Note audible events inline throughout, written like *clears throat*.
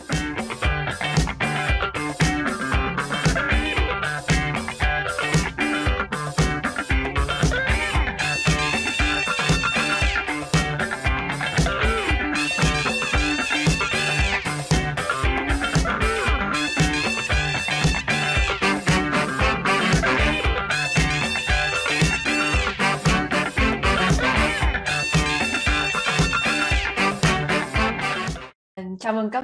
Thank you.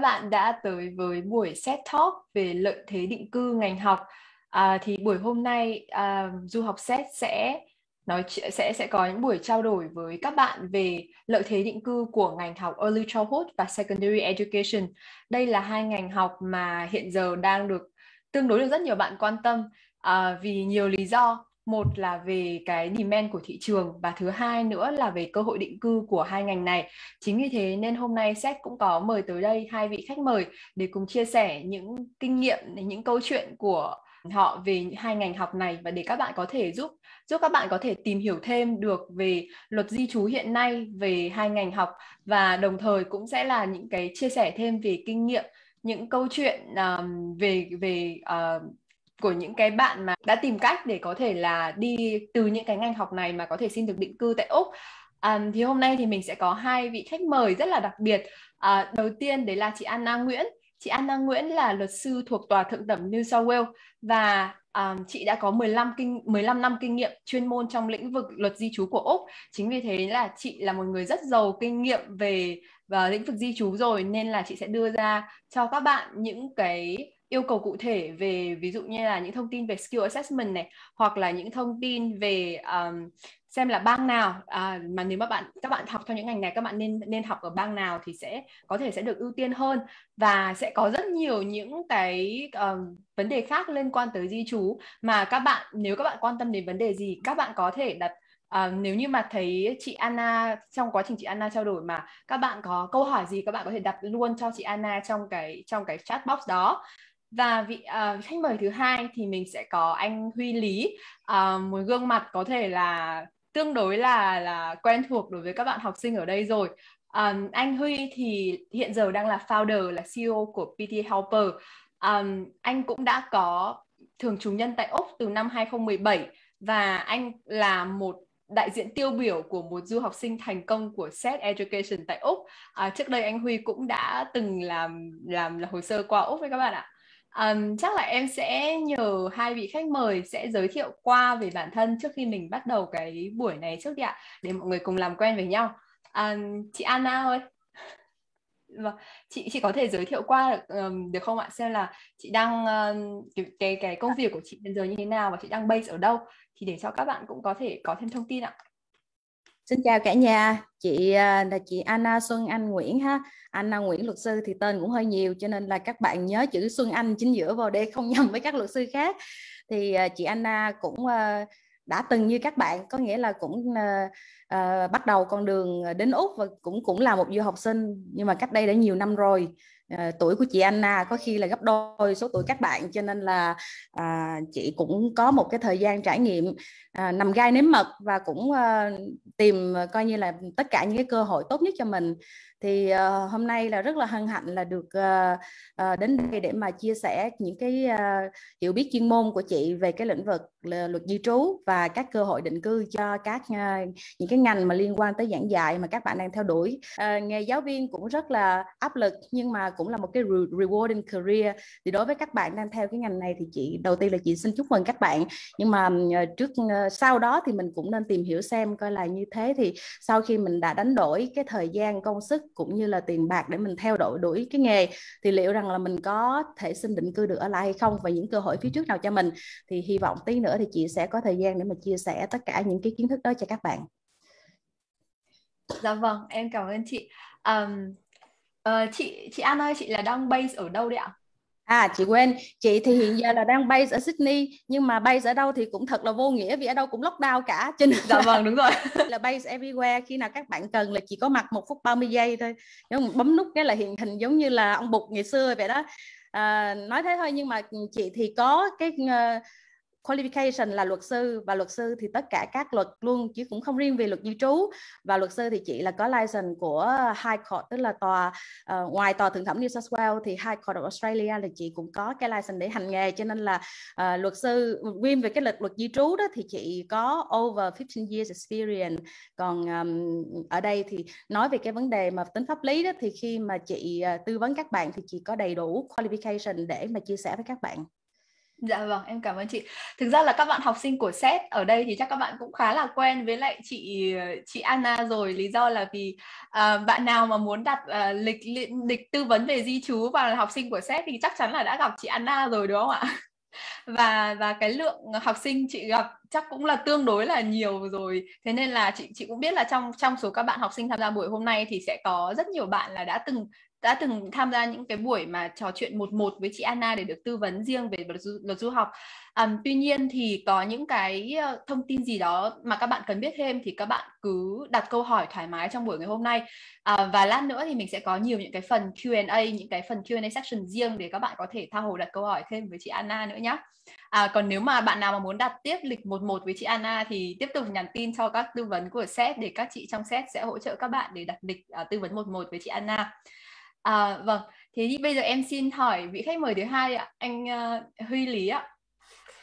bạn đã tới với buổi set talk về lợi thế định cư ngành học. À, thì buổi hôm nay à, du học set sẽ nói sẽ sẽ có những buổi trao đổi với các bạn về lợi thế định cư của ngành học early childhood và secondary education. Đây là hai ngành học mà hiện giờ đang được tương đối được rất nhiều bạn quan tâm à, vì nhiều lý do một là về cái demand của thị trường và thứ hai nữa là về cơ hội định cư của hai ngành này. Chính vì thế nên hôm nay Sách cũng có mời tới đây hai vị khách mời để cùng chia sẻ những kinh nghiệm, những câu chuyện của họ về hai ngành học này và để các bạn có thể giúp giúp các bạn có thể tìm hiểu thêm được về luật di trú hiện nay về hai ngành học và đồng thời cũng sẽ là những cái chia sẻ thêm về kinh nghiệm những câu chuyện um, về về uh, của những cái bạn mà đã tìm cách để có thể là đi từ những cái ngành học này mà có thể xin được định cư tại Úc. À, thì hôm nay thì mình sẽ có hai vị khách mời rất là đặc biệt. À, đầu tiên đấy là chị Anna Nguyễn. Chị Anna Nguyễn là luật sư thuộc tòa thượng thẩm New South Wales và à, chị đã có 15 kinh 15 năm kinh nghiệm chuyên môn trong lĩnh vực luật di trú của Úc. Chính vì thế là chị là một người rất giàu kinh nghiệm về và lĩnh vực di trú rồi nên là chị sẽ đưa ra cho các bạn những cái yêu cầu cụ thể về ví dụ như là những thông tin về skill assessment này hoặc là những thông tin về um, xem là bang nào à, mà nếu mà bạn các bạn học theo những ngành này các bạn nên nên học ở bang nào thì sẽ có thể sẽ được ưu tiên hơn và sẽ có rất nhiều những cái um, vấn đề khác liên quan tới di trú mà các bạn nếu các bạn quan tâm đến vấn đề gì các bạn có thể đặt À, nếu như mà thấy chị Anna trong quá trình chị Anna trao đổi mà các bạn có câu hỏi gì các bạn có thể đặt luôn cho chị Anna trong cái trong cái chat box đó và vị uh, khách mời thứ hai thì mình sẽ có anh Huy Lý, uh, một gương mặt có thể là tương đối là là quen thuộc đối với các bạn học sinh ở đây rồi. Um, anh Huy thì hiện giờ đang là founder là CEO của PT Helper. Um, anh cũng đã có thường trú nhân tại Úc từ năm 2017 và anh là một đại diện tiêu biểu của một du học sinh thành công của Set Education tại Úc. À, trước đây anh Huy cũng đã từng làm làm là hồ sơ qua Úc với các bạn ạ. Um, chắc là em sẽ nhờ hai vị khách mời sẽ giới thiệu qua về bản thân trước khi mình bắt đầu cái buổi này trước đi ạ để mọi người cùng làm quen với nhau. Um, chị Anna ơi. Vâng, chị chị có thể giới thiệu qua được, um, được không ạ? Xem là chị đang um, cái, cái cái công việc của chị hiện giờ như thế nào và chị đang base ở đâu thì để cho các bạn cũng có thể có thêm thông tin ạ. Xin chào cả nhà, chị à, là chị Anna Xuân Anh Nguyễn ha. Anna Nguyễn luật sư thì tên cũng hơi nhiều cho nên là các bạn nhớ chữ Xuân Anh chính giữa vào để không nhầm với các luật sư khác. Thì à, chị Anna cũng à, đã từng như các bạn có nghĩa là cũng uh, uh, bắt đầu con đường đến úc và cũng cũng là một du học sinh nhưng mà cách đây đã nhiều năm rồi Ờ, tuổi của chị Anna có khi là gấp đôi số tuổi các bạn cho nên là uh, chị cũng có một cái thời gian trải nghiệm uh, nằm gai nếm mật và cũng uh, tìm ờ, coi như là tất cả những cái cơ hội tốt nhất cho mình thì uh, hôm nay là rất là hân hạnh là được uh, uh, đến đây để mà chia sẻ những cái uh, hiểu biết chuyên môn của chị về cái lĩnh vực luật di trú và các cơ hội định cư cho các uh, những cái ngành mà liên quan tới giảng dạy mà các bạn đang theo đuổi uh, nghề giáo viên cũng rất là áp lực nhưng mà cũng là một cái rewarding career thì đối với các bạn đang theo cái ngành này thì chị đầu tiên là chị xin chúc mừng các bạn nhưng mà uh, trước uh, sau đó thì mình cũng nên tìm hiểu xem coi là như thế thì sau khi mình đã đánh đổi cái thời gian công sức cũng như là tiền bạc để mình theo đuổi đuổi cái nghề thì liệu rằng là mình có thể xin định cư được ở lại hay không và những cơ hội phía trước nào cho mình thì hy vọng tí nữa thì chị sẽ có thời gian để mà chia sẻ tất cả những cái kiến thức đó cho các bạn dạ vâng em cảm ơn chị um, uh, chị chị An ơi chị là đang base ở đâu đấy ạ À chị quên, chị thì hiện giờ là đang bay ở Sydney nhưng mà bay ở đâu thì cũng thật là vô nghĩa vì ở đâu cũng lockdown cả trên Dạ vâng đúng rồi. *laughs* là base everywhere khi nào các bạn cần là chỉ có mặt một phút 30 giây thôi. Nhưng bấm nút cái là hiện hình giống như là ông Bụt ngày xưa vậy đó. À, nói thế thôi nhưng mà chị thì có cái uh, qualification là luật sư và luật sư thì tất cả các luật luôn chứ cũng không riêng về luật di trú và luật sư thì chị là có license của High Court tức là tòa uh, ngoài tòa thượng thẩm New South Wales thì High Court of Australia là chị cũng có cái license để hành nghề cho nên là uh, luật sư riêng về cái luật luật di trú đó thì chị có over 15 years experience còn um, ở đây thì nói về cái vấn đề mà tính pháp lý đó thì khi mà chị uh, tư vấn các bạn thì chị có đầy đủ qualification để mà chia sẻ với các bạn Dạ vâng, em cảm ơn chị. Thực ra là các bạn học sinh của SET ở đây thì chắc các bạn cũng khá là quen với lại chị chị Anna rồi. Lý do là vì à, bạn nào mà muốn đặt à, lịch, lịch tư vấn về di trú và là học sinh của SET thì chắc chắn là đã gặp chị Anna rồi đúng không ạ? *laughs* và và cái lượng học sinh chị gặp chắc cũng là tương đối là nhiều rồi thế nên là chị chị cũng biết là trong trong số các bạn học sinh tham gia buổi hôm nay thì sẽ có rất nhiều bạn là đã từng đã từng tham gia những cái buổi mà trò chuyện một một với chị Anna để được tư vấn riêng về luật du, luật du học. Um, tuy nhiên thì có những cái ờ, thông tin gì đó mà các bạn cần biết thêm thì các bạn cứ đặt câu hỏi thoải mái trong buổi ngày hôm nay uh, và lát nữa thì mình sẽ có nhiều những cái phần Q&A, những cái phần Q&A section riêng để các bạn có thể tha hồ đặt câu hỏi thêm với chị Anna nữa nhé. À, còn nếu mà bạn nào mà muốn đặt tiếp lịch 11 với chị Anna thì tiếp tục nhắn tin cho các tư vấn của set để các chị trong set sẽ hỗ trợ các bạn để đặt lịch uh, tư vấn 11 với chị Anna à vâng thế thì bây giờ em xin hỏi vị khách mời thứ hai ạ anh uh, huy lý ạ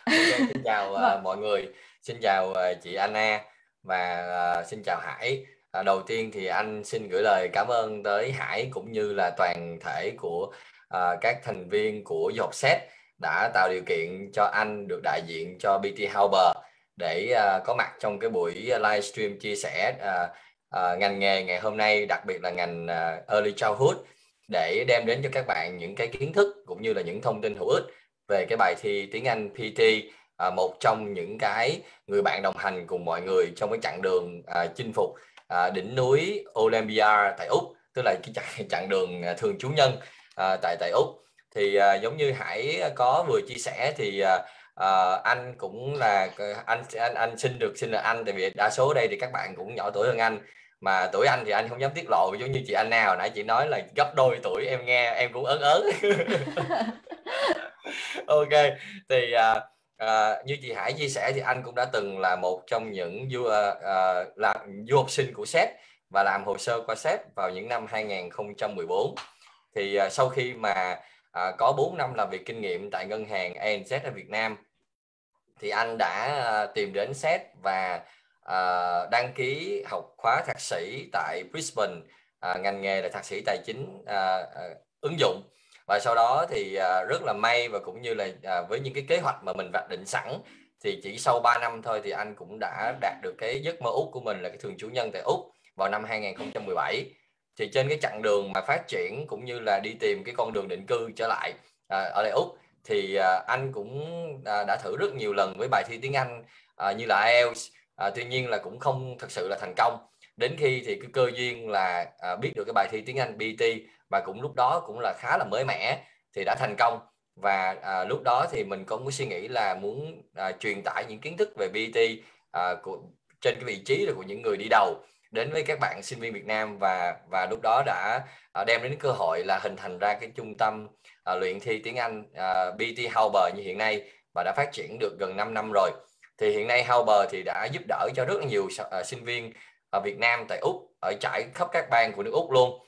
dạ vâng, xin chào uh, mọi người xin chào uh, chị anna và uh, xin chào hải uh, đầu tiên thì anh xin gửi lời cảm ơn tới hải cũng như là toàn thể của uh, các thành viên của dọc set đã tạo điều kiện cho anh được đại diện cho bt Hauber để uh, có mặt trong cái buổi livestream chia sẻ uh, uh, ngành nghề ngày hôm nay đặc biệt là ngành uh, early childhood để đem đến cho các bạn những cái kiến thức cũng như là những thông tin hữu ích về cái bài thi tiếng Anh PT à, một trong những cái người bạn đồng hành cùng mọi người trong cái chặng đường à, chinh phục à, đỉnh núi Olympia tại Úc tức là cái chặng, chặng đường thường chủ nhân tại tại Úc thì giống như Hải có vừa chia sẻ thì à, anh cũng là anh anh anh xin được xin là anh tại vì đa số đây thì các bạn cũng nhỏ tuổi hơn anh mà tuổi anh thì anh không dám tiết lộ giống như chị anh nào nãy chị nói là gấp đôi tuổi em nghe em cũng ớn ớn *laughs* ok thì uh, uh, như chị Hải chia sẻ thì anh cũng đã từng là một trong những du, uh, à, uh, là du học sinh của Sếp và làm hồ sơ qua Sếp vào những năm 2014 thì uh, sau khi mà uh, có 4 năm làm việc kinh nghiệm tại ngân hàng ANZ ở Việt Nam thì anh đã uh, tìm đến Sếp và à, đăng ký học khóa thạc sĩ tại Brisbane à, ngành nghề là thạc sĩ tài chính à, à, ứng dụng và sau đó thì à, rất là may và cũng như là à, với những cái kế hoạch mà mình vạch định sẵn thì chỉ sau 3 năm thôi thì anh cũng đã đạt được cái giấc mơ Úc của mình là cái thường chủ nhân tại Úc vào năm 2017 thì trên cái chặng đường mà phát triển cũng như là đi tìm cái con đường định cư trở lại à, ở lại Úc thì à, anh cũng à, đã thử rất nhiều lần với bài thi tiếng Anh à, như là IELTS à, tuy nhiên là cũng không thật sự là thành công đến khi thì cái cơ duyên là à, biết được cái bài thi tiếng Anh BT e và cũng lúc đó cũng là khá là mới mẻ thì đã thành công và à, lúc đó thì mình cũng có suy nghĩ là muốn à, truyền tải những kiến thức về BT e à, của trên cái vị trí là của những người đi đầu đến với các bạn sinh viên Việt Nam và và lúc đó đã à, đem đến cơ hội là hình thành ra cái trung tâm à, luyện thi tiếng Anh à, BT e Harbor như hiện nay và đã phát triển được gần 5 năm rồi thì hiện nay Hauber thì đã giúp đỡ cho rất là nhiều à, sinh viên ở Việt Nam tại Úc ở trải khắp các bang của nước Úc luôn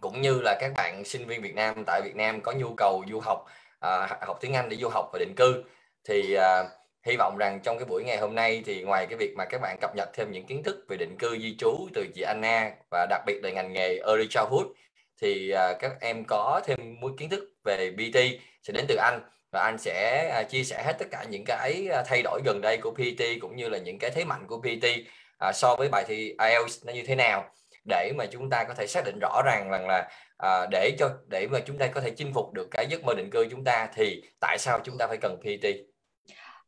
cũng như là các bạn sinh viên Việt Nam tại Việt Nam có nhu cầu du học à, học tiếng Anh để du học và định cư thì à, hy vọng rằng trong cái buổi ngày hôm nay thì ngoài cái việc mà các bạn cập nhật thêm những kiến thức về định cư di trú từ chị Anna và đặc biệt là ngành nghề early childhood thì các em có thêm một kiến thức về BT sẽ đến từ Anh và anh sẽ à, chia sẻ hết tất cả những cái à, thay đổi gần đây của PT cũng như là những cái thế mạnh của PT à, so với bài thi IELTS nó như thế nào để mà chúng ta có thể xác định rõ ràng rằng là để cho để mà chúng ta có thể chinh phục được cái giấc mơ định cư chúng ta thì tại sao chúng ta phải cần PT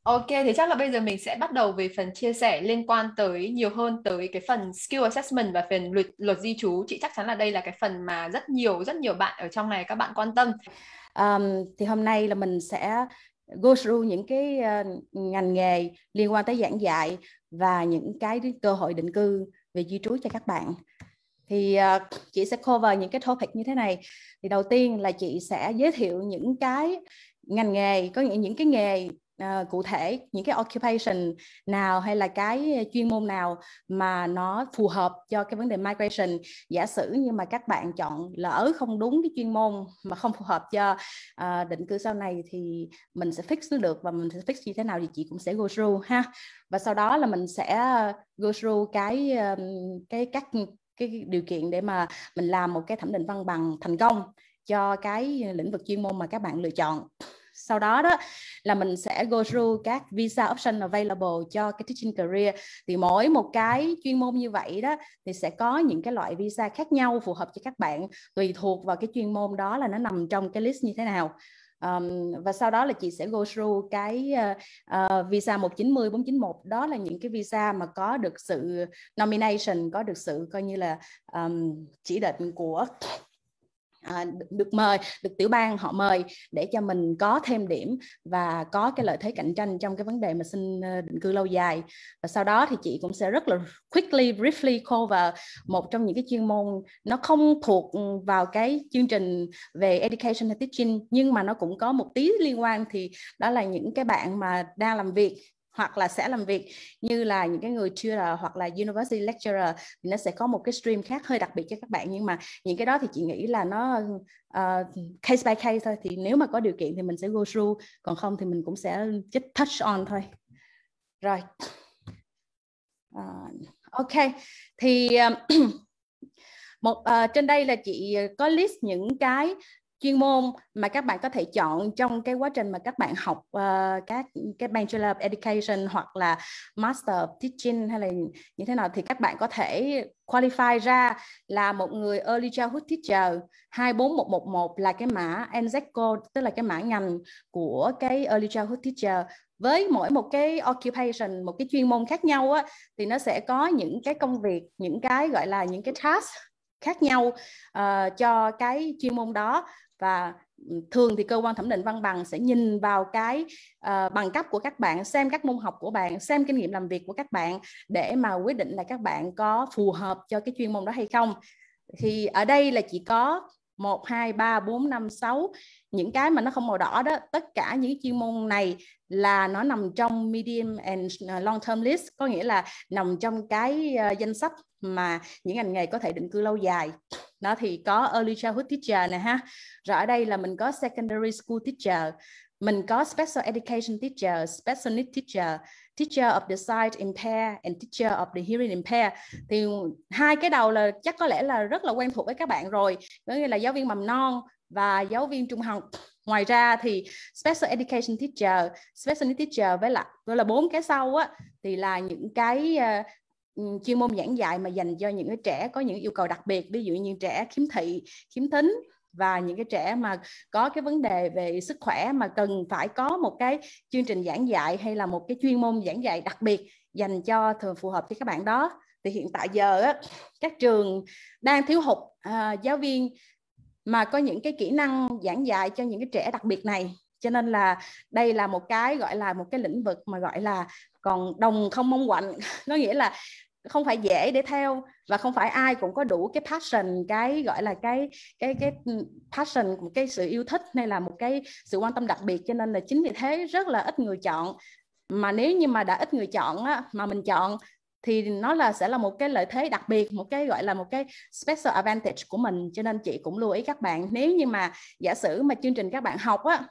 Ok, thì chắc là bây giờ mình sẽ bắt đầu về phần chia sẻ liên quan tới nhiều hơn tới cái phần skill assessment và phần luật luật di trú. Chị chắc chắn là đây là cái phần mà rất nhiều rất nhiều bạn ở trong này các bạn quan tâm um, thì hôm nay là mình sẽ go through những cái uh, ngành nghề liên quan tới giảng dạy và những cái cơ hội định cư về di trú cho các bạn thì uh, chị sẽ cover những cái topic như thế này thì đầu tiên là chị sẽ giới thiệu những cái ngành nghề có những những cái nghề Ờ, cụ thể những cái occupation nào hay là cái ờ, chuyên môn nào mà nó phù hợp cho cái vấn đề migration giả sử như mà các bạn chọn lỡ không đúng cái chuyên môn mà không phù hợp cho uh, định cư sau này thì mình sẽ fix nó được và mình sẽ fix như thế nào thì chị cũng sẽ go through ha và sau đó là mình sẽ go through cái cái các cái điều kiện để mà mình làm một cái thẩm định văn bằng thành công cho cái lĩnh vực chuyên môn mà các bạn lựa chọn sau đó đó là mình sẽ go through các visa option available cho cái teaching career thì mỗi một cái chuyên môn như vậy đó thì sẽ có những cái loại visa khác nhau phù hợp cho các bạn tùy thuộc vào cái chuyên môn đó là nó nằm trong cái list như thế nào Um, và sau đó là chị sẽ go through cái uh, uh, visa 190 491 đó là những cái visa mà có được sự nomination có được sự coi như là um, chỉ định của à, được mời được tiểu bang họ mời để cho mình có thêm điểm và có cái lợi thế cạnh tranh trong cái vấn đề mà xin ờ, định cư lâu dài và sau đó thì chị cũng sẽ rất là quickly briefly cover một trong những cái chuyên môn nó không thuộc vào cái chương trình về education and teaching nhưng mà nó cũng có một tí liên quan thì đó là những cái bạn mà đang làm việc hoặc là sẽ làm việc như là những cái người tutor hoặc là university lecturer thì nó sẽ có một cái stream khác hơi đặc biệt cho các bạn nhưng mà những cái đó thì chị nghĩ là nó uh, case by case thôi thì nếu mà có điều kiện thì mình sẽ go through còn không thì mình cũng sẽ just touch on thôi rồi uh, ok thì um, *clears throat* một uh, trên đây là chị có list những cái chuyên môn mà các bạn có thể chọn trong cái quá trình mà các bạn học uh, các cái bachelor of education hoặc là master of teaching hay là như thế nào thì các bạn có thể qualify ra là một người early childhood teacher 24111 là cái mã NZCO tức là cái mã ngành của cái early childhood teacher với mỗi một cái occupation một cái chuyên môn khác nhau á, thì nó sẽ có những cái công việc những cái gọi là những cái task khác nhau uh, cho cái chuyên môn đó và ừ, thường thì cơ quan thẩm định văn bằng sẽ nhìn vào cái uh, bằng cấp của các bạn xem các môn học của bạn xem kinh nghiệm làm việc của các bạn để mà quyết định là các bạn có phù hợp cho cái chuyên môn đó hay không thì ở đây là chỉ có 1, 2, 3, 4, 5, 6 những cái mà nó không màu đỏ đó tất cả những chuyên môn này là nó nằm trong medium and ờ, long term list có nghĩa là nằm trong cái ờ, danh sách mà những ngành nghề có thể định cư lâu dài nó thì có early childhood teacher nè ha rồi ở đây là mình có secondary school teacher mình có special education teacher, special needs teacher, teacher of the sight impaired and teacher of the hearing impaired. Thì hai cái đầu là chắc có lẽ là rất là quen thuộc với các bạn rồi, có nghĩa là giáo viên mầm non và giáo viên trung học. Ngoài ra thì special education teacher, special needs teacher với lại với là bốn cái sau á thì là những cái ờ, Ừ, chuyên môn giảng dạy mà dành cho những cái trẻ có những yêu cầu đặc biệt ví dụ như trẻ khiếm thị khiếm thính và những cái trẻ mà có cái vấn đề về sức khỏe mà cần phải có một cái chương trình giảng dạy hay là một cái chuyên môn giảng dạy đặc biệt dành cho thường phù hợp với các bạn đó thì hiện tại giờ các trường đang thiếu hụt à, giáo viên mà có những cái kỹ năng giảng dạy cho những cái trẻ đặc biệt này cho nên là đây là một cái gọi là một cái lĩnh vực mà gọi là còn đồng không mong quạnh *laughs* có nghĩa là không phải dễ để theo và không phải ai cũng có đủ cái passion cái gọi là cái cái cái ừ, passion một cái sự yêu thích hay là một cái sự quan tâm đặc biệt cho nên là chính vì thế rất là ít người chọn mà nếu như mà đã ít người chọn á, mà mình chọn thì nó là sẽ là một cái lợi thế đặc biệt một cái gọi là một cái special advantage của mình cho nên chị cũng lưu ý các bạn nếu như mà giả sử mà chương trình các bạn học á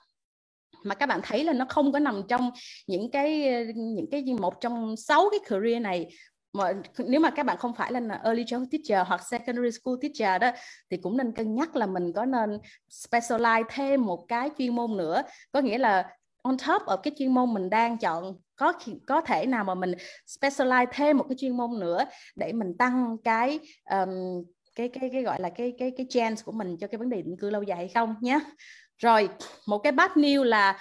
mà các bạn thấy là nó không có nằm trong những cái ừ, những cái một trong sáu cái career này mà nếu mà các bạn không phải là early childhood teacher hoặc secondary school teacher đó thì cũng nên cân nhắc là mình có nên specialize thêm một cái chuyên môn nữa có nghĩa là on top ở cái chuyên môn mình đang chọn có có thể nào mà mình specialize thêm một cái chuyên môn nữa để mình tăng cái um, cái cái cái gọi là cái cái cái chance của mình cho cái vấn đề định cư lâu dài hay không nhé rồi một cái bad new là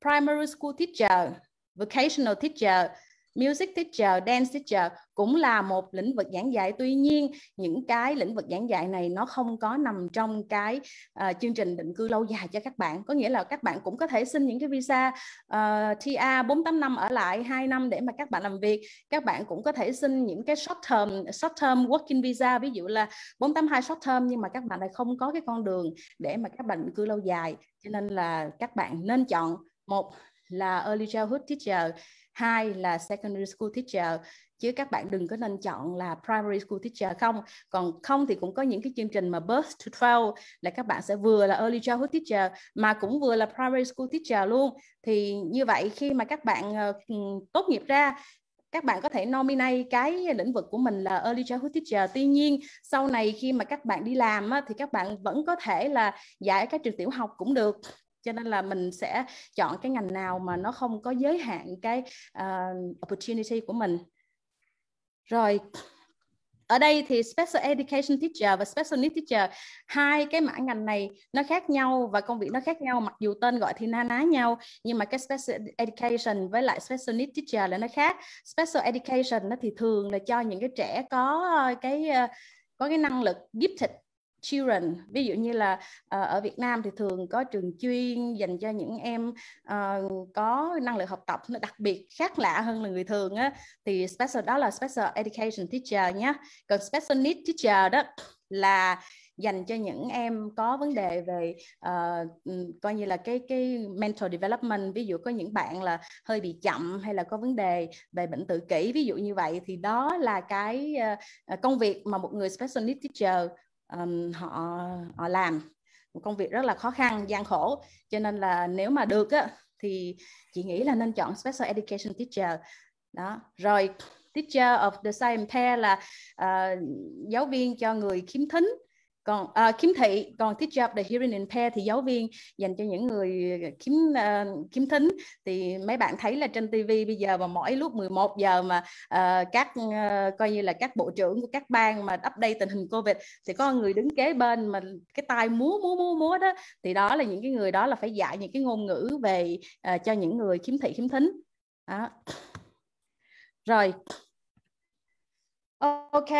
primary school teacher vocational teacher music teacher, dance teacher cũng là một lĩnh vực giảng dạy. Tuy nhiên những cái lĩnh vực giảng dạy này nó không có nằm trong cái uh, chương trình định cư lâu dài cho các bạn. Có nghĩa là các bạn cũng có thể xin những cái visa uh, TA 485 ở lại 2 năm để mà các bạn làm việc. Các bạn cũng có thể xin những cái short term short term working visa ví dụ là 482 short term nhưng mà các bạn lại không có cái con đường để mà các bạn định cư lâu dài. Cho nên là các bạn nên chọn một là early childhood teacher hai là secondary school teacher chứ các bạn đừng có nên chọn là primary school teacher không còn không thì cũng có những cái chương trình mà birth to 12 là các bạn sẽ vừa là early childhood teacher mà cũng vừa là primary school teacher luôn thì như vậy khi mà các bạn uh, tốt nghiệp ra các bạn có thể nominate cái lĩnh vực của mình là early childhood teacher tuy nhiên sau này khi mà các bạn đi làm á, thì các bạn vẫn có thể là dạy các trường tiểu học cũng được cho nên là mình sẽ chọn cái ngành nào mà nó không có giới hạn cái uh, opportunity của mình rồi ở đây thì special education teacher và special needs teacher hai cái mã ngành này nó khác nhau và công việc nó khác nhau mặc dù tên gọi thì na ná nhau nhưng mà cái special education với lại special needs teacher là nó khác special education nó thì thường là cho những cái trẻ có cái ờ, có cái năng lực gifted children ví dụ như là uh, ở Việt Nam thì thường có trường chuyên dành cho những em uh, có năng lực học tập nó đặc biệt khác lạ hơn là người thường á thì special đó là special education teacher nhé còn special needs teacher đó là dành cho những em có vấn đề về uh, coi như là cái cái mental development ví dụ có những bạn là hơi bị chậm hay là có vấn đề về bệnh tự kỷ ví dụ như vậy thì đó là cái uh, công việc mà một người special needs teacher um, họ họ làm một công việc rất là khó khăn gian khổ cho nên là nếu mà được á, thì chị nghĩ là nên chọn special education teacher đó rồi teacher of the same pair là uh, giáo viên cho người khiếm thính còn à, khiếm thị còn teacher of the hearing impaired thì giáo viên dành cho những người à, kiếm uh, à, khiếm thính thì mấy bạn thấy là trên tivi bây giờ vào mỗi lúc 11 giờ mà uh, các uh, coi như là các bộ trưởng của các bang mà update tình hình covid thì có người đứng kế bên mà cái tai múa múa múa múa đó thì đó là những cái người đó là phải dạy những cái ngôn ngữ về uh, cho những người kiếm thị kiếm thính đó. rồi Ok,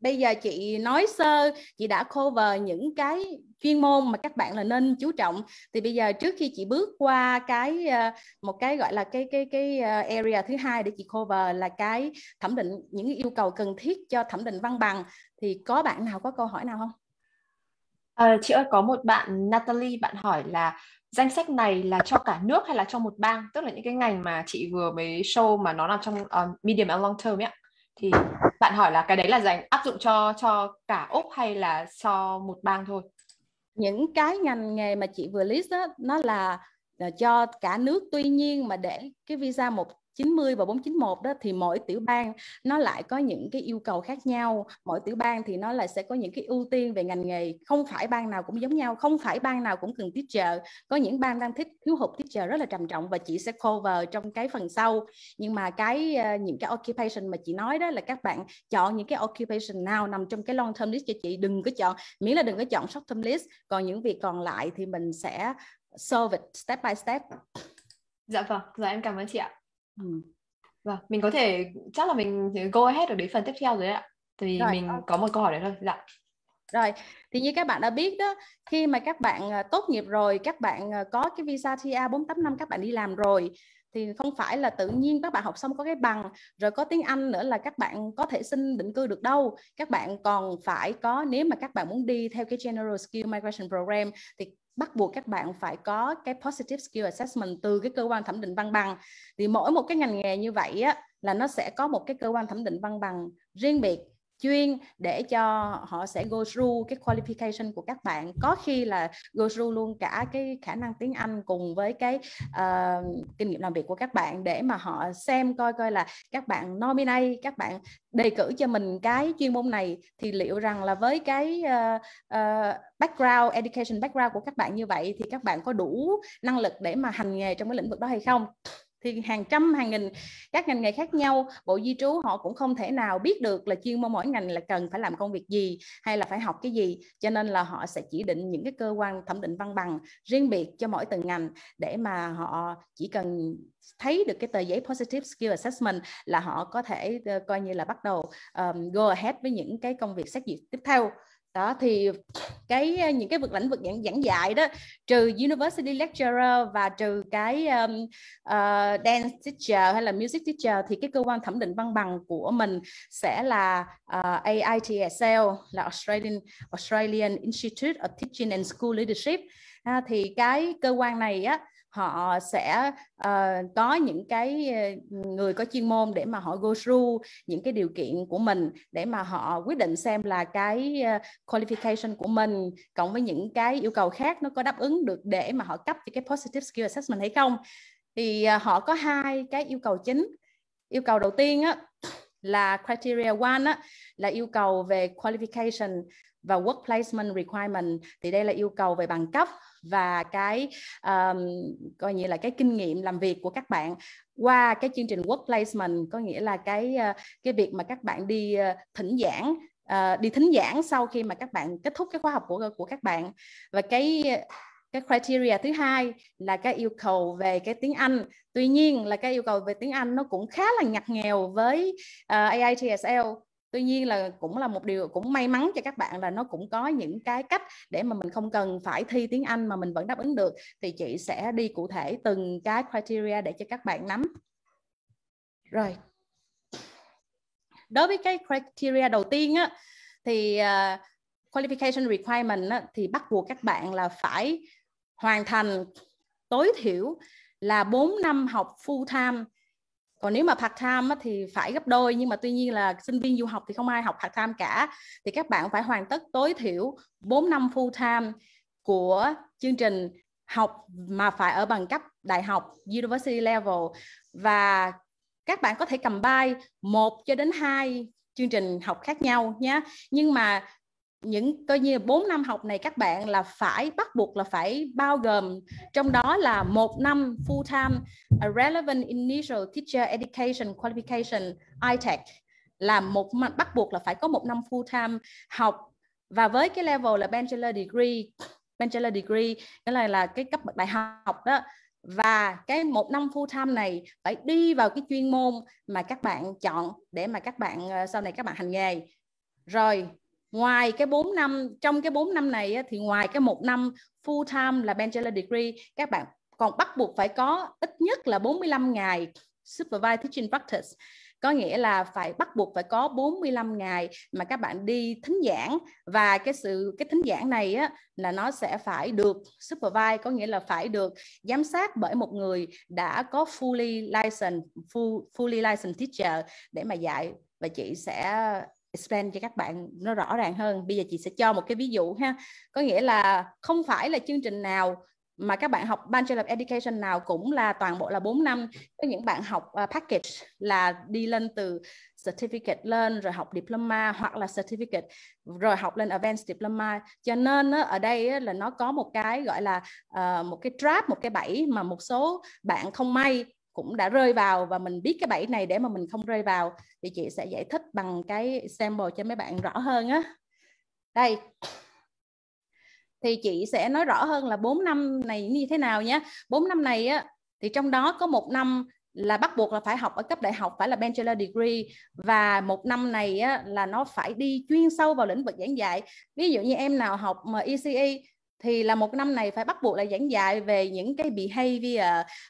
bây giờ chị nói sơ, chị đã cover những cái chuyên môn mà các bạn là nên chú trọng. Thì bây giờ trước khi chị bước qua cái ờ, một cái gọi là cái cái cái ờ, area thứ hai để chị cover là cái thẩm định những yêu cầu cần thiết cho thẩm định văn bằng thì có bạn nào có câu hỏi nào không? À, chị ơi có một bạn Natalie bạn hỏi là danh sách này là cho cả nước hay là cho một bang? Tức là những cái ngành mà chị vừa mới show mà nó nằm trong uh, medium and long term ấy Thì bạn hỏi là cái đấy là dành áp dụng cho cho cả úc hay là cho một bang thôi những cái ngành nghề mà chị vừa list đó, nó là ờ, cho cả nước tuy nhiên mà để cái visa một 90 và 491 đó thì mỗi tiểu bang nó lại có những cái yêu cầu khác nhau mỗi tiểu bang thì nó lại sẽ có những cái ưu tiên về ngành nghề không phải bang nào cũng giống nhau không phải bang nào cũng cần tiết trợ có những bang đang thích thiếu hụt tiết trợ rất là trầm trọng và chị sẽ cover trong cái phần sau nhưng mà cái ờ, những cái occupation mà chị nói đó là các bạn chọn những cái occupation nào nằm trong cái long term list cho chị đừng có chọn miễn là đừng có chọn short term list còn những việc còn lại thì mình sẽ solve it step by step Dạ vâng, rồi em cảm ơn chị ạ. Ừ. Vâng, mình có thể chắc là mình go ahead được đến phần tiếp theo rồi ạ. Thì rồi, mình okay. có một câu hỏi đấy thôi. Dạ. Rồi, thì như các bạn đã biết đó, khi mà các bạn à, tốt nghiệp rồi, các bạn à, có cái visa TA năm các bạn đi làm rồi thì không phải là tự nhiên các bạn học xong có cái bằng rồi có tiếng Anh nữa là các bạn có thể xin định cư được đâu. Các bạn còn phải có nếu mà các bạn muốn đi theo cái General Skill Migration Program thì bắt buộc các bạn phải có cái positive skill assessment từ cái cơ quan thẩm định văn bằng thì mỗi một cái ngành nghề như vậy á, là nó sẽ có một cái cơ quan thẩm định văn bằng riêng biệt chuyên để cho họ sẽ go through cái qualification của các bạn có khi là go through luôn cả cái khả năng tiếng Anh cùng với cái uh, kinh nghiệm làm việc của các bạn để mà họ xem coi coi là các bạn nominate các bạn đề cử cho mình cái chuyên môn này thì liệu rằng là với cái uh, uh, background education background của các bạn như vậy thì các bạn có đủ năng lực để mà hành nghề trong cái lĩnh vực đó hay không thì hàng trăm hàng nghìn các ngành nghề khác nhau bộ di trú họ cũng không thể nào biết được là chuyên môn mỗi ngành là cần phải làm công việc gì hay là phải học cái gì cho nên là họ sẽ chỉ định những cái cơ quan thẩm định văn bằng riêng biệt cho mỗi từng ngành để mà họ chỉ cần thấy được cái tờ giấy positive skill assessment là họ có thể ờ, coi như là bắt đầu um, go ahead với những cái công việc xét duyệt tiếp theo đó thì cái những cái vực lĩnh vực giảng, giảng dạy đó trừ university lecturer và trừ cái um, uh, dance teacher hay là music teacher thì cái cơ quan thẩm định văn bằng của mình sẽ là uh, ờ, AITSL là Australian Australian Institute of Teaching and School Leadership à, thì cái cơ quan này á họ sẽ uh, có những cái ờ, người có chuyên môn để mà họ go through những cái điều kiện của mình để mà họ quyết định xem là cái ờ, qualification của mình cộng với những cái yêu cầu khác nó có đáp ứng được để mà họ cấp cho cái positive skill assessment hay không thì uh, họ có hai cái yêu cầu chính yêu cầu đầu tiên á là criteria one á, là yêu cầu về qualification và work placement requirement thì đây là yêu cầu về bằng cấp và cái um, coi như là cái kinh nghiệm làm việc của các bạn qua cái chương trình work placement có nghĩa là cái ờ, cái việc mà các bạn đi ờ, thỉnh giảng uh, đi thính giảng sau khi mà các bạn kết thúc cái khóa học của của các bạn và cái cái criteria thứ hai là cái yêu cầu về cái tiếng Anh. Tuy nhiên là cái yêu cầu về tiếng Anh nó cũng khá là ngặt nghèo với uh, AITSL tuy nhiên là cũng là một điều cũng may mắn cho các bạn là nó cũng có những cái cách để mà mình không cần phải thi tiếng Anh mà mình vẫn đáp ứng được thì chị sẽ đi cụ thể từng cái criteria để cho các bạn nắm rồi đối với cái criteria đầu tiên á thì ờ, qualification requirement á, thì bắt buộc các bạn là phải hoàn thành tối thiểu là 4 năm học full time còn nếu mà part time thì phải gấp đôi nhưng mà tuy nhiên là sinh viên du học thì không ai học part time cả thì các bạn phải hoàn tất tối thiểu 4 năm full time của chương trình học mà phải ở bằng cấp đại học university level và các bạn có thể cầm bay một cho đến hai chương trình học khác nhau nhé nhưng mà những coi như 4 năm học này các bạn là phải bắt buộc là phải bao gồm trong đó là một năm full time relevant initial teacher education qualification ITEC là một bắt buộc là phải có một năm full time học và với cái level là bachelor degree bachelor degree nghĩa là là cái cấp bậc đại học đó và cái một năm full time này phải đi vào cái chuyên môn mà các bạn chọn để mà các bạn ờ, sau này các bạn hành nghề rồi ngoài cái 4 năm trong cái 4 năm này thì ngoài cái một năm full time là bachelor degree các bạn còn bắt buộc phải có ít nhất là 45 ngày supervised teaching practice có nghĩa là phải bắt buộc phải có 45 ngày mà các bạn đi thính giảng và cái sự cái thính giảng này á, là nó sẽ phải được supervise có nghĩa là phải được giám sát bởi một người đã có fully license full, fully license teacher để mà dạy và chị sẽ explain cho các bạn nó rõ ràng hơn bây giờ chị sẽ cho một cái ví dụ ha có nghĩa là không phải là chương trình nào mà các bạn học Bachelor of Education nào cũng là toàn bộ là 4 năm có những bạn học à, package là đi lên từ certificate lên rồi học diploma hoặc là certificate rồi học lên advanced diploma cho nên ở đây là nó có một cái gọi là ờ, một cái trap một cái bẫy mà một số bạn không may cũng đã rơi vào và mình biết cái bẫy này để mà mình không rơi vào thì chị sẽ giải thích bằng cái sample cho mấy bạn rõ hơn á đây thì chị sẽ nói rõ hơn là 4 năm này như thế nào nhé 4 năm này á thì trong đó có một năm là bắt buộc là phải học ở cấp đại học phải là bachelor degree và một năm này á, là nó phải đi chuyên sâu vào lĩnh vực giảng dạy ví dụ như em nào học mà ECE thì là một năm này phải bắt buộc là giảng dạy về những cái behavior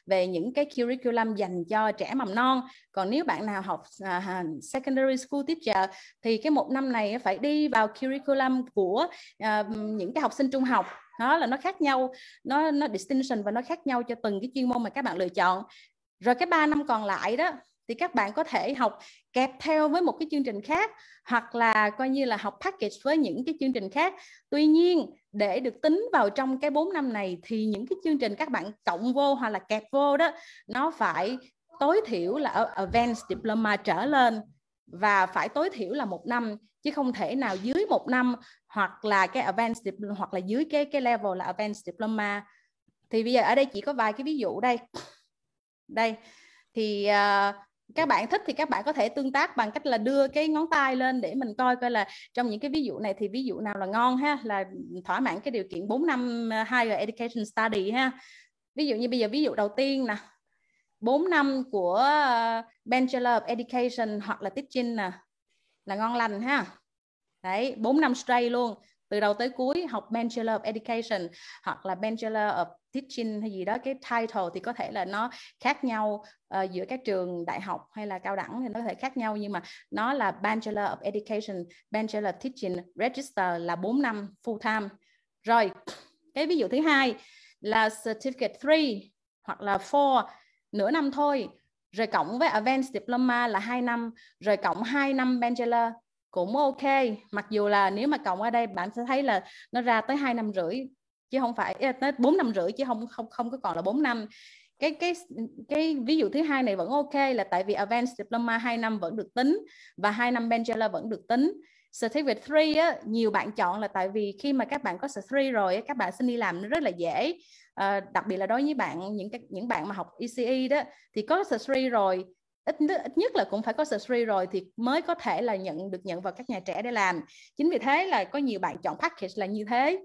về những cái curriculum dành cho trẻ mầm non còn nếu bạn nào học uh, secondary school teacher thì cái một năm này phải đi vào curriculum của uh, những cái học sinh trung học đó là nó khác nhau nó nó distinction và nó khác nhau cho từng cái chuyên môn mà các bạn lựa chọn rồi cái ba năm còn lại đó thì các bạn có thể học kẹp theo với một cái chương trình khác hoặc là coi như là học package với những cái chương trình khác tuy nhiên để được tính vào trong cái 4 năm này thì những cái chương trình các bạn cộng vô hoặc là kẹp vô đó nó phải tối thiểu là ở advanced diploma trở lên và phải tối thiểu là một năm chứ không thể nào dưới một năm hoặc là cái advanced diploma hoặc là dưới cái cái level là advanced diploma thì bây giờ ở đây chỉ có vài cái ví dụ đây đây thì uh, các bạn thích thì các bạn có thể tương tác bằng cách là đưa cái ngón tay lên để mình coi coi là trong những cái ví dụ này thì ví dụ nào là ngon ha là thỏa mãn cái điều kiện 4 năm à, higher education study ha ví dụ như bây giờ ví dụ đầu tiên nè 4 năm của à, Bachelor of Education hoặc là Teaching nè là ngon lành ha đấy 4 năm straight luôn từ đầu tới cuối học Bachelor of Education hoặc là Bachelor of Teaching hay gì đó cái title thì có thể là nó khác nhau uh, giữa các trường đại học hay là cao đẳng thì nó có thể khác nhau nhưng mà nó là Bachelor of Education, Bachelor of Teaching, Register là 4 năm full time. Rồi, cái ví dụ thứ hai là Certificate 3 hoặc là 4 nửa năm thôi rồi cộng với advanced diploma là 2 năm rồi cộng 2 năm bachelor cũng ok mặc dù là nếu mà cộng ở đây bạn sẽ thấy là nó ra tới hai năm rưỡi chứ không phải tới bốn năm rưỡi chứ không không không có còn là 4 năm cái cái cái ví dụ thứ hai này vẫn ok là tại vì advanced diploma 2 năm vẫn được tính và 2 năm bachelor vẫn được tính certificate 3 á, nhiều bạn chọn là tại vì khi mà các bạn có certificate 3 rồi các bạn xin đi làm nó rất là dễ à, đặc biệt là đối với bạn những những bạn mà học ECE e đó thì có certificate 3 rồi ít ít nhất là cũng phải có three rồi thì mới có thể là nhận được nhận vào các nhà trẻ để làm chính vì thế là có nhiều bạn chọn package là như thế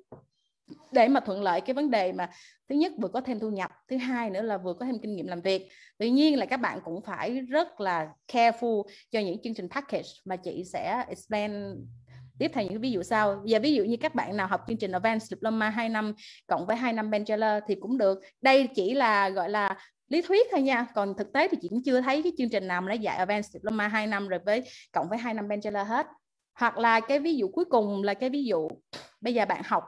để mà thuận lợi cái vấn đề mà thứ nhất vừa có thêm thu nhập thứ hai nữa là vừa có thêm kinh nghiệm làm việc tuy nhiên là các bạn cũng phải rất là careful cho những chương trình package mà chị sẽ explain tiếp theo những ví dụ sau và ví dụ như các bạn nào học chương trình Advanced Diploma 2 năm cộng với 2 năm Bachelor thì cũng được đây chỉ là gọi là lý thuyết thôi nha còn thực tế thì chị cũng chưa thấy cái chương trình nào mà nó dạy advanced diploma 2 năm rồi với cộng với 2 năm bachelor hết hoặc là cái ví dụ cuối cùng là cái ví dụ bây giờ bạn học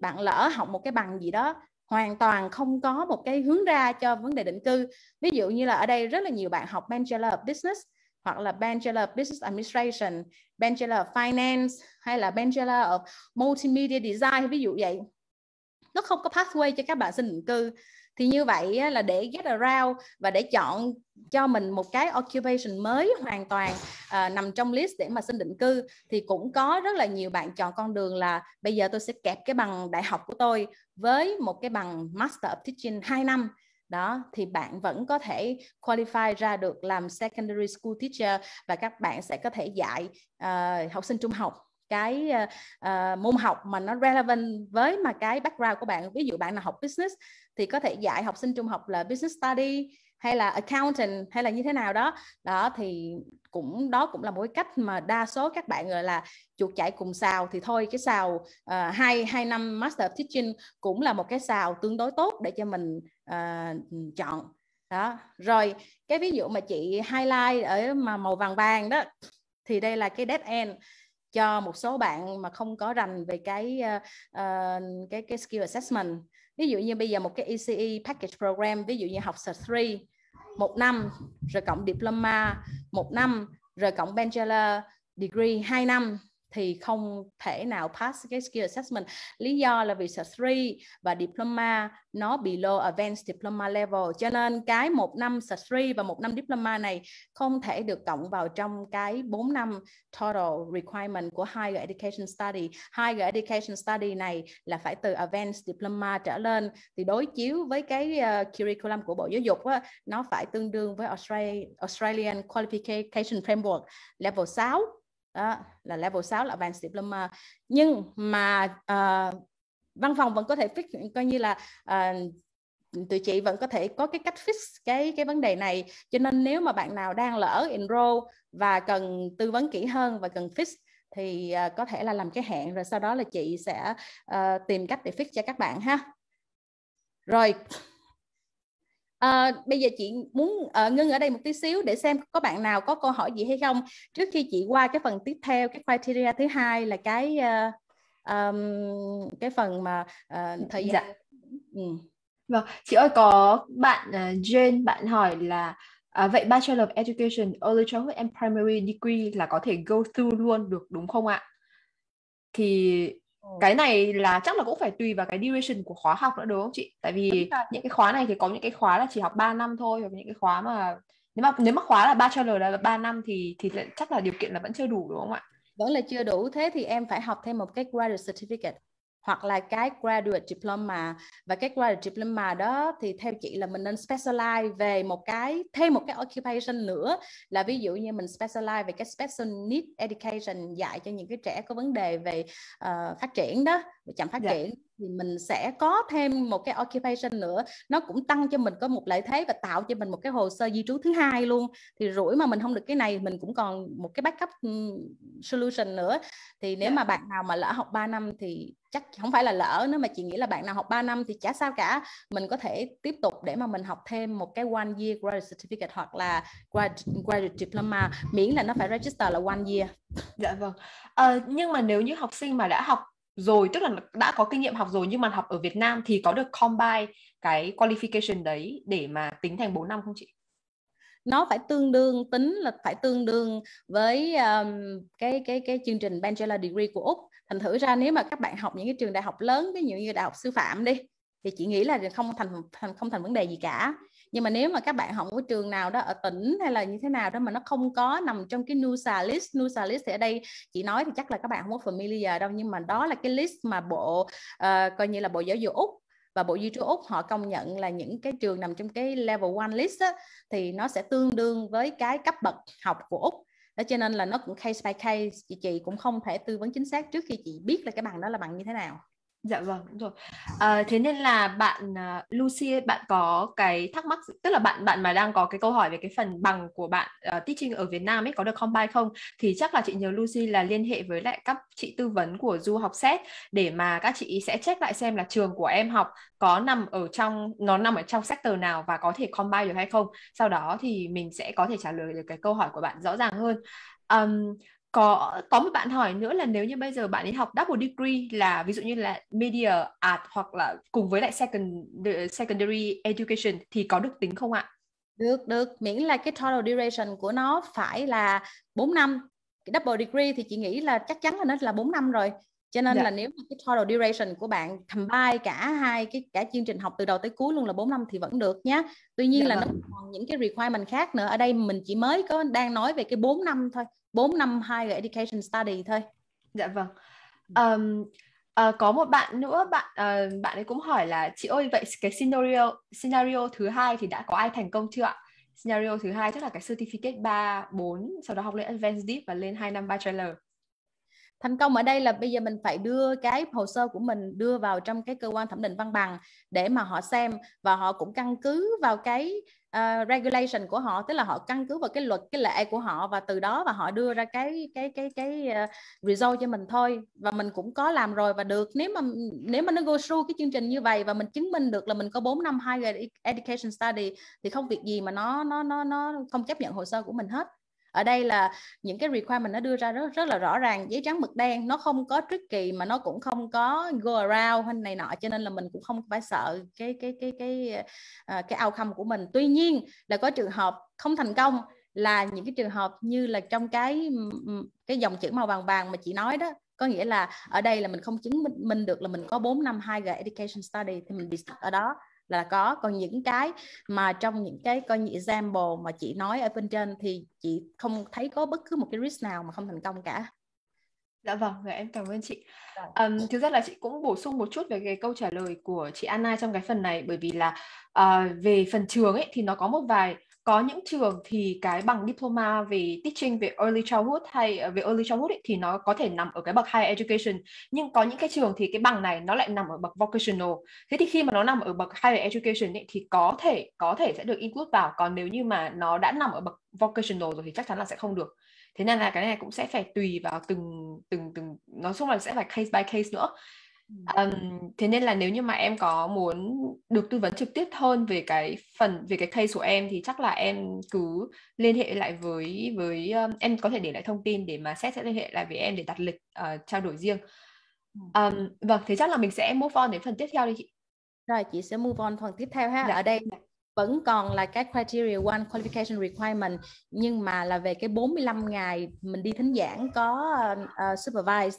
bạn lỡ học một cái bằng gì đó hoàn toàn không có một cái hướng ra cho vấn đề định cư ví dụ như là ở đây rất là nhiều bạn học bachelor of business hoặc là Bachelor of Business Administration, Bachelor of Finance hay là Bachelor of Multimedia Design ví dụ vậy. Nó không có pathway cho các bạn xin định cư thì như vậy là để get around và để chọn cho mình một cái occupation mới hoàn toàn uh, nằm trong list để mà xin định cư thì cũng có rất là nhiều bạn chọn con đường là bây giờ tôi sẽ kẹp cái bằng đại học của tôi với một cái bằng master of teaching 2 năm đó thì bạn vẫn có thể qualify ra được làm secondary school teacher và các bạn sẽ có thể dạy uh, học sinh trung học cái uh, môn học mà nó relevant với mà cái background của bạn ví dụ bạn là học business thì có thể dạy học sinh trung học là business study hay là accountant hay là như thế nào đó đó thì cũng đó cũng là một cái cách mà đa số các bạn gọi là chuột chạy cùng xào thì thôi cái xào uh, ờ, hai hai năm master of teaching cũng là một cái xào tương đối tốt để cho mình uh, chọn đó rồi cái ví dụ mà chị highlight ở mà màu vàng vàng đó thì đây là cái dead end cho một số bạn mà không có rành về cái uh, cái cái skill assessment ví dụ như bây giờ một cái ECE e package program ví dụ như học sở 3 một năm rồi cộng diploma một năm rồi cộng bachelor degree 2 năm thì không thể nào pass cái skill assessment lý do là vì sở 3 và diploma nó below advanced diploma level cho nên cái một năm sở 3 và một năm diploma này không thể được cộng vào trong cái 4 năm total requirement của higher education study higher education study này là phải từ advanced diploma trở lên thì đối chiếu với cái uh, curriculum của bộ giáo dục á, nó phải tương đương với Australia, Australian Qualification Framework level 6 đó là level 6 là advanced diploma nhưng mà uh, văn phòng vẫn có thể fix coi như là uh, tụi chị vẫn có thể có cái cách fix cái cái vấn đề này cho nên nếu mà bạn nào đang lỡ enroll và cần tư vấn kỹ hơn và cần fix thì uh, có thể là làm cái hẹn rồi sau đó là chị sẽ uh, tìm cách để fix cho các bạn ha rồi À, bây giờ chị muốn à, ờ, ngưng ở đây một tí xíu để xem có bạn nào có câu hỏi gì hay không trước khi chị qua cái phần tiếp theo cái criteria thứ hai là cái uh, um, cái phần mà uh, thời gian dạ. ừ. Vâng, chị ơi có bạn uh, Jane bạn hỏi là à, vậy Bachelor of Education, Early Childhood and Primary Degree là có thể go through luôn được đúng không ạ? Thì cái này là chắc là cũng phải tùy vào cái duration của khóa học nữa đúng không chị tại vì những cái khóa này thì có những cái khóa là chỉ học 3 năm thôi hoặc những cái khóa mà nếu mà nếu mà khóa là bachelor là 3 năm thì thì chắc là điều kiện là vẫn chưa đủ đúng không ạ vẫn là chưa đủ thế thì em phải học thêm một cái graduate certificate hoặc là cái graduate diploma và cái graduate diploma đó thì theo chị là mình nên specialize về một cái thêm một cái occupation nữa là ví dụ như mình specialize về cái special need education dạy cho những cái trẻ có vấn đề về uh, phát triển đó chậm phát yeah. Dạ. triển thì mình sẽ có thêm một cái occupation nữa nó cũng tăng cho mình có một lợi thế và tạo cho mình một cái hồ sơ di trú thứ hai luôn thì rủi mà mình không được cái này mình cũng còn một cái backup solution nữa thì nếu yeah. Dạ. mà bạn nào mà lỡ học 3 năm thì chắc không phải là lỡ nữa mà chị nghĩ là bạn nào học 3 năm thì chả sao cả mình có thể tiếp tục để mà mình học thêm một cái one year graduate certificate hoặc là graduate diploma miễn là nó phải register là one year dạ vâng à, nhưng mà nếu như học sinh mà đã học rồi tức là đã có kinh nghiệm học rồi nhưng mà học ở Việt Nam thì có được combine cái qualification đấy để mà tính thành 4 năm không chị? nó phải tương đương tính là phải tương đương với um, cái cái cái chương trình bachelor degree của úc thành thử ra nếu mà các bạn học những cái trường đại học lớn ví dụ như đại học sư phạm đi thì chị nghĩ là không thành thành không thành vấn đề gì cả nhưng mà nếu mà các bạn học ở trường nào đó ở tỉnh hay là như thế nào đó mà nó không có nằm trong cái NUSA list NUSA list thì ở đây chị nói thì chắc là các bạn không có familiar đâu nhưng mà đó là cái list mà bộ uh, coi như là bộ giáo dục úc và bộ di trú úc họ công nhận là những cái trường nằm trong cái level one list á, thì nó sẽ tương đương với cái cấp bậc học của úc đó cho nên là nó cũng case by case chị chị cũng không thể tư vấn chính xác trước khi chị biết là cái bằng đó là bằng như thế nào Dạ vâng, đúng rồi. À, thế nên là bạn uh, Lucy bạn có cái thắc mắc tức là bạn bạn mà đang có cái câu hỏi về cái phần bằng của bạn uh, teaching ở Việt Nam ấy có được combine không thì chắc là chị nhờ Lucy là liên hệ với lại các chị tư vấn của Du học xét để mà các chị sẽ check lại xem là trường của em học có nằm ở trong nó nằm ở trong sector nào và có thể combine được hay không. Sau đó thì mình sẽ có thể trả lời được cái câu hỏi của bạn rõ ràng hơn. Um, có có một bạn hỏi nữa là nếu như bây giờ bạn ấy học double degree là ví dụ như là media art hoặc là cùng với lại second ờ, secondary education thì có được tính không ạ? Được được, miễn là cái total duration của nó phải là 4 năm. Cái double degree thì chị nghĩ là chắc chắn là nó là 4 năm rồi cho nên dạ. là nếu mà cái total duration của bạn combine cả hai cái cả chương trình học từ đầu tới cuối luôn là 4 năm thì vẫn được nhé tuy nhiên dạ. là nó vâng. còn những cái requirement khác nữa ở đây mình chỉ mới có đang nói về cái 4 năm thôi 4 năm higher education study thôi dạ vâng um, uh, có một bạn nữa bạn uh, bạn ấy cũng hỏi là chị ơi vậy cái scenario scenario thứ hai thì đã có ai thành công chưa ạ scenario thứ hai chắc là cái certificate 3, 4 sau đó học lên advanced deep và lên 2 năm bachelor thành công ở đây là bây giờ mình phải đưa cái hồ sơ của mình đưa vào trong cái cơ quan thẩm định văn bằng để mà họ xem và họ cũng căn cứ vào cái uh, regulation của họ tức là họ căn cứ vào cái luật cái lệ của họ và từ đó và họ đưa ra cái cái cái cái uh, result cho mình thôi và mình cũng có làm rồi và được nếu mà nếu mà nó go through cái chương trình như vậy và mình chứng minh được là mình có 4 năm higher education study thì không việc gì mà nó nó nó nó không chấp nhận hồ sơ của mình hết ở đây là những cái requirement nó đưa ra rất rất là rõ ràng giấy trắng mực đen nó không có tricky mà nó cũng không có go around hay này nọ cho nên là mình cũng không phải sợ cái cái cái cái cái, à, cái outcome của mình tuy nhiên là có trường hợp không thành công là những cái trường hợp như là trong cái cái dòng chữ màu vàng vàng mà chị nói đó có nghĩa là ở đây là mình không chứng minh được là mình có 4 năm 2 g education study thì mình bị stuck ở đó là có còn những cái mà trong những cái coi như example mà chị nói ở bên trên thì chị không thấy có bất cứ một cái risk nào mà không thành công cả Dạ vâng, dạ em cảm ơn chị. Um, thực ra là chị cũng bổ sung một chút về cái câu trả lời của chị Anna trong cái phần này bởi vì là uh, về phần trường ấy thì nó có một vài có những trường thì cái bằng diploma về teaching về early childhood hay ờ, về early childhood ấy, thì nó có thể nằm ở cái bậc higher education nhưng có những cái trường thì cái bằng này nó lại nằm ở bậc vocational thế thì khi mà nó nằm ở bậc higher education ấy, thì có thể có thể sẽ được include vào còn nếu như mà nó đã nằm ở bậc vocational rồi thì chắc chắn là sẽ không được thế nên là cái này cũng sẽ phải tùy vào từng từng từng nói chung là sẽ phải case by case nữa Um, thế nên là nếu như mà em có muốn được tư vấn trực tiếp hơn về cái phần về cái case của em thì chắc là em cứ liên hệ lại với với um, em có thể để lại thông tin để mà xét sẽ liên hệ lại với em để đặt lịch uh, trao đổi riêng. Um, vâng, thế chắc là mình sẽ move on đến phần tiếp theo đi chị. Rồi chị sẽ move on phần tiếp theo ha. Dạ. Ở đây dạ vẫn còn là cái criteria one qualification requirement nhưng mà là về cái 45 ngày mình đi thính giảng có uh, uh,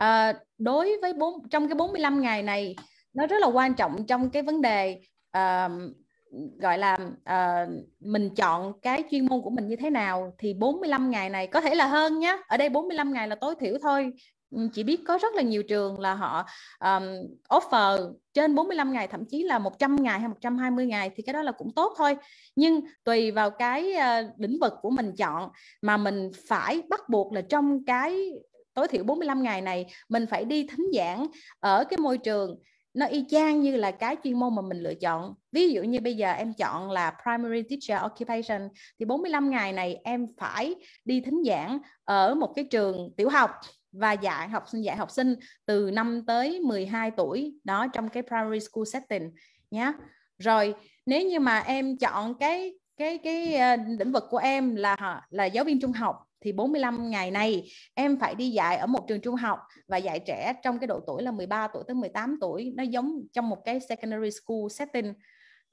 Uh, đối với bốn trong cái 45 ngày này nó rất là quan trọng trong cái vấn đề uh, gọi là uh, mình chọn cái chuyên môn của mình như thế nào thì 45 ngày này có thể là hơn nhé. Ở đây 45 ngày là tối thiểu thôi chỉ biết có rất là nhiều trường là họ um, offer trên 45 ngày thậm chí là 100 ngày hay 120 ngày thì cái đó là cũng tốt thôi nhưng tùy vào cái uh, lĩnh vực của mình chọn mà mình phải bắt buộc là trong cái tối thiểu 45 ngày này mình phải đi thính giảng ở cái môi trường nó y chang như là cái chuyên môn mà mình lựa chọn. Ví dụ như bây giờ em chọn là primary teacher occupation thì 45 ngày này em phải đi thính giảng ở một cái trường tiểu học và dạy học sinh dạy học sinh từ 5 tới 12 tuổi đó trong cái primary school setting nhé rồi nếu như mà em chọn cái cái cái ờ, lĩnh vực của em là là giáo viên trung học thì 45 ngày này em phải đi dạy ở một trường trung học và dạy trẻ trong cái độ tuổi là 13 tuổi tới 18 tuổi nó giống trong một cái secondary school setting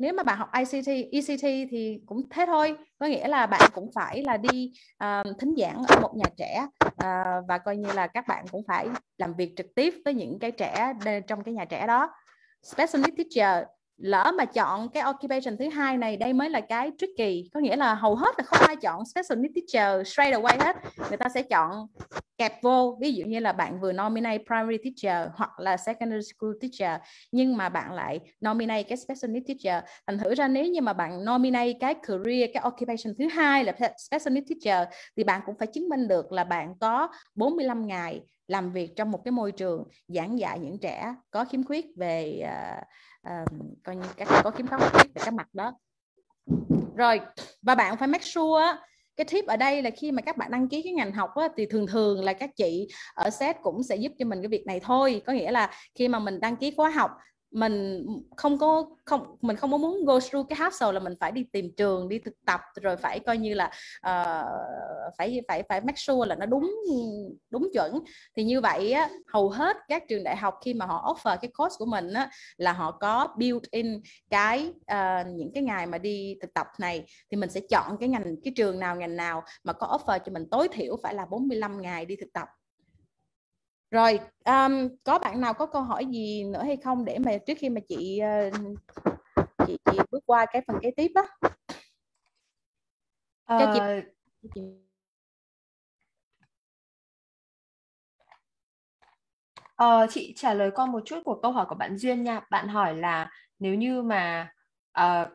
nếu mà bạn học ICT ECT thì cũng thế thôi có nghĩa là bạn cũng phải là đi uh, thính giảng ở một nhà trẻ uh, và coi như là các bạn cũng phải làm việc trực tiếp với những cái trẻ trong cái nhà trẻ đó specialist needs teacher lỡ mà chọn cái occupation thứ hai này đây mới là cái tricky có nghĩa là hầu hết là không ai chọn special needs teacher straight away hết người ta sẽ chọn kẹp vô ví dụ như là bạn vừa nominate primary teacher hoặc là secondary school teacher nhưng mà bạn lại nominate cái special needs teacher thành thử ra nếu như mà bạn nominate cái career cái occupation thứ hai là special needs teacher thì bạn cũng phải chứng minh được là bạn có 45 ngày làm việc trong một cái môi trường giảng dạy những trẻ có khiếm khuyết về uh, coi như các có kiếm pháp về các mặt đó rồi và bạn phải make sure cái tip ở đây là khi mà các bạn đăng ký cái ngành học á, thì thường thường là các chị ở set cũng sẽ giúp cho mình cái việc này thôi có nghĩa là khi mà mình đăng ký khóa học mình không có không mình không có muốn go through cái hassle là mình phải đi tìm trường đi thực tập rồi phải coi như là uh, phải phải phải make sure là nó đúng đúng chuẩn thì như vậy á, hầu hết các trường đại học khi mà họ offer cái course của mình á, là họ có built in cái uh, những cái ngày mà đi thực tập này thì mình sẽ chọn cái ngành cái trường nào ngành nào mà có offer cho mình tối thiểu phải là 45 ngày đi thực tập rồi um, có bạn nào có câu hỏi gì nữa hay không để mà trước khi mà chị uh, chị, chị bước qua cái phần kế tiếp á cho uh... chị Ờ, chị trả lời con một chút của câu hỏi của bạn Duyên nha. Bạn hỏi là nếu như mà uh,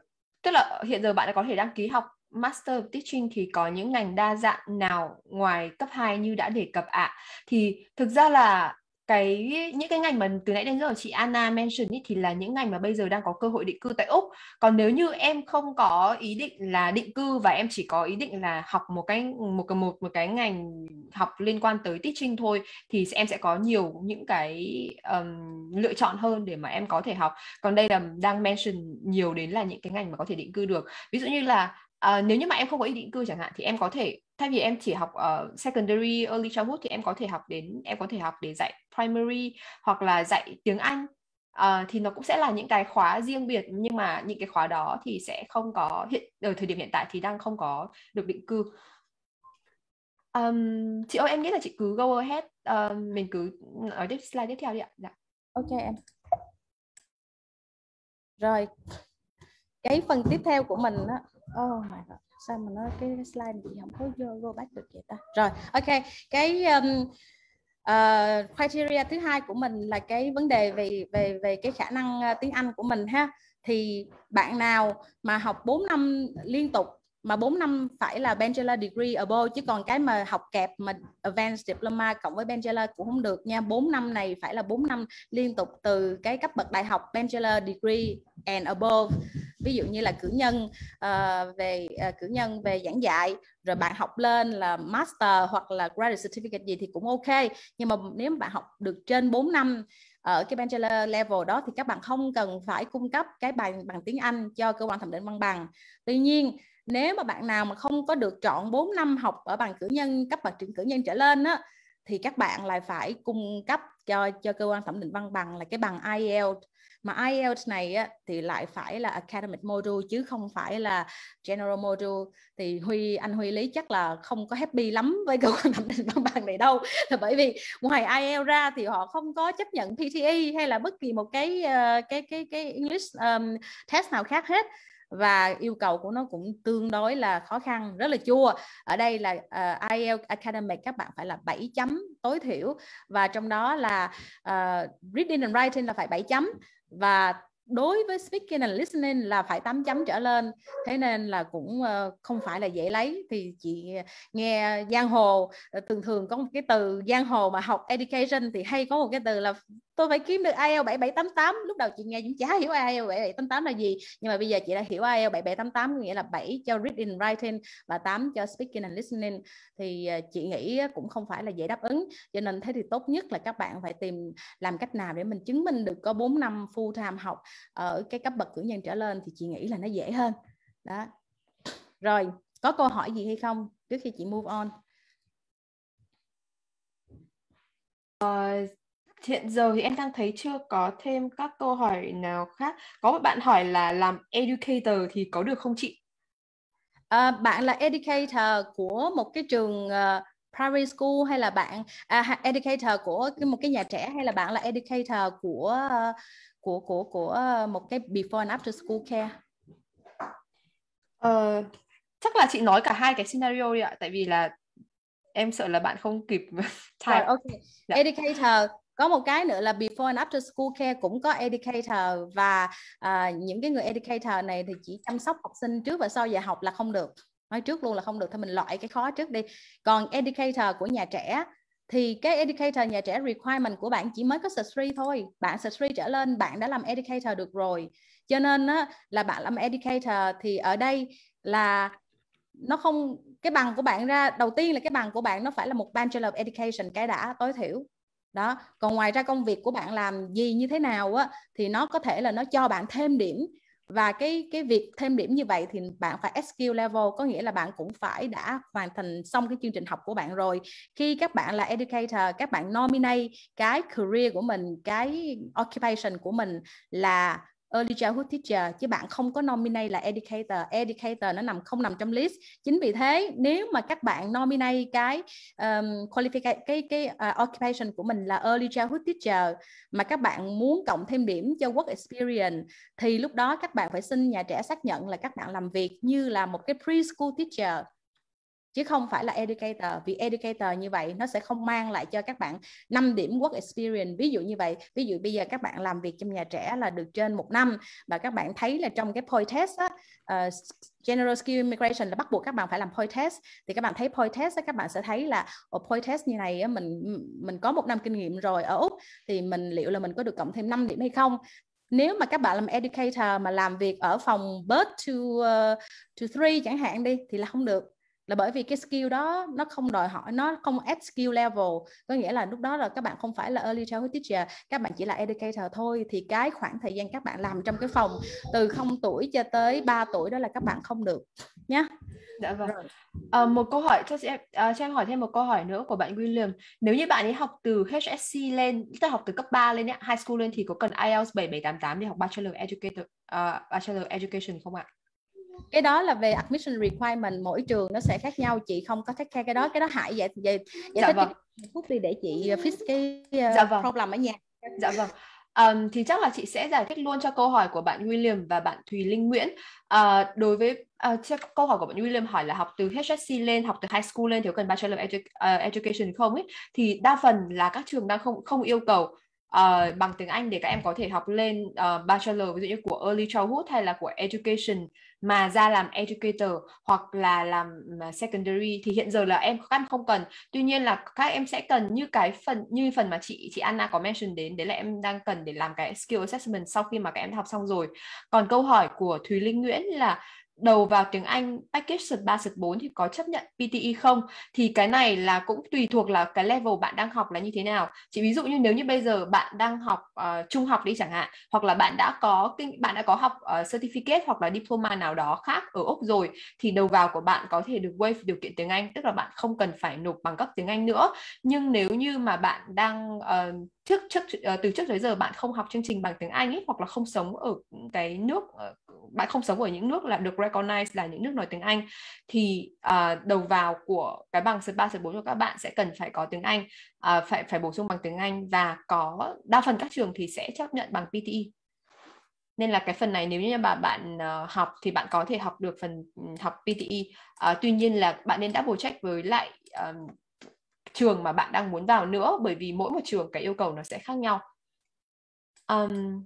tức là hiện giờ bạn đã có thể đăng ký học Master of Teaching thì có những ngành đa dạng nào ngoài cấp 2 như đã đề cập ạ? À? Thì thực ra là cái những cái ngành mà từ nãy đến giờ chị Anna mention ý, thì là những ngành mà bây giờ đang có cơ hội định cư tại Úc. Còn nếu như em không có ý định là định cư và em chỉ có ý định là học một cái một cái một một cái ngành học liên quan tới teaching thôi thì em sẽ có nhiều những cái um, lựa chọn hơn để mà em có thể học. Còn đây là đang mention nhiều đến là những cái ngành mà có thể định cư được. Ví dụ như là uh, nếu như mà em không có ý định cư chẳng hạn thì em có thể thay vì em chỉ học uh, secondary early childhood thì em có thể học đến em có thể học để dạy primary hoặc là dạy tiếng Anh uh, thì nó cũng sẽ là những cái khóa riêng biệt nhưng mà những cái khóa đó thì sẽ không có hiện ở thời điểm hiện tại thì đang không có được định cư um, chị ơi em nghĩ là chị cứ go ahead uh, mình cứ ở tiếp slide tiếp theo đi ạ dạ. ok em rồi cái phần tiếp theo của mình đó oh my god sao mà nó cái, slide này chị không có vô go back được vậy ta rồi ok cái um, uh, criteria thứ hai của mình là cái vấn đề về về về cái khả năng ờ, tiếng Anh của mình ha thì bạn nào mà học 4 năm liên tục mà 4 năm phải là bachelor degree above chứ còn cái mà học kẹp mà advanced diploma cộng với bachelor cũng không được nha. 4 năm này phải là 4 năm liên tục từ cái cấp bậc đại học bachelor degree and above ví dụ như là cử nhân uh, về uh, cử nhân về giảng dạy rồi bạn học lên là master hoặc là graduate certificate gì thì cũng ok nhưng mà nếu bạn học được trên 4 năm ở cái bachelor level đó thì các bạn không cần phải cung cấp cái bài bằng tiếng Anh cho cơ quan thẩm định văn bằng tuy nhiên nếu mà bạn nào mà không có được chọn 4 năm học ở bằng cử nhân cấp bậc trưởng cử nhân trở lên á thì các bạn lại phải cung cấp cho cho cơ quan thẩm định văn bằng là cái bằng IELTS mà IELTS này á, thì lại phải là academic module chứ không phải là general module thì Huy anh Huy lý chắc là không có happy lắm với câu thẩm định văn bằng này đâu là bởi vì ngoài IELTS ra thì họ không có chấp nhận PTE hay là bất kỳ một cái ờ, cái cái cái English um, test nào khác hết và yêu cầu của nó cũng tương đối là khó khăn rất là chua ở đây là uh, ờ, IELTS Academic các bạn phải là 7 chấm tối thiểu và trong đó là uh, reading and writing là phải 7 chấm và đối với speaking and listening là phải 8 chấm trở lên thế nên là cũng ờ, không phải là dễ lấy thì chị nghe giang hồ ờ, thường thường có một cái từ giang hồ mà học education thì hay có một cái từ là tôi phải kiếm được IELTS 7788 lúc đầu chị nghe cũng chả hiểu IELTS 7788 là gì nhưng mà bây giờ chị đã hiểu IELTS 7788 nghĩa là 7 cho reading writing và 8 cho speaking and listening thì à, chị nghĩ cũng không phải là dễ đáp ứng cho nên thế thì tốt nhất là các bạn phải tìm làm cách nào để mình chứng minh được có 4 năm full time học ở cái cấp bậc cử nhân trở lên thì chị nghĩ là nó dễ hơn đó rồi có câu hỏi gì hay không trước khi chị move on ờ, hiện giờ thì em đang thấy chưa có thêm các câu hỏi nào khác có một bạn hỏi là làm educator thì có được không chị à, bạn là educator của một cái trường uh, primary school hay là bạn à, educator của một cái nhà trẻ hay là bạn là educator của uh, của của của một cái before and after school care ờ, chắc là chị nói cả hai cái scenario đi ạ tại vì là em sợ là bạn không kịp type. *laughs* Rồi, ok. Dạ. Educator có một cái nữa là before and after school care cũng có educator và à, những cái người educator này thì chỉ chăm sóc học sinh trước và sau giờ học là không được nói trước luôn là không được thì mình loại cái khó trước đi còn educator của nhà trẻ thì cái educator nhà trẻ requirement của bạn chỉ mới có S3 thôi bạn S3 trở lên bạn đã làm educator được rồi cho nên á, là bạn làm educator thì ở đây là nó không cái bằng của bạn ra đầu tiên là cái bằng của bạn nó phải là một bachelor of education cái đã tối thiểu đó còn ngoài ra công việc của bạn làm gì như thế nào á thì nó có thể là nó cho bạn thêm điểm và cái cái việc thêm điểm như vậy thì bạn phải skill level có nghĩa là bạn cũng phải đã hoàn thành xong cái chương trình học của bạn rồi khi các bạn là educator các bạn nominate cái career của mình cái occupation của mình là early childhood teacher chứ bạn không có nominate là educator educator nó nằm không nằm trong list chính vì thế nếu mà các bạn nominate cái um, qualification cái cái uh, occupation của mình là early childhood teacher mà các bạn muốn cộng thêm điểm cho work experience thì lúc đó các bạn phải xin nhà trẻ xác nhận là các bạn làm việc như là một cái preschool teacher chứ không phải là educator vì educator như vậy nó sẽ không mang lại cho các bạn 5 điểm work experience ví dụ như vậy ví dụ bây giờ các bạn làm việc trong nhà trẻ là được trên một năm và các bạn thấy là trong cái point test á, uh, General Skill Immigration là bắt buộc các bạn phải làm point test thì các bạn thấy point test các bạn sẽ thấy là ở point test như này mình mình có một năm kinh nghiệm rồi ở Úc thì mình liệu là mình có được cộng thêm 5 điểm hay không nếu mà các bạn làm educator mà làm việc ở phòng birth to uh, ờ, to three chẳng hạn đi thì là không được là bởi vì cái skill đó nó không đòi hỏi nó không at skill level có nghĩa là lúc đó là các bạn không phải là early childhood teacher các bạn chỉ là educator thôi thì cái khoảng thời gian các bạn làm trong cái phòng từ 0 tuổi cho tới 3 tuổi đó là các bạn không được nhé dạ vâng à, một câu hỏi cho em à, cho em hỏi thêm một câu hỏi nữa của bạn William nếu như bạn ấy học từ HSC lên tức học từ cấp 3 lên ấy, high school lên thì có cần IELTS 7788 để học bachelor educator uh, bachelor education không ạ cái đó là về admission requirement mỗi trường nó sẽ khác nhau chị không có take khe cái đó cái đó hại vậy vậy vậy dạ vâng. phút đi để chị ờ, fix cái uh, dạ vâng. problem ở nhà dạ vâng Um, thì chắc là chị sẽ giải thích luôn cho câu hỏi của bạn William và bạn Thùy Linh Nguyễn. Uh, đối với uh, câu hỏi của bạn William hỏi là học từ HSC lên, học từ high school lên thì có cần bachelor of edu- uh, education không ấy? Thì đa phần là các trường đang không không yêu cầu uh, bằng tiếng Anh để các em có thể học lên uh, bachelor ví dụ như của early childhood hay là của education mà ra làm educator hoặc là làm à, secondary thì hiện giờ là em các em không cần tuy nhiên là các em sẽ cần như cái phần như phần mà chị chị Anna có mention đến đấy là em đang cần để làm cái skill assessment sau khi mà các em học xong rồi còn câu hỏi của Thùy Linh Nguyễn là đầu vào tiếng Anh package 3 sượt 4 thì có chấp nhận PTE không? Thì cái này là cũng tùy thuộc là cái level bạn đang học là như thế nào. Chỉ ví dụ như nếu như bây giờ bạn đang học uh, trung học đi chẳng hạn, hoặc là bạn đã có kinh bạn đã có học uh, certificate hoặc là diploma nào đó khác ở Úc rồi thì đầu vào của bạn có thể được waive điều kiện tiếng Anh, tức là bạn không cần phải nộp bằng cấp tiếng Anh nữa. Nhưng nếu như mà bạn đang uh, trước trước từ trước tới giờ bạn không học chương trình bằng tiếng Anh ấy hoặc là không sống ở cái nước bạn không sống ở những nước là được recognize là những nước nói tiếng Anh thì uh, đầu vào của cái bằng sượt 3 sượt 4 cho các bạn sẽ cần phải có tiếng Anh uh, phải phải bổ sung bằng tiếng Anh và có đa phần các trường thì sẽ chấp nhận bằng PTE nên là cái phần này nếu như mà bạn uh, học thì bạn có thể học được phần học PTE uh, tuy nhiên là bạn nên double check với lại um, trường mà bạn đang muốn vào nữa bởi vì mỗi một trường cái yêu cầu nó sẽ khác nhau um,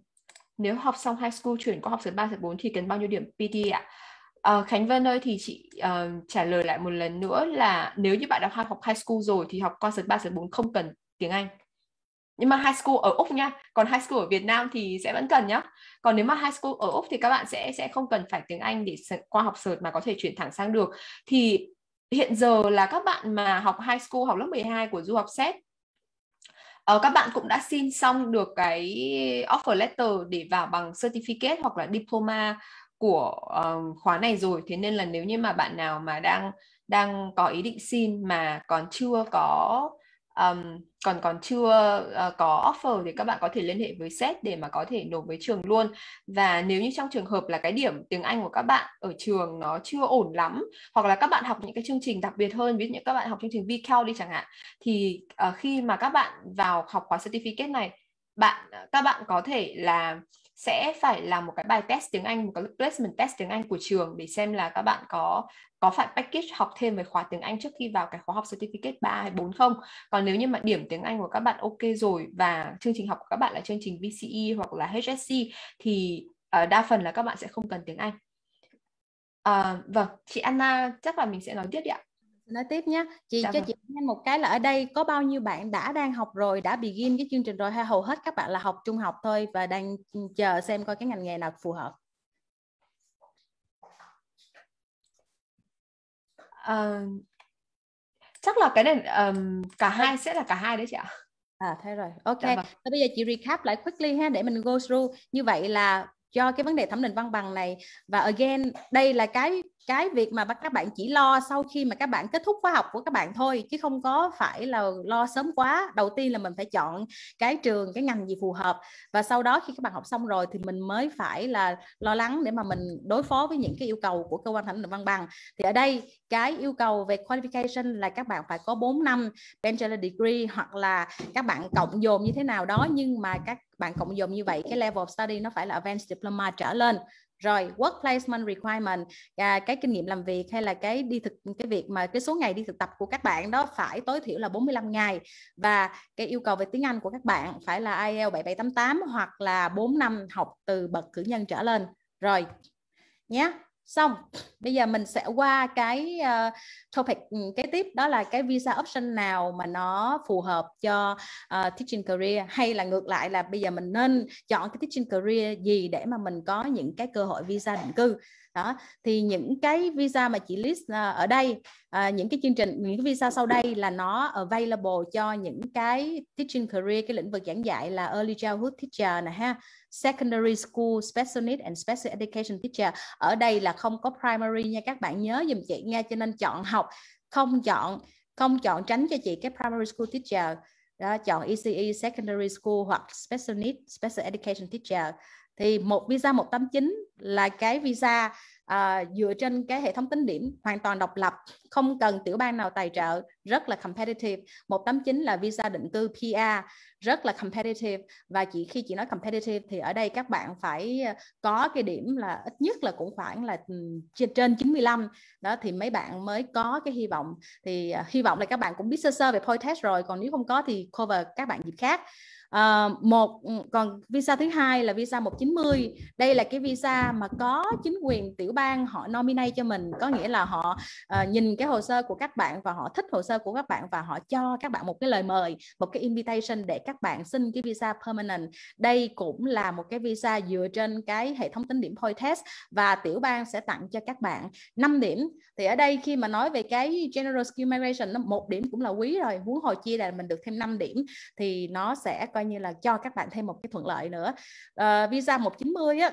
nếu học xong high school chuyển qua học sớm 3 sớm 4 thì cần bao nhiêu điểm PT ạ? À, Khánh Vân ơi thì chị uh, trả lời lại một lần nữa là nếu như bạn đã học học high school rồi thì học qua sớm 3 sớm 4 không cần tiếng Anh. Nhưng mà high school ở Úc nha, còn high school ở Việt Nam thì sẽ vẫn cần nhá. Còn nếu mà high school ở Úc thì các bạn sẽ sẽ không cần phải tiếng Anh để qua học sớm mà có thể chuyển thẳng sang được. Thì hiện giờ là các bạn mà học high school học lớp 12 của du học xét uh, các bạn cũng đã xin xong được cái offer letter để vào bằng certificate hoặc là diploma của uh, khóa này rồi thế nên là nếu như mà bạn nào mà đang đang có ý định xin mà còn chưa có um, còn còn chưa uh, có offer thì các bạn có thể liên hệ với SET để mà có thể nộp với trường luôn và nếu như trong trường hợp là cái điểm tiếng Anh của các bạn ở trường nó chưa ổn lắm hoặc là các bạn học những cái chương trình đặc biệt hơn ví dụ như các bạn học chương trình VCAL đi chẳng hạn thì uh, khi mà các bạn vào học khóa certificate này bạn các bạn có thể là sẽ phải làm một cái bài test tiếng Anh, một cái placement test tiếng Anh của trường để xem là các bạn có có phải package học thêm về khóa tiếng Anh trước khi vào cái khóa học certificate 3 hay 4 không. Còn nếu như mà điểm tiếng Anh của các bạn ok rồi và chương trình học của các bạn là chương trình VCE hoặc là HSC thì uh, đa phần là các bạn sẽ không cần tiếng Anh. uh, vâng, chị Anna chắc là mình sẽ nói tiếp đi ạ nói tiếp nhé chị dạ cho vâng. chị nghe một cái là ở đây có bao nhiêu bạn đã đang học rồi đã begin cái chương trình rồi hay hầu hết các bạn là học trung học thôi và đang chờ xem coi cái ngành nghề nào phù hợp à, chắc là cái này um, cả ờ. hai sẽ là cả hai đấy chị ạ à thế rồi ok dạ vâng. Và bây giờ chị recap lại quickly ha để mình go through như vậy là cho cái vấn đề thẩm định văn bằng này và again đây là cái cái việc mà các bạn chỉ lo sau khi mà các bạn kết thúc khóa học của các bạn thôi chứ không có phải là lo sớm quá đầu tiên là mình phải chọn cái trường cái ngành gì phù hợp và sau đó khi các bạn học xong rồi thì mình mới phải là lo lắng để mà mình đối phó với những cái yêu cầu của cơ quan thẩm định văn bằng thì ở đây cái yêu cầu về qualification là các bạn phải có 4 năm bachelor degree hoặc là các bạn cộng dồn như thế nào đó nhưng mà các bạn cộng dồn như vậy cái level of study nó phải là advanced diploma trở lên rồi work placement requirement à, cái kinh nghiệm làm việc hay là cái đi thực cái việc mà cái số ngày đi thực tập của các bạn đó phải tối thiểu là 45 ngày và cái yêu cầu về tiếng Anh của các bạn phải là IELTS 7788 hoặc là 4 năm học từ bậc cử nhân trở lên rồi nhé yeah xong bây giờ mình sẽ qua cái uh, topic cái ừ, tiếp đó là cái visa option nào mà nó phù hợp cho uh, teaching career hay là ngược lại là bây giờ mình nên chọn cái teaching career gì để mà mình có những cái cơ hội visa định cư đó thì những cái visa mà chị list ờ, ở đây ờ, những cái chương trình những cái visa sau đây là nó available cho những cái teaching career cái lĩnh vực giảng dạy là early childhood teacher nè ha secondary school special needs and special education teacher ở đây là không có primary nha các bạn nhớ dùm chị nghe cho nên chọn học không chọn không chọn tránh cho chị cái primary school teacher đó chọn ECE e, secondary school hoặc special needs special education teacher thì một visa 189 là cái visa à, dựa trên cái hệ thống tính điểm hoàn toàn độc lập không cần tiểu bang nào tài trợ rất là competitive 189 là visa định cư PR rất là competitive và chỉ khi chị nói competitive thì ở đây các bạn phải ờ, có cái điểm là ít nhất là cũng khoảng là ừ, trên 95 đó thì mấy bạn mới có cái hy vọng thì uh, hy vọng là các bạn cũng biết sơ sơ về POI test rồi còn nếu không có thì cover các bạn dịp khác à, một ừ, còn visa thứ hai là visa 190 đây là cái visa mà có chính quyền tiểu bang họ nominate cho mình có nghĩa là họ à, nhìn cái hồ sơ của các bạn và họ thích hồ sơ của các bạn và họ cho các bạn một cái lời mời một cái invitation để các bạn xin cái visa permanent đây cũng là một cái visa dựa trên cái hệ thống tính điểm point test và tiểu bang sẽ tặng cho các bạn 5 điểm thì ở đây khi mà nói về cái general skill migration nó một điểm cũng là quý rồi muốn hồi chia là mình được thêm 5 điểm thì nó sẽ có coi như là cho các bạn thêm một cái thuận lợi nữa uh, visa 190 á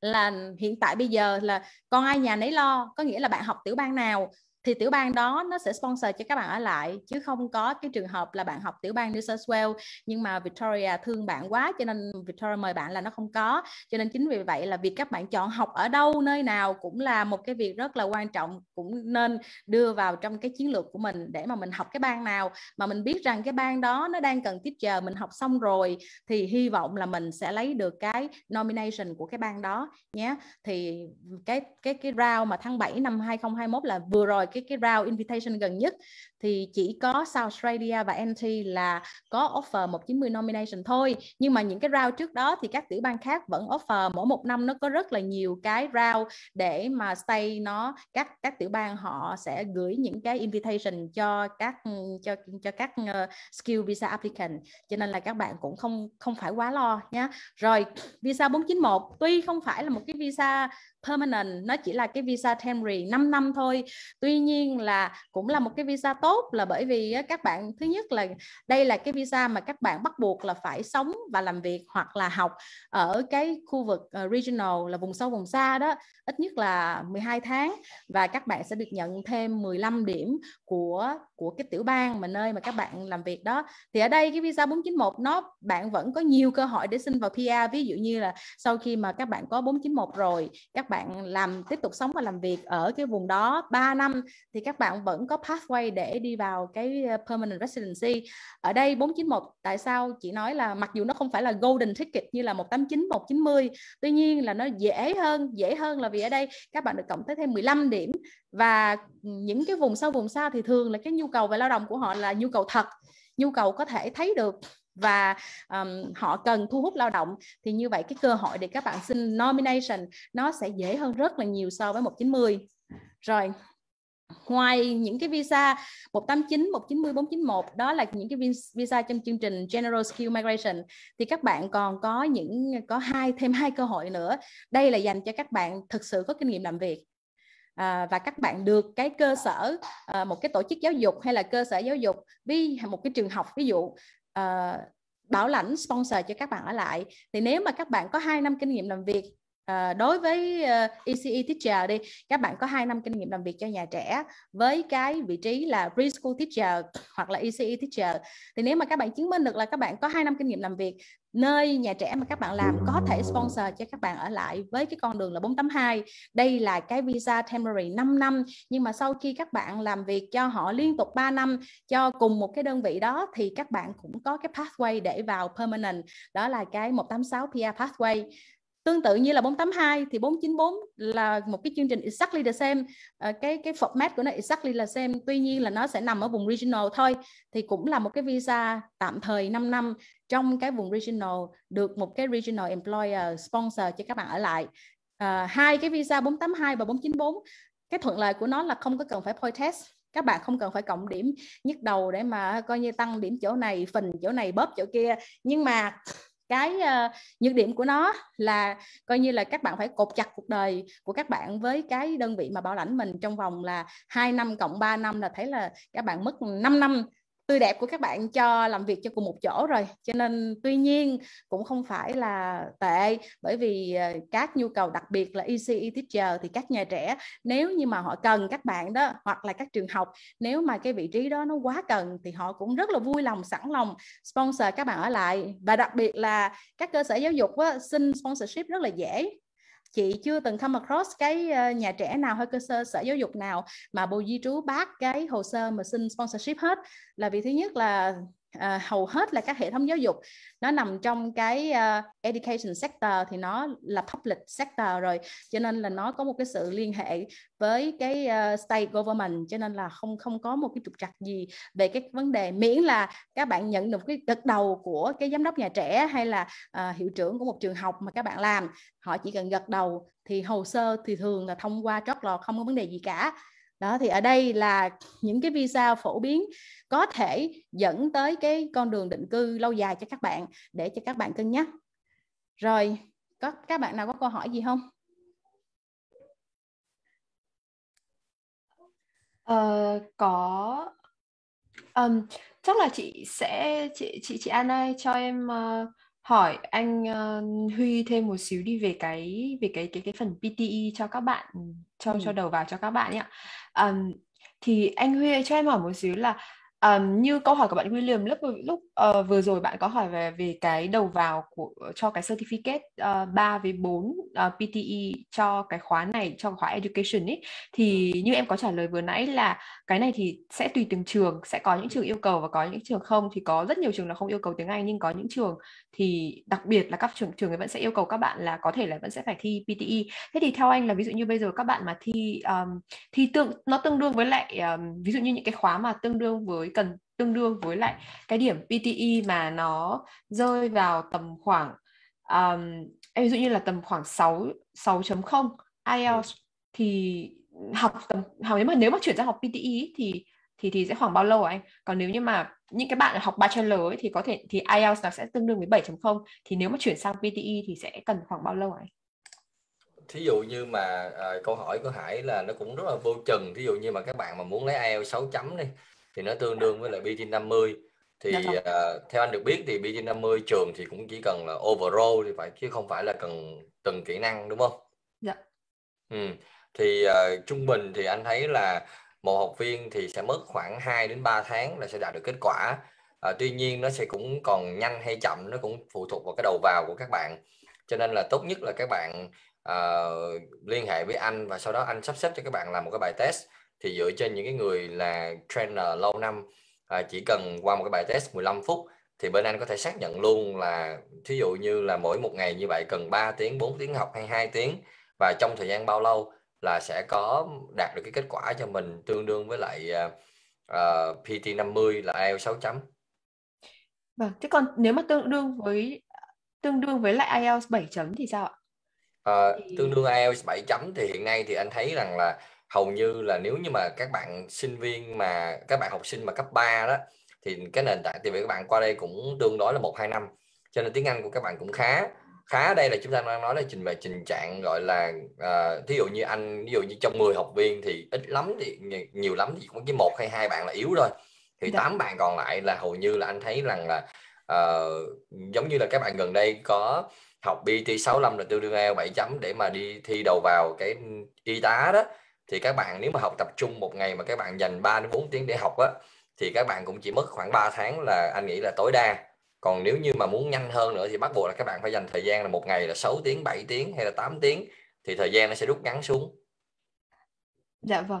là hiện tại bây giờ là con ai nhà nấy lo có nghĩa là bạn học tiểu bang nào thì tiểu bang đó nó sẽ sponsor cho các bạn ở lại chứ không có cái trường hợp là bạn học tiểu bang New South Wales nhưng mà Victoria thương bạn quá cho nên Victoria mời bạn là nó không có cho nên chính vì vậy là việc các bạn chọn học ở đâu nơi nào cũng là một cái việc rất là quan trọng cũng nên đưa vào trong cái chiến lược của mình để mà mình học cái bang nào mà mình biết rằng cái bang đó nó đang cần tiếp chờ mình học xong rồi thì hy vọng là mình sẽ lấy được cái nomination của cái bang đó nhé thì cái cái cái round mà tháng 7 năm 2021 là vừa rồi cái cái round invitation gần nhất thì chỉ có South Australia và NT là có offer 190 nomination thôi nhưng mà những cái round trước đó thì các tiểu bang khác vẫn offer mỗi một năm nó có rất là nhiều cái round để mà stay nó các các tiểu bang họ sẽ gửi những cái invitation cho các cho cho các ờ, skill visa applicant cho nên là các bạn cũng không không phải quá lo nhé rồi visa 491 tuy không phải là một cái visa permanent nó chỉ là cái visa temporary 5 năm thôi tuy nhiên là cũng là một cái visa tốt là bởi vì các bạn thứ nhất là đây là cái visa mà các bạn bắt buộc là phải sống và làm việc hoặc là học ở cái khu vực ờ, regional là vùng sâu vùng xa đó ít nhất là 12 tháng và các bạn sẽ được nhận thêm 15 điểm của của cái tiểu bang mà nơi mà các bạn làm việc đó thì ở đây cái visa 491 nó bạn vẫn có nhiều cơ hội để xin vào PR ví dụ như là sau khi mà các bạn có 491 rồi các bạn làm tiếp tục sống và làm việc ở cái vùng đó 3 năm thì các bạn vẫn có pathway để đi vào cái ờ, permanent residency. Ở đây 491 tại sao chị nói là mặc dù nó không phải là golden ticket như là 189 190, tuy nhiên là nó dễ hơn, dễ hơn là vì ở đây các bạn được cộng tới thêm 15 điểm và những cái vùng sâu vùng xa thì thường là cái nhu cầu về lao động của họ là nhu cầu thật nhu cầu có thể thấy được và um, họ cần thu hút lao động thì như vậy cái cơ hội để các bạn xin nomination nó sẽ dễ hơn rất là nhiều so với 190 rồi ngoài những cái visa 189, 190, 491 đó là những cái visa trong chương trình General Skill Migration thì các bạn còn có những có hai thêm hai cơ hội nữa đây là dành cho các bạn thực sự có kinh nghiệm làm việc à, và các bạn được cái cơ sở à, một cái tổ chức giáo dục hay là cơ sở giáo dục với một cái trường học ví dụ uh, bảo lãnh sponsor cho các bạn ở lại thì nếu mà các bạn có 2 năm kinh nghiệm làm việc uh, đối với uh, ờ, ECE teacher đi các bạn có 2 năm kinh nghiệm làm việc cho nhà trẻ với cái vị trí là preschool teacher hoặc là ECE e teacher thì nếu mà các bạn chứng minh được là các bạn có 2 năm kinh nghiệm làm việc nơi nhà trẻ mà các bạn làm có thể sponsor cho các bạn ở lại với cái con đường là 482. Đây là cái visa temporary 5 năm nhưng mà sau khi các bạn làm việc cho họ liên tục 3 năm cho cùng một cái đơn vị đó thì các bạn cũng có cái pathway để vào permanent. Đó là cái 186 PR pathway tương tự như là 482 thì 494 là một cái chương trình exactly the same à, cái cái format của nó exactly là same tuy nhiên là nó sẽ nằm ở vùng regional thôi thì cũng là một cái visa tạm thời 5 năm trong cái vùng regional được một cái regional employer sponsor cho các bạn ở lại à, hai cái visa 482 và 494 cái thuận lợi của nó là không có cần phải point test các bạn không cần phải cộng điểm nhức đầu để mà coi như tăng điểm chỗ này phình chỗ này bóp chỗ kia nhưng mà cái uh, nhược điểm của nó là coi như là các bạn phải cột chặt cuộc đời của các bạn với cái đơn vị mà bảo lãnh mình trong vòng là 2 năm cộng 3 năm là thấy là các bạn mất 5 năm tươi đẹp của các bạn cho làm việc cho cùng một chỗ rồi cho nên tuy nhiên cũng không phải là tệ bởi vì ờ, các nhu cầu đặc biệt là ECE e teacher thì các nhà trẻ nếu như mà họ cần các bạn đó hoặc là các trường học nếu mà cái vị trí đó nó quá cần thì họ cũng rất là vui lòng sẵn lòng sponsor các bạn ở lại và đặc biệt là các cơ sở giáo dục á, xin sponsorship rất là dễ chị chưa từng come across cái ờ, nhà trẻ nào hay cơ sở sở giáo dục nào mà bồ di trú bác cái hồ sơ mà xin sponsorship hết là vì thứ nhất là uh, hầu hết là các hệ thống giáo dục nó nằm trong cái uh, education sector thì nó là public sector rồi cho nên là nó có một cái sự liên hệ với cái uh, state government cho nên là không không có một cái trục trặc gì về cái vấn đề miễn là các bạn nhận được cái gật đầu của cái giám đốc nhà trẻ hay là uh, hiệu trưởng của một trường học mà các bạn làm họ chỉ cần gật đầu thì hồ sơ thì thường là thông qua trót lọt không có vấn đề gì cả đó thì ở đây là những cái visa phổ biến có thể dẫn tới cái con đường định cư lâu dài cho các bạn để cho các bạn cân nhắc rồi có các bạn nào có câu hỏi gì không ờ, có um, chắc là chị sẽ chị chị chị An Anna cho em uh, hỏi anh uh, Huy thêm một xíu đi về cái về cái cái cái phần PTE cho các bạn cho ừ. cho đầu vào cho các bạn ạ. Um, thì anh Huy cho em hỏi một xíu là um, như câu hỏi của bạn William lúc lúc uh, vừa rồi bạn có hỏi về về cái đầu vào của cho cái certificate uh, ờ, 3 với 4 uh, PTE cho cái khóa này cho khóa education ấy thì ừ. như em có trả lời vừa nãy là cái này thì sẽ tùy từng trường sẽ có những trường yêu cầu và có những trường không thì có rất nhiều trường là không yêu cầu tiếng Anh nhưng có những trường thì đặc biệt là các trường trường ấy vẫn sẽ yêu cầu các bạn là có thể là vẫn sẽ phải thi PTE thế thì theo anh là ví dụ như bây giờ các bạn mà thi um, thi tương nó tương đương với lại um, ví dụ như những cái khóa mà tương đương với cần tương đương với lại cái điểm PTE mà nó rơi vào tầm khoảng um, ví dụ như là tầm khoảng 6 6.0 ừ. IELTS thì học tầm học nếu mà nếu mà chuyển sang học PTE thì thì thì sẽ khoảng bao lâu anh còn nếu như mà những cái bạn học bachelor ấy, thì có thể thì IELTS nó sẽ tương đương với 7.0 thì nếu mà chuyển sang PTE thì sẽ cần khoảng bao lâu ạ? Thí dụ như mà à, câu hỏi của Hải là nó cũng rất là vô chừng, thí dụ như mà các bạn mà muốn lấy IELTS 6 chấm đi thì nó tương đương với lại PTE 50 thì à, theo anh được biết thì PTE 50 trường thì cũng chỉ cần là overall thì phải chứ không phải là cần từng kỹ năng đúng không? Dạ. Ừ. Thì uh, trung bình thì anh thấy là một học viên thì sẽ mất khoảng 2 đến 3 tháng là sẽ đạt được kết quả à, tuy nhiên nó sẽ cũng còn nhanh hay chậm nó cũng phụ thuộc vào cái đầu vào của các bạn cho nên là tốt nhất là các bạn à, liên hệ với anh và sau đó anh sắp xếp cho các bạn làm một cái bài test thì dựa trên những cái người là trainer lâu năm à, chỉ cần qua một cái bài test 15 phút thì bên anh có thể xác nhận luôn là thí dụ như là mỗi một ngày như vậy cần 3 tiếng 4 tiếng học hay 2 tiếng và trong thời gian bao lâu là sẽ có đạt được cái kết quả cho mình tương đương với lại uh, PT 50 là IELTS 6 chấm. Vâng, thế còn nếu mà tương đương với tương đương với lại IELTS 7 chấm thì sao ạ? À, tương đương IELTS 7 chấm thì hiện nay thì anh thấy rằng là hầu như là nếu như mà các bạn sinh viên mà các bạn học sinh mà cấp 3 đó thì cái nền tảng thì các bạn qua đây cũng tương đối là một hai năm cho nên tiếng Anh của các bạn cũng khá khá đây là chúng ta đang nói là trình về tình trạng gọi là uh, thí dụ như anh ví dụ như trong 10 học viên thì ít lắm thì nhiều lắm thì cũng chỉ một hay hai bạn là yếu thôi thì dạ. tám bạn còn lại là hầu như là anh thấy rằng là uh, giống như là các bạn gần đây có học BT 65 là tương đương IELTS 7 chấm để mà đi thi đầu vào cái y tá đó thì các bạn nếu mà học tập trung một ngày mà các bạn dành 3 đến 4 tiếng để học á thì các bạn cũng chỉ mất khoảng 3 tháng là anh nghĩ là tối đa còn nếu như mà muốn nhanh hơn nữa thì bắt buộc là các bạn phải dành thời gian là một ngày là 6 tiếng 7 tiếng hay là 8 tiếng thì thời gian nó sẽ rút ngắn xuống dạ vâng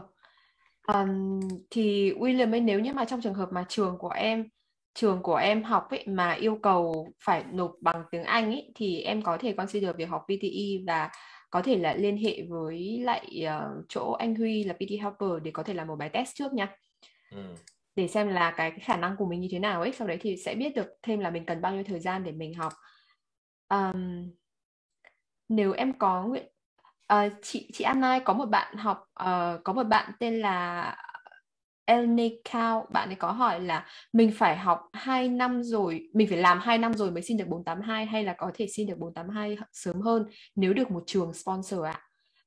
um, thì William ấy nếu như mà trong trường hợp mà trường của em trường của em học ấy mà yêu cầu phải nộp bằng tiếng Anh ấy thì em có thể consider việc học PTE và có thể là liên hệ với lại uh, chỗ anh Huy là PT helper để có thể làm một bài test trước nha. Ừ để xem là cái, cái khả năng của mình như thế nào ấy sau đấy thì sẽ biết được thêm là mình cần bao nhiêu thời gian để mình học um, nếu em có nguyện uh, chị chị Anna có một bạn học uh, có một bạn tên là Elnikao, bạn ấy có hỏi là mình phải học 2 năm rồi mình phải làm 2 năm rồi mới xin được 482 hay là có thể xin được 482 sớm hơn nếu được một trường sponsor ạ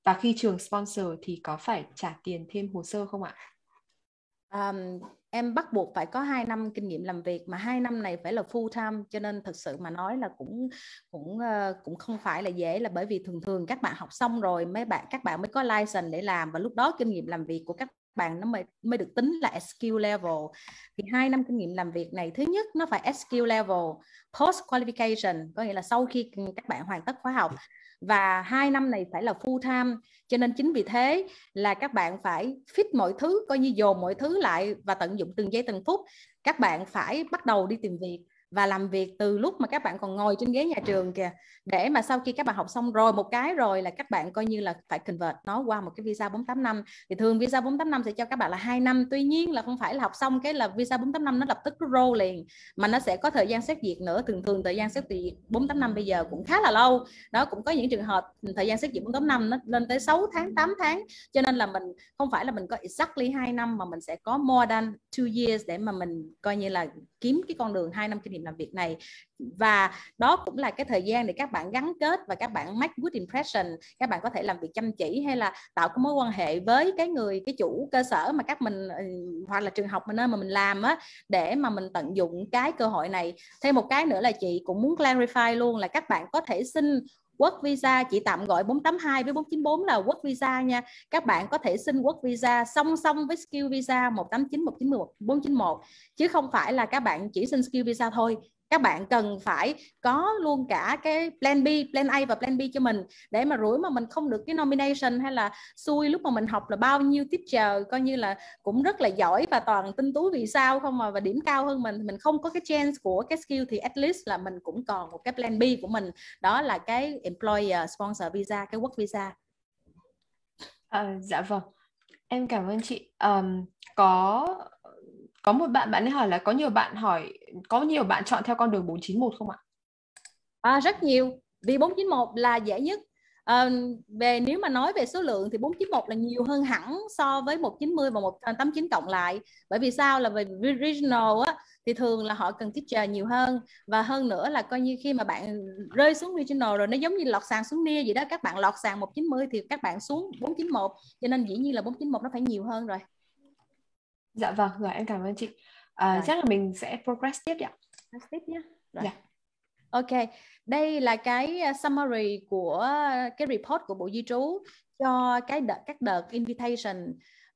và khi trường sponsor thì có phải trả tiền thêm hồ sơ không ạ? Um, em bắt buộc phải có 2 năm kinh nghiệm làm việc mà hai năm này phải là full time cho nên thực sự mà nói là cũng cũng ờ, cũng không phải là dễ là bởi vì thường thường các bạn học xong rồi mấy bạn các bạn mới có license để làm và lúc đó kinh nghiệm làm việc của các bạn nó mới mới được tính là skill level thì hai năm kinh nghiệm làm việc này thứ nhất nó phải skill level post qualification có nghĩa là sau khi các bạn hoàn tất khóa học và hai năm này phải là full time cho nên chính vì thế là các bạn phải fit mọi thứ coi như dồn mọi thứ lại và tận dụng từng giây từng phút các bạn phải bắt đầu đi tìm việc và làm việc từ lúc mà các bạn còn ngồi trên ghế nhà trường kìa để mà sau khi các bạn học xong rồi một cái rồi là các bạn coi như là phải convert nó qua một cái visa 48 năm thì thường visa 48 năm sẽ cho các bạn là hai năm tuy nhiên là không phải là học xong cái là visa 48 năm nó lập tức roll liền mà nó sẽ có thời gian xét duyệt nữa thường thường thời gian xét duyệt 48 năm bây giờ cũng khá là lâu đó cũng có những trường hợp thời gian xét duyệt 48 năm nó lên tới 6 tháng 8 tháng cho nên là mình không phải là mình có exactly 2 năm mà mình sẽ có more than 2 years để mà mình coi như là kiếm cái con đường 2 năm kinh nghiệm làm việc này và đó cũng là cái thời gian để các bạn gắn kết và các bạn make good impression các bạn có thể làm việc chăm chỉ hay là tạo cái mối quan hệ với cái người cái chủ cơ sở mà các mình ừ, hoặc là trường học mà nơi mà mình làm á để mà mình tận dụng cái cơ hội này thêm một cái nữa là chị cũng muốn clarify luôn là các bạn có thể xin Work Visa chị tạm gọi 482 với 494 là Work Visa nha. Các bạn có thể xin Work Visa song song với Skill Visa 189, 191, 491 chứ không phải là các bạn chỉ xin Skill Visa thôi các bạn cần phải có luôn cả cái plan B, plan A và plan B cho mình để mà rủi mà mình không được cái nomination hay là xui lúc mà mình học là bao nhiêu teacher coi như là cũng rất là giỏi và toàn tinh tú vì sao không mà và điểm cao hơn mình mình không có cái chance của cái skill thì at least là mình cũng còn một cái plan B của mình đó là cái employer sponsor visa cái work visa à, dạ vâng em cảm ơn chị um, có có một bạn bạn ấy hỏi là có nhiều bạn hỏi có nhiều bạn chọn theo con đường 491 không ạ? À, rất nhiều vì 491 là dễ nhất à, về nếu mà nói về số lượng thì 491 là nhiều hơn hẳn so với 190 và 189 cộng lại bởi vì sao là về regional á, thì thường là họ cần teacher nhiều hơn và hơn nữa là coi như khi mà bạn rơi xuống regional rồi nó giống như lọt sàn xuống nia vậy đó các bạn lọt sàn 190 thì các bạn xuống 491 cho nên dĩ nhiên là 491 nó phải nhiều hơn rồi Dạ vâng, rồi em cảm ơn chị. À, chắc là mình sẽ progress tiếp ạ. Progress tiếp nhé. Dạ. Ok, đây là cái à, summary của cái report của Bộ Di trú cho cái đợt các đợt invitation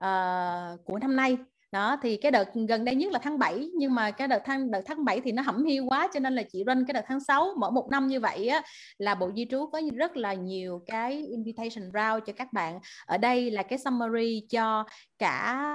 uh, của năm nay. Đó thì cái đợt gần đây nhất là tháng 7 nhưng mà cái đợt tháng đợt tháng 7 thì nó hẩm hiu quá cho nên là chỉ run cái đợt tháng 6 mỗi một năm như vậy á là Bộ Di trú có rất là nhiều cái invitation round cho các bạn. Ở đây là cái summary cho cả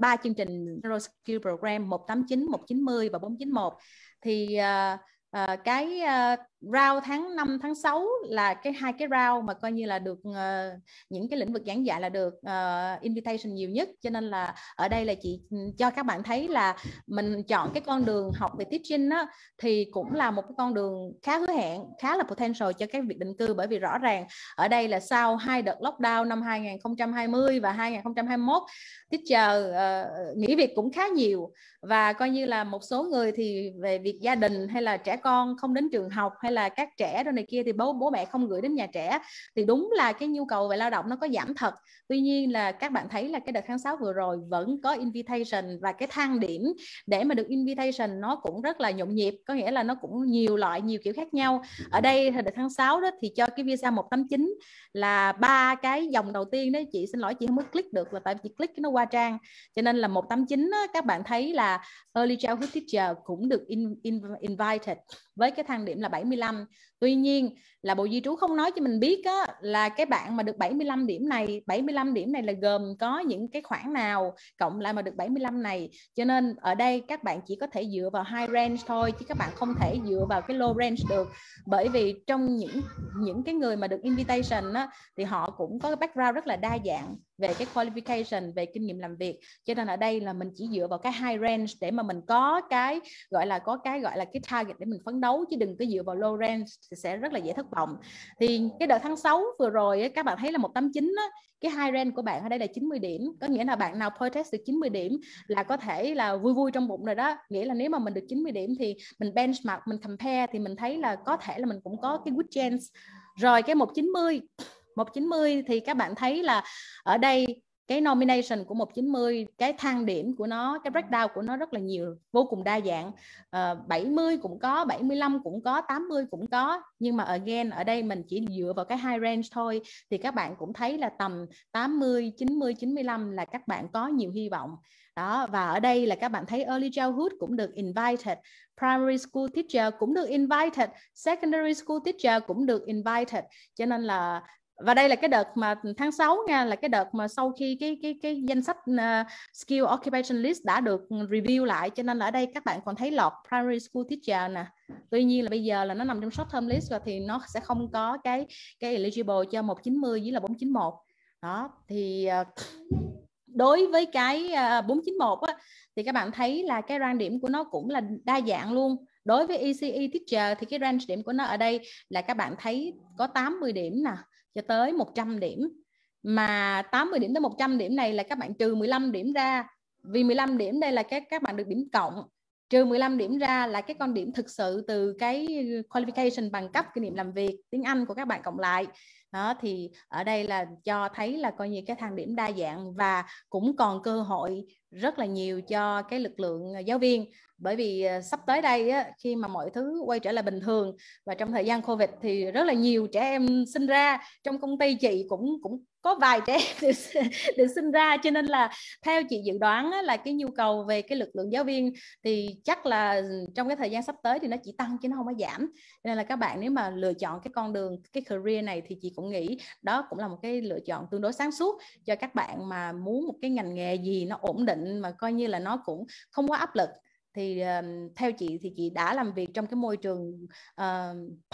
ba chương trình General Skill Program 189, 190 và 491 thì uh, uh, cái uh, Rau tháng 5 tháng 6 là cái hai cái rau mà coi như là được uh, những cái lĩnh vực giảng dạy là được uh, invitation nhiều nhất cho nên là ở đây là chị ừ, cho các bạn thấy là mình chọn cái con đường học về teaching á thì cũng là một cái con đường khá hứa hẹn khá là potential cho cái việc định cư bởi vì rõ ràng ở đây là sau hai đợt lockdown năm 2020 và 2021 teacher uh, nghỉ việc cũng khá nhiều và coi như là một số người thì về việc gia đình hay là trẻ con không đến trường học hay là các trẻ rồi này kia thì bố bố mẹ không gửi đến nhà trẻ thì đúng là cái nhu cầu về lao động nó có giảm thật tuy nhiên là các bạn thấy là cái đợt tháng 6 vừa rồi vẫn có invitation và cái thang điểm để mà được invitation nó cũng rất là nhộn nhịp có nghĩa là nó cũng nhiều loại nhiều kiểu khác nhau ở đây thì đợt tháng 6 đó thì cho cái visa 189 là ba cái dòng đầu tiên đó chị xin lỗi chị không có click được là tại vì chị click nó qua trang cho nên là 189 đó, các bạn thấy là early childhood teacher cũng được in, in, invited với cái thang điểm là 75 làm tuy nhiên là bộ di trú không nói cho mình biết á, là cái bạn mà được 75 điểm này 75 điểm này là gồm có những cái khoản nào cộng lại mà được 75 này cho nên ở đây các bạn chỉ có thể dựa vào high range thôi chứ các bạn không thể dựa vào cái low range được bởi vì trong những những cái người mà được invitation á, thì họ cũng có background rất là đa dạng về cái qualification về kinh nghiệm làm việc cho nên ở đây là mình chỉ dựa vào cái high range để mà mình có cái gọi là có cái gọi là cái target để mình phấn đấu chứ đừng có dựa vào low range thì sẽ rất là dễ thất vọng thì cái đợt tháng 6 vừa rồi các bạn thấy là 189 á, cái high range của bạn ở đây là 90 điểm có nghĩa là bạn nào point test được 90 điểm là có thể là vui vui trong bụng rồi đó nghĩa là nếu mà mình được 90 điểm thì mình benchmark mình compare thì mình thấy là có thể là mình cũng có cái good chance rồi cái 190 190 thì các bạn thấy là ở đây cái nomination của 190 cái thang điểm của nó cái breakdown của nó rất là nhiều vô cùng đa dạng à, ờ, 70 cũng có 75 cũng có 80 cũng có nhưng mà again ở đây mình chỉ dựa vào cái high range thôi thì các bạn cũng thấy là tầm 80 90 95 là các bạn có nhiều hy vọng đó và ở đây là các bạn thấy early childhood cũng được invited primary school teacher cũng được invited secondary school teacher cũng được invited cho nên là và đây là cái đợt mà tháng 6 nha là cái đợt mà sau khi cái cái cái danh sách uh, skill occupation list đã được review lại cho nên là ở đây các bạn còn thấy lọt primary school teacher nè tuy nhiên là bây giờ là nó nằm trong short term list rồi thì nó sẽ không có cái cái eligible cho 190 với là 491 đó thì uh, đối với cái uh, ờ, 491 á, thì các bạn thấy là cái rang điểm của nó cũng là đa dạng luôn đối với ECE e teacher thì cái range điểm của nó ở đây là các bạn thấy có 80 điểm nè cho tới 100 điểm mà 80 điểm tới 100 điểm này là các bạn trừ 15 điểm ra vì 15 điểm đây là các các bạn được điểm cộng trừ 15 điểm ra là cái con điểm thực sự từ cái qualification bằng cấp kinh nghiệm làm việc tiếng Anh của các bạn cộng lại đó thì ở đây là cho thấy là coi như cái thang điểm đa dạng và cũng còn cơ hội rất là nhiều cho cái lực lượng à, giáo viên bởi vì à, sắp tới đây á, khi mà mọi thứ quay trở lại bình thường và trong thời gian covid thì rất là nhiều trẻ em sinh ra trong công ty chị cũng cũng có vài trẻ *laughs* được, được sinh ra cho nên là theo chị dự đoán á, là cái nhu cầu về cái lực lượng giáo viên thì chắc là ừ, trong cái thời gian sắp tới thì nó chỉ tăng chứ nó không có giảm cho nên là các bạn nếu mà lựa chọn cái con đường cái career này thì chị cũng nghĩ đó cũng là một cái lựa chọn tương đối sáng suốt cho các bạn mà muốn một cái ngành nghề gì nó ổn định mà coi như là nó cũng không quá áp lực thì um, theo chị thì chị đã làm việc trong cái môi trường uh,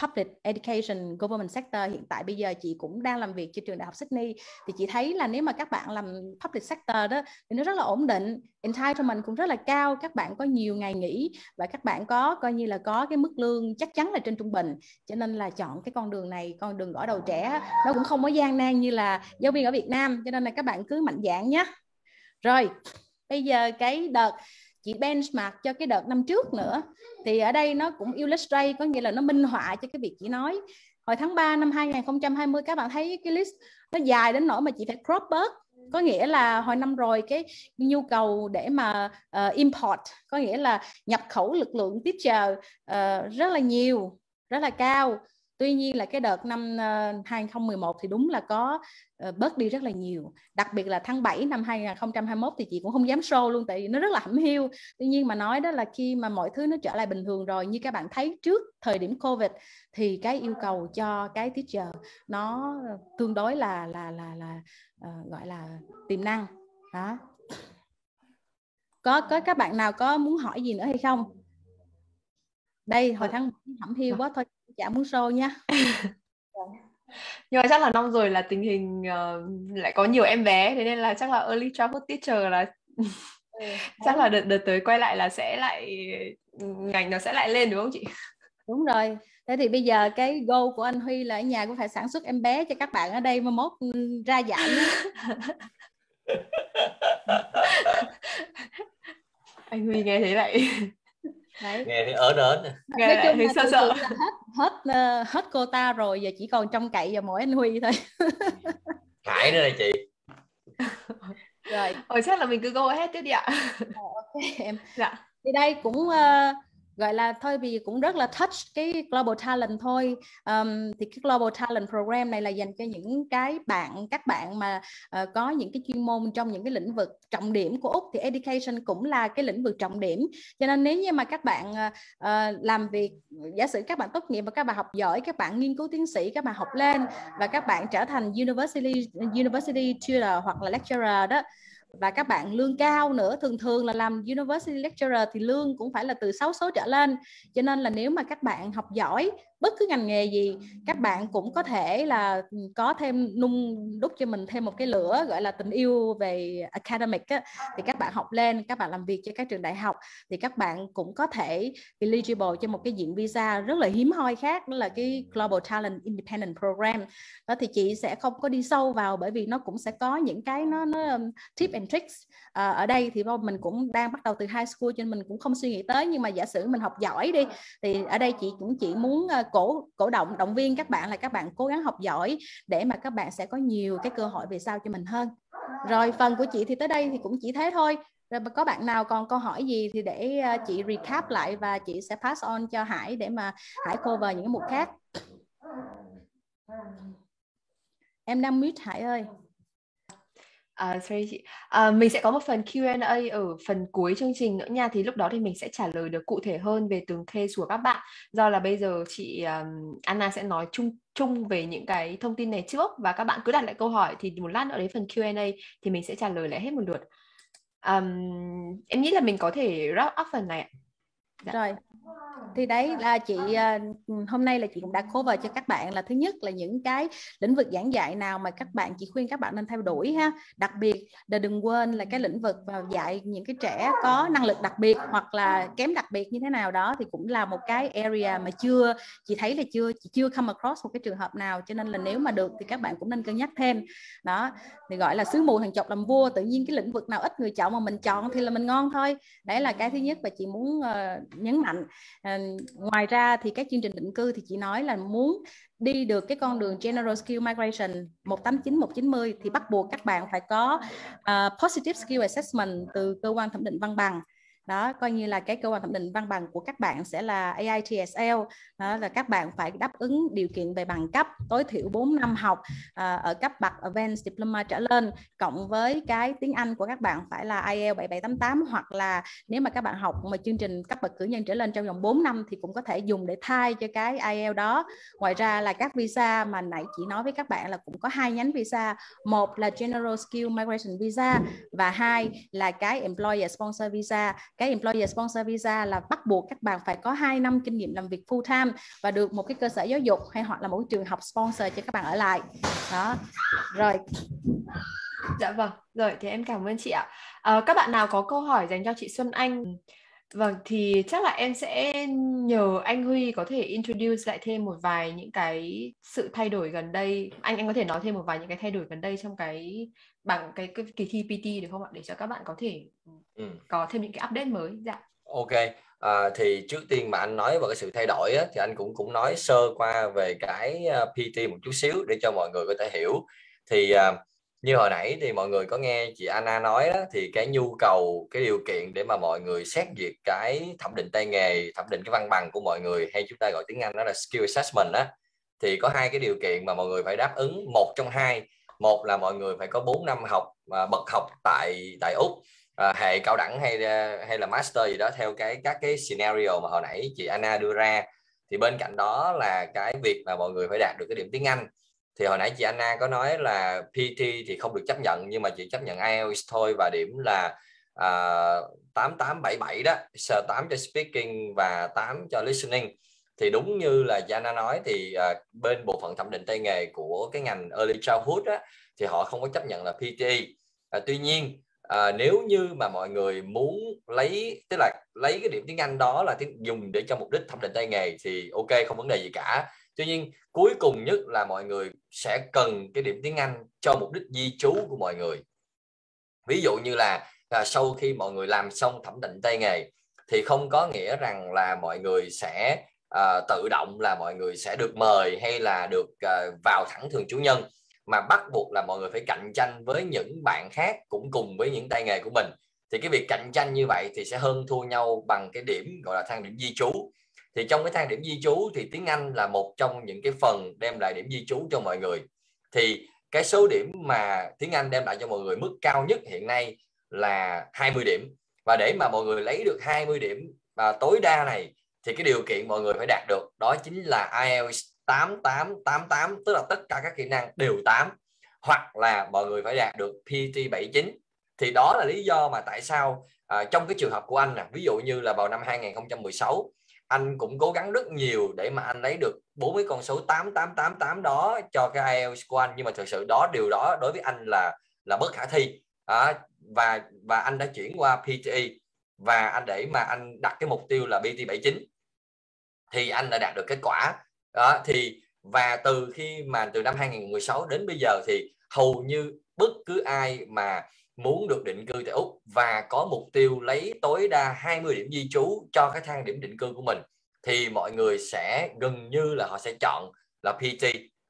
public education government sector hiện tại bây giờ chị cũng đang làm việc trên trường đại học Sydney thì chị thấy là nếu mà các bạn làm public sector đó thì nó rất là ổn định entitlement cũng rất là cao các bạn có nhiều ngày nghỉ và các bạn có coi như là có cái mức lương chắc chắn là trên trung bình cho nên là chọn cái con đường này con đường gõ đầu trẻ nó cũng không có gian nan như là giáo viên ở Việt Nam cho nên là các bạn cứ mạnh dạn nhé rồi bây giờ cái đợt chị benchmark cho cái đợt năm trước nữa thì ở đây nó cũng illustrate có nghĩa là nó minh họa cho cái việc chị nói hồi tháng 3 năm 2020 các bạn thấy cái list nó dài đến nỗi mà chị phải crop bớt có nghĩa là hồi năm rồi cái nhu cầu để mà uh, import có nghĩa là nhập khẩu lực lượng tiếp chờ uh, rất là nhiều rất là cao tuy nhiên là cái đợt năm 2011 ờ, thì đúng là có ờ, bớt đi rất là nhiều đặc biệt là tháng 7 năm 2021 thì chị cũng không dám show luôn tại vì nó rất là hẩm hiu tuy nhiên mà nói đó là khi mà mọi thứ nó trở lại bình thường rồi như các bạn thấy trước thời điểm covid thì cái yêu cầu cho cái teacher nó tương đối là là là là uh, gọi là tiềm năng đó có có các bạn nào có muốn hỏi gì nữa hay không đây hồi tháng hẩm hiu dạ. quá thôi chả muốn show nha nhưng mà chắc là năm rồi là tình hình uh, lại có nhiều em bé thế nên là chắc là early childhood teacher là ừ, *laughs* chắc là đợt đợt tới quay lại là sẽ lại ngành nó sẽ lại lên đúng không chị đúng rồi thế thì bây giờ cái goal của anh Huy là ở nhà cũng phải sản xuất em bé cho các bạn ở đây mà mốt ừ, ra dạy *laughs* anh Huy nghe thấy lại Đấy. nghe thì ớn ớn nghe nói chung là sợ sợ hết hết ờ, hết cô ta rồi giờ chỉ còn trông cậy vào mỗi anh huy thôi hải *laughs* nữa này chị rồi hồi chắc là mình cứ go hết tiếp đi ạ à, ok em dạ thì đây cũng uh, gọi là thôi vì cũng rất là touch cái global talent thôi um, thì cái global talent program này là dành cho những cái bạn các bạn mà uh, có những cái chuyên môn trong những cái lĩnh vực trọng điểm của úc thì education cũng là cái lĩnh vực trọng điểm cho nên nếu như mà các bạn uh, làm việc giả sử các bạn tốt nghiệp và các bạn học giỏi các bạn nghiên cứu tiến sĩ các bạn học lên và các bạn trở thành university university tutor hoặc là lecturer đó và các bạn lương cao nữa thường thường là làm university lecturer thì lương cũng phải là từ 6 số trở lên cho nên là nếu mà các bạn học giỏi bất cứ ngành nghề gì các bạn cũng có thể là ừ, có thêm nung đúc cho mình thêm một cái lửa gọi là tình yêu về academic á, thì các bạn học lên các bạn làm việc cho các trường đại học thì các bạn cũng có thể eligible cho một cái diện visa rất là hiếm hoi khác đó là cái Global Talent Independent Program đó thì chị sẽ không có đi sâu vào bởi vì nó cũng sẽ có những cái nó nó um, tip and tricks à, ở đây thì mình cũng đang bắt đầu từ high school cho nên mình cũng không suy nghĩ tới nhưng mà giả sử mình học giỏi đi thì ở đây chị cũng chỉ muốn ờ, cổ cổ động động viên các bạn là các bạn cố gắng học giỏi để mà các bạn sẽ có nhiều cái cơ hội về sau cho mình hơn rồi phần của chị thì tới đây thì cũng chỉ thế thôi rồi có bạn nào còn câu hỏi gì thì để ờ, chị recap lại và chị sẽ pass on cho Hải để mà Hải cover những mục khác em đang mute Hải ơi À, sorry chị. À, mình sẽ có một phần Q&A ở phần cuối chương trình nữa nha. Thì lúc đó thì mình sẽ trả lời được cụ thể hơn về từng case của các bạn. Do là bây giờ chị um, Anna sẽ nói chung chung về những cái thông tin này trước và các bạn cứ đặt lại câu hỏi thì một lát nữa đến phần Q&A thì mình sẽ trả lời lại hết một lượt. Um, em nghĩ là mình có thể wrap up phần này Dạ. Rồi, thì đấy là chị ờ, hôm nay là chị cũng đã cố cover cho các bạn là thứ nhất là những cái lĩnh vực giảng dạy nào mà các bạn chị khuyên các bạn nên theo đuổi ha đặc biệt là đừng quên là cái lĩnh vực vào dạy những cái trẻ có năng lực đặc biệt hoặc là kém đặc biệt như thế nào đó thì cũng là một cái area mà chưa chị thấy là chưa chị chưa come across một cái trường hợp nào cho nên là nếu mà được thì các bạn cũng nên cân nhắc thêm đó thì gọi là sứ mù thằng chọc làm vua tự nhiên cái lĩnh vực nào ít người chọn mà mình chọn thì là mình ngon thôi đấy là cái thứ nhất và chị muốn uh, nhấn mạnh Ờ, ngoài ra thì các chương trình định cư thì chị nói là muốn đi được cái con đường General Skill Migration 189 190 thì bắt buộc các bạn phải có uh, Positive Skill Assessment từ cơ quan thẩm định văn bằng đó coi như là cái cơ quan thẩm định văn bằng của các bạn sẽ là AITSL đó là các bạn phải đáp ứng điều kiện về bằng cấp tối thiểu 4 năm học à, ở cấp bậc Advanced Diploma trở lên cộng với cái tiếng Anh của các bạn phải là IELTS 7788 hoặc là nếu mà các bạn học mà chương trình cấp bậc cử nhân trở lên trong vòng 4 năm thì cũng có thể dùng để thay cho cái IELTS đó ngoài ra là các visa mà nãy chỉ nói với các bạn là cũng có hai nhánh visa một là General Skill Migration Visa và hai là cái Employer Sponsor Visa cái employer sponsor visa là bắt buộc các bạn phải có 2 năm kinh nghiệm làm việc full time và được một cái cơ sở giáo dục hay hoặc là một trường học sponsor cho các bạn ở lại đó rồi dạ vâng rồi thì em cảm ơn chị ạ à, các bạn nào có câu hỏi dành cho chị Xuân Anh Vâng, thì chắc là em sẽ nhờ anh Huy có thể introduce lại thêm một vài những cái sự thay đổi gần đây. Anh anh có thể nói thêm một vài những cái thay đổi gần đây trong cái bằng cái, cái kỳ thi PT được không ạ để cho các bạn có thể ừ. có thêm những cái update mới dạ ok à, thì trước tiên mà anh nói về cái sự thay đổi á, thì anh cũng cũng nói sơ qua về cái à, PT một chút xíu để cho mọi người có thể hiểu thì à, như hồi nãy thì mọi người có nghe chị Anna nói đó, thì cái nhu cầu cái điều kiện để mà mọi người xét duyệt cái thẩm định tay nghề thẩm định cái văn bằng của mọi người hay chúng ta gọi tiếng Anh đó là skill assessment đó thì có hai cái điều kiện mà mọi người phải đáp ứng một trong hai một là mọi người phải có 4 năm học à, bậc học tại tại úc à, hệ cao đẳng hay à, hay là master gì đó theo cái các cái scenario mà hồi nãy chị Anna đưa ra thì bên cạnh đó là cái việc mà mọi người phải đạt được cái điểm tiếng Anh thì hồi nãy chị Anna có nói là PT thì không được chấp nhận nhưng mà chị chấp nhận IELTS thôi và điểm là à, tám tám bảy bảy đó, s tám cho speaking và 8 cho listening thì đúng như là Jana nói thì à, bên bộ phận thẩm định tay nghề của cái ngành early childhood á, thì họ không có chấp nhận là PTE à, tuy nhiên à, nếu như mà mọi người muốn lấy tức là lấy cái điểm tiếng Anh đó là tiếng, dùng để cho mục đích thẩm định tay nghề thì ok không vấn đề gì cả tuy nhiên cuối cùng nhất là mọi người sẽ cần cái điểm tiếng Anh cho mục đích di trú của mọi người ví dụ như là à, sau khi mọi người làm xong thẩm định tay nghề thì không có nghĩa rằng là mọi người sẽ uh, tự động là mọi người sẽ được mời hay là được uh, vào thẳng thường chủ nhân mà bắt buộc là mọi người phải cạnh tranh với những bạn khác cũng cùng với những tay nghề của mình thì cái việc cạnh tranh như vậy thì sẽ hơn thua nhau bằng cái điểm gọi là thang điểm di trú thì trong cái thang điểm di trú thì tiếng Anh là một trong những cái phần đem lại điểm di trú cho mọi người thì cái số điểm mà tiếng Anh đem lại cho mọi người mức cao nhất hiện nay là 20 điểm và để mà mọi người lấy được 20 điểm và tối đa này thì cái điều kiện mọi người phải đạt được đó chính là IELTS 8888 tức là tất cả các kỹ năng đều 8 hoặc là mọi người phải đạt được PT 79 thì đó là lý do mà tại sao à, trong cái trường hợp của anh nè ví dụ như là vào năm 2016 anh cũng cố gắng rất nhiều để mà anh lấy được bốn cái con số 8888 đó cho cái IELTS của anh nhưng mà thực sự đó điều đó đối với anh là là bất khả thi à, và và anh đã chuyển qua PTE và anh để mà anh đặt cái mục tiêu là PT 79 thì anh đã đạt được kết quả đó thì và từ khi mà từ năm 2016 đến bây giờ thì hầu như bất cứ ai mà muốn được định cư tại Úc và có mục tiêu lấy tối đa 20 điểm di trú cho cái thang điểm định cư của mình thì mọi người sẽ gần như là họ sẽ chọn là PT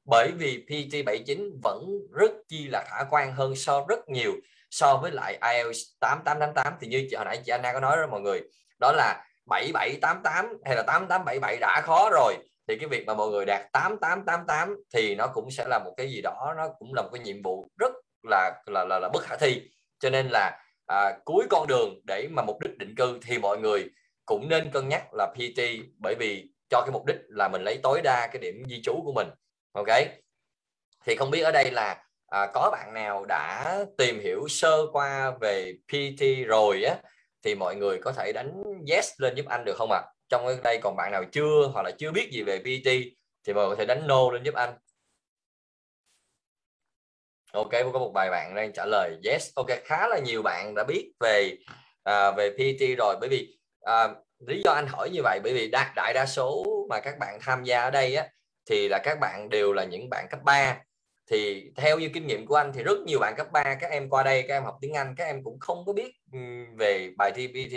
bởi vì PT79 vẫn rất chi là khả quan hơn so rất nhiều so với lại IELTS 8888 thì như chị hồi nãy chị Anna có nói đó mọi người đó là 7788 hay là 8877 đã khó rồi thì cái việc mà mọi người đạt 8888 thì nó cũng sẽ là một cái gì đó nó cũng là một cái nhiệm vụ rất là là là, là bất khả thi cho nên là à, cuối con đường để mà mục đích định cư thì mọi người cũng nên cân nhắc là PT bởi vì cho cái mục đích là mình lấy tối đa cái điểm di trú của mình ok thì không biết ở đây là à, có bạn nào đã tìm hiểu sơ qua về PT rồi á thì mọi người có thể đánh yes lên giúp anh được không ạ à? trong đây còn bạn nào chưa hoặc là chưa biết gì về PT thì mọi người có thể đánh no lên giúp anh ok có một bài bạn đang trả lời yes ok khá là nhiều bạn đã biết về à, về PT rồi bởi vì à, lý do anh hỏi như vậy bởi vì đại, đại đa số mà các bạn tham gia ở đây á thì là các bạn đều là những bạn cấp 3 thì theo như kinh nghiệm của anh thì rất nhiều bạn cấp 3 các em qua đây các em học tiếng Anh các em cũng không có biết về bài thi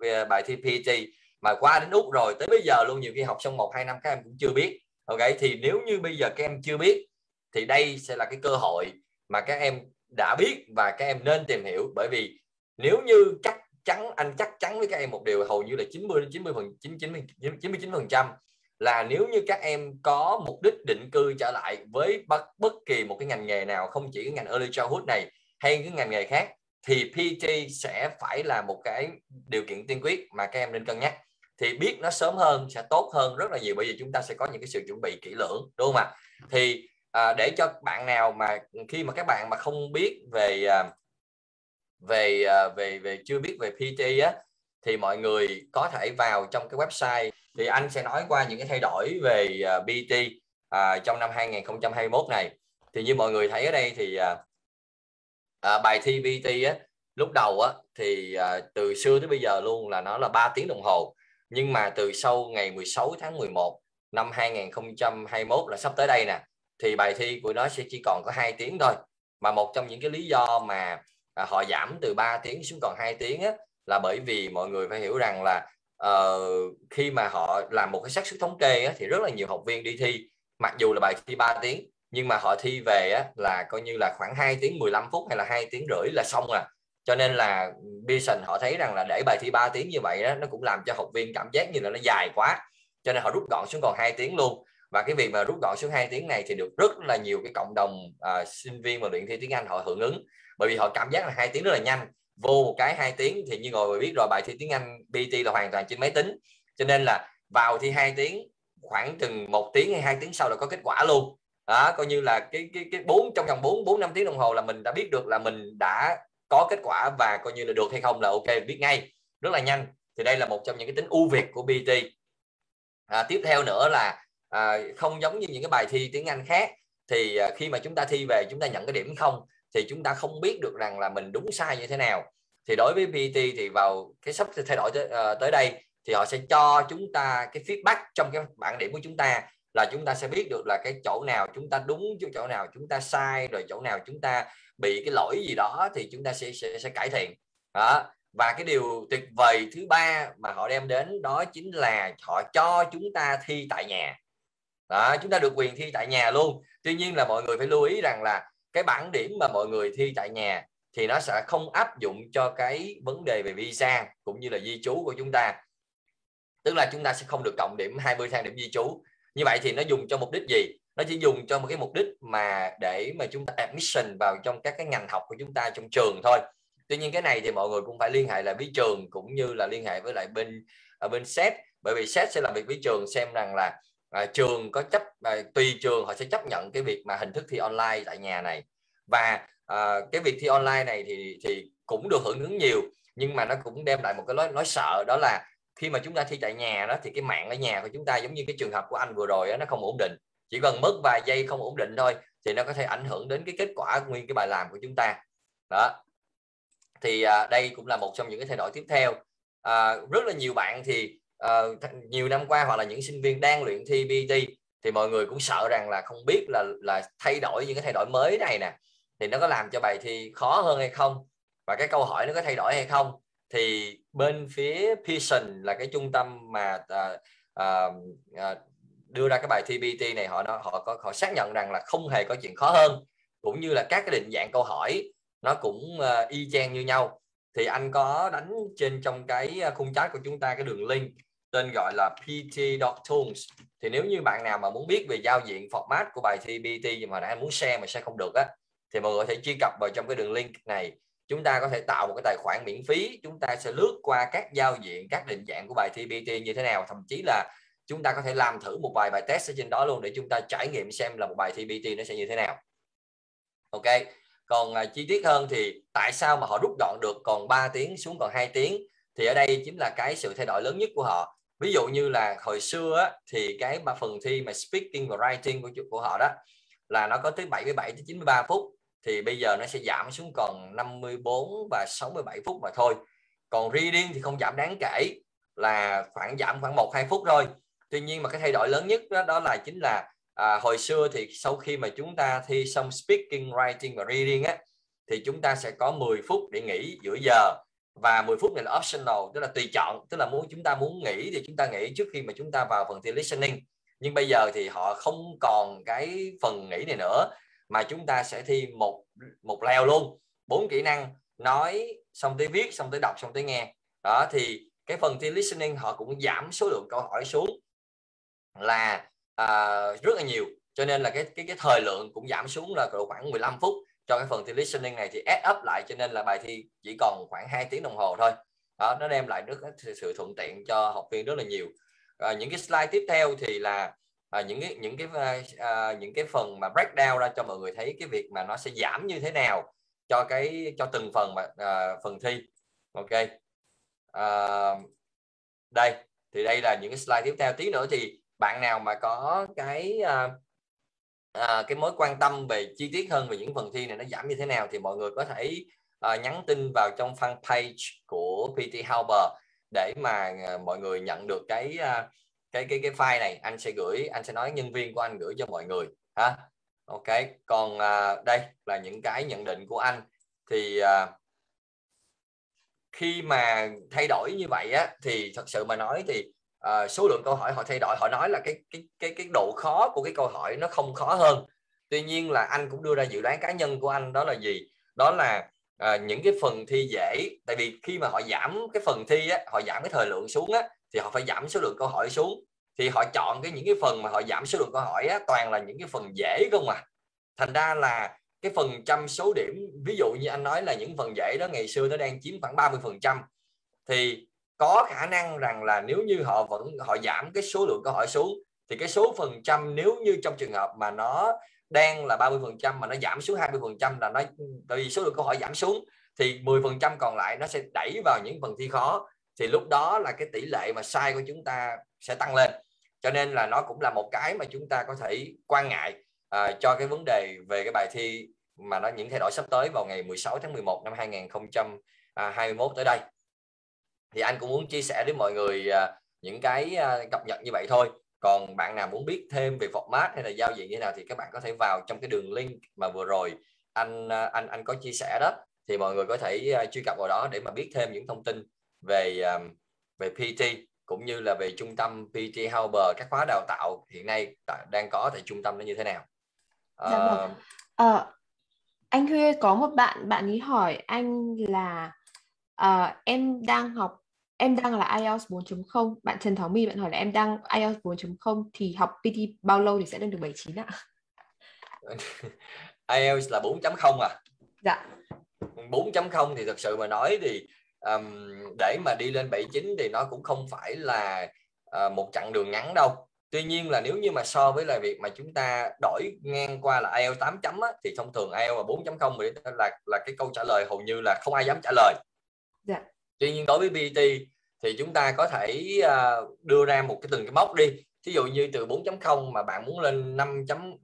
về bài thi PET mà qua đến Úc rồi tới bây giờ luôn nhiều khi học xong 1 2 năm các em cũng chưa biết. Ok thì nếu như bây giờ các em chưa biết thì đây sẽ là cái cơ hội mà các em đã biết và các em nên tìm hiểu bởi vì nếu như chắc chắn anh chắc chắn với các em một điều hầu như là 90 đến 90 phần 99 99 phần trăm là nếu như các em có mục đích định cư trở lại với bất bất kỳ một cái ngành nghề nào không chỉ cái ngành early childhood này hay cái ngành nghề khác thì PT sẽ phải là một cái điều kiện tiên quyết mà các em nên cân nhắc thì biết nó sớm hơn sẽ tốt hơn rất là nhiều bởi vì chúng ta sẽ có những cái sự chuẩn bị kỹ lưỡng đúng không ạ thì à, để cho bạn nào mà khi mà các bạn mà không biết về à, về à, về về chưa biết về PT á thì mọi người có thể vào trong cái website thì anh sẽ nói qua những cái thay đổi về à, BT à, trong năm 2021 này thì như mọi người thấy ở đây thì à, à bài thi BT á, lúc đầu á, thì à, từ xưa tới bây giờ luôn là nó là 3 tiếng đồng hồ nhưng mà từ sau ngày 16 tháng 11 năm 2021 là sắp tới đây nè thì bài thi của nó sẽ chỉ còn có 2 tiếng thôi mà một trong những cái lý do mà à, họ giảm từ 3 tiếng xuống còn 2 tiếng á, là bởi vì mọi người phải hiểu rằng là uh, khi mà họ làm một cái xác suất thống kê á, thì rất là nhiều học viên đi thi mặc dù là bài thi 3 tiếng nhưng mà họ thi về á, là coi như là khoảng 2 tiếng 15 phút hay là 2 tiếng rưỡi là xong à cho nên là Bison họ thấy rằng là để bài thi 3 tiếng như vậy đó nó cũng làm cho học viên cảm giác như là nó dài quá cho nên họ rút gọn xuống còn 2 tiếng luôn và cái việc mà rút gọn xuống 2 tiếng này thì được rất là nhiều cái cộng đồng uh, sinh viên mà luyện thi tiếng Anh họ hưởng ứng bởi vì họ cảm giác là hai tiếng rất là nhanh vô cái hai tiếng thì như ngồi biết rồi bài thi tiếng Anh BT là hoàn toàn trên máy tính cho nên là vào thi hai tiếng khoảng chừng một tiếng hay hai tiếng sau là có kết quả luôn đó coi như là cái cái cái bốn trong vòng bốn bốn năm tiếng đồng hồ là mình đã biết được là mình đã có kết quả và coi như là được hay không là ok biết ngay rất là nhanh thì đây là một trong những cái tính ưu việt của BT à, tiếp theo nữa là à, không giống như những cái bài thi tiếng Anh khác thì à, khi mà chúng ta thi về chúng ta nhận cái điểm không thì chúng ta không biết được rằng là mình đúng sai như thế nào thì đối với PT thì vào cái sắp thay đổi tới, uh, tới đây thì họ sẽ cho chúng ta cái feedback trong cái bảng điểm của chúng ta là chúng ta sẽ biết được là cái chỗ nào chúng ta đúng chứ chỗ nào chúng ta sai rồi chỗ nào chúng ta bị cái lỗi gì đó thì chúng ta sẽ sẽ, sẽ cải thiện đó. và cái điều tuyệt vời thứ ba mà họ đem đến đó chính là họ cho chúng ta thi tại nhà đó, chúng ta được quyền thi tại nhà luôn tuy nhiên là mọi người phải lưu ý rằng là cái bảng điểm mà mọi người thi tại nhà thì nó sẽ không áp dụng cho cái vấn đề về visa cũng như là di trú của chúng ta tức là chúng ta sẽ không được cộng điểm 20 sang điểm di trú như vậy thì nó dùng cho mục đích gì nó chỉ dùng cho một cái mục đích mà để mà chúng ta admission vào trong các cái ngành học của chúng ta trong trường thôi tuy nhiên cái này thì mọi người cũng phải liên hệ lại với trường cũng như là liên hệ với lại bên ở à, bên xét bởi vì xét sẽ làm việc với trường xem rằng là à, trường có chấp à, tùy trường họ sẽ chấp nhận cái việc mà hình thức thi online tại nhà này và à, cái việc thi online này thì thì cũng được hưởng ứng nhiều nhưng mà nó cũng đem lại một cái nói, nói sợ đó là khi mà chúng ta thi tại nhà đó thì cái mạng ở nhà của chúng ta giống như cái trường hợp của anh vừa rồi đó, nó không ổn định chỉ cần mất vài giây không ổn định thôi thì nó có thể ảnh hưởng đến cái kết quả nguyên cái bài làm của chúng ta đó thì à, đây cũng là một trong những cái thay đổi tiếp theo à, rất là nhiều bạn thì uh, nhiều năm qua hoặc là những sinh viên đang luyện thi BET thì mọi người cũng sợ rằng là không biết là là thay đổi những cái thay đổi mới này nè thì nó có làm cho bài thi khó hơn hay không và cái câu hỏi nó có thay đổi hay không thì bên phía Pearson là cái trung tâm mà uh, uh, uh, đưa ra cái bài thi BET này họ nó họ có họ xác nhận rằng là không hề có chuyện khó hơn cũng như là các cái định dạng câu hỏi nó cũng uh, y chang như nhau thì anh có đánh trên trong cái ờ, khung chat của chúng ta cái đường link tên gọi là pt.tools thì nếu như bạn nào mà muốn biết về giao diện format của bài thi PT mà đã muốn share mà share không được á thì mọi người có thể truy cập vào trong cái đường link này chúng ta có thể tạo một cái tài khoản miễn phí chúng ta sẽ lướt qua các giao diện các định dạng của bài thi PT như thế nào thậm chí là chúng ta có thể làm thử một vài bài test ở trên đó luôn để chúng ta trải nghiệm xem là một bài thi PT nó sẽ như thế nào ok còn à, chi tiết hơn thì tại sao mà họ rút gọn được còn 3 tiếng xuống còn 2 tiếng thì ở đây chính là cái sự thay đổi lớn nhất của họ ví dụ như là hồi xưa á, thì cái mà phần thi mà speaking và writing của của họ đó là nó có tới 77 tới 93 phút thì bây giờ nó sẽ giảm xuống còn 54 và 67 phút mà thôi còn reading thì không giảm đáng kể là khoảng giảm khoảng một hai phút thôi tuy nhiên mà cái thay đổi lớn nhất đó, đó là chính là à, hồi xưa thì sau khi mà chúng ta thi xong speaking writing và reading á thì chúng ta sẽ có 10 phút để nghỉ giữa giờ và 10 phút này là optional tức là tùy chọn tức là muốn chúng ta muốn nghỉ thì chúng ta nghỉ trước khi mà chúng ta vào phần thi listening nhưng bây giờ thì họ không còn cái phần nghỉ này nữa mà chúng ta sẽ thi một một leo luôn bốn kỹ năng nói xong tới viết xong tới đọc xong tới nghe đó thì cái phần thi listening họ cũng giảm số lượng câu hỏi xuống là à, rất là nhiều cho nên là cái cái cái thời lượng cũng giảm xuống là khoảng 15 phút cho cái phần thi listening này thì add up lại cho nên là bài thi chỉ còn khoảng 2 tiếng đồng hồ thôi đó nó đem lại rất sự thuận tiện cho học viên rất là nhiều à, những cái slide tiếp theo thì là à, những cái những cái à, à, những cái phần mà breakdown ra cho mọi người thấy cái việc mà nó sẽ giảm như thế nào cho cái cho từng phần mà à, phần thi ok à, đây thì đây là những cái slide tiếp theo tí nữa thì bạn nào mà có cái à, à, cái mối quan tâm về chi tiết hơn về những phần thi này nó giảm như thế nào thì mọi người có thể à, nhắn tin vào trong fan page của PT Halber để mà à, mọi người nhận được cái à, cái cái cái file này anh sẽ gửi anh sẽ nói nhân viên của anh gửi cho mọi người ha ok còn à, đây là những cái nhận định của anh thì à, khi mà thay đổi như vậy á thì thật sự mà nói thì uh, số lượng câu hỏi họ thay đổi họ nói là cái cái cái cái độ khó của cái câu hỏi nó không khó hơn tuy nhiên là anh cũng đưa ra dự đoán cá nhân của anh đó là gì đó là uh, những cái phần thi dễ tại vì khi mà họ giảm cái phần thi á, họ giảm cái thời lượng xuống á, thì họ phải giảm số lượng câu hỏi xuống thì họ chọn cái những cái phần mà họ giảm số lượng câu hỏi á, toàn là những cái phần dễ không à thành ra là cái phần trăm số điểm ví dụ như anh nói là những phần dễ đó ngày xưa nó đang chiếm khoảng 30 phần trăm thì có khả năng rằng là nếu như họ vẫn họ giảm cái số lượng câu hỏi xuống thì cái số phần trăm nếu như trong trường hợp mà nó đang là 30 phần trăm mà nó giảm xuống 20 phần trăm là nó tại vì số lượng câu hỏi giảm xuống thì 10 phần trăm còn lại nó sẽ đẩy vào những phần thi khó thì lúc đó là cái tỷ lệ mà sai của chúng ta sẽ tăng lên cho nên là nó cũng là một cái mà chúng ta có thể quan ngại à, cho cái vấn đề về cái bài thi mà nó những thay đổi sắp tới vào ngày 16 tháng 11 năm 2021 à, tới đây thì anh cũng muốn chia sẻ đến mọi người à, những cái à, cập nhật như vậy thôi còn bạn nào muốn biết thêm về format hay là giao diện như thế nào thì các bạn có thể vào trong cái đường link mà vừa rồi anh à, anh anh có chia sẻ đó thì mọi người có thể truy cập vào đó để mà biết thêm những thông tin về về PT cũng như là về trung tâm PT Harbor các khóa đào tạo hiện nay đang có tại trung tâm nó như thế nào. Dạ uh, à, anh Huy có một bạn bạn ấy hỏi anh là uh, em đang học em đang là IELTS 4.0 bạn Trần Thảo My bạn hỏi là em đang IELTS 4.0 thì học PT bao lâu thì sẽ lên được 79 ạ IELTS *laughs* là 4.0 à dạ 4.0 thì thật sự mà nói thì um, để mà đi lên 79 thì nó cũng không phải là uh, một chặng đường ngắn đâu tuy nhiên là nếu như mà so với là việc mà chúng ta đổi ngang qua là IELTS 8 chấm á, thì thông thường IELTS 4.0 là là cái câu trả lời hầu như là không ai dám trả lời dạ tuy nhiên đối với BET thì chúng ta có thể uh, đưa ra một cái từng cái mốc đi thí dụ như từ 4.0 mà bạn muốn lên 5. Uh,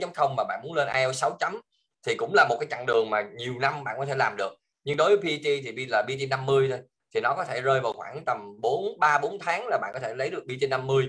4.0 mà bạn muốn lên IELTS 6 chấm thì cũng là một cái chặng đường mà nhiều năm bạn có thể làm được nhưng đối với PT thì là PT 50 thôi thì nó có thể rơi vào khoảng tầm 4 3 4 tháng là bạn có thể lấy được PT 50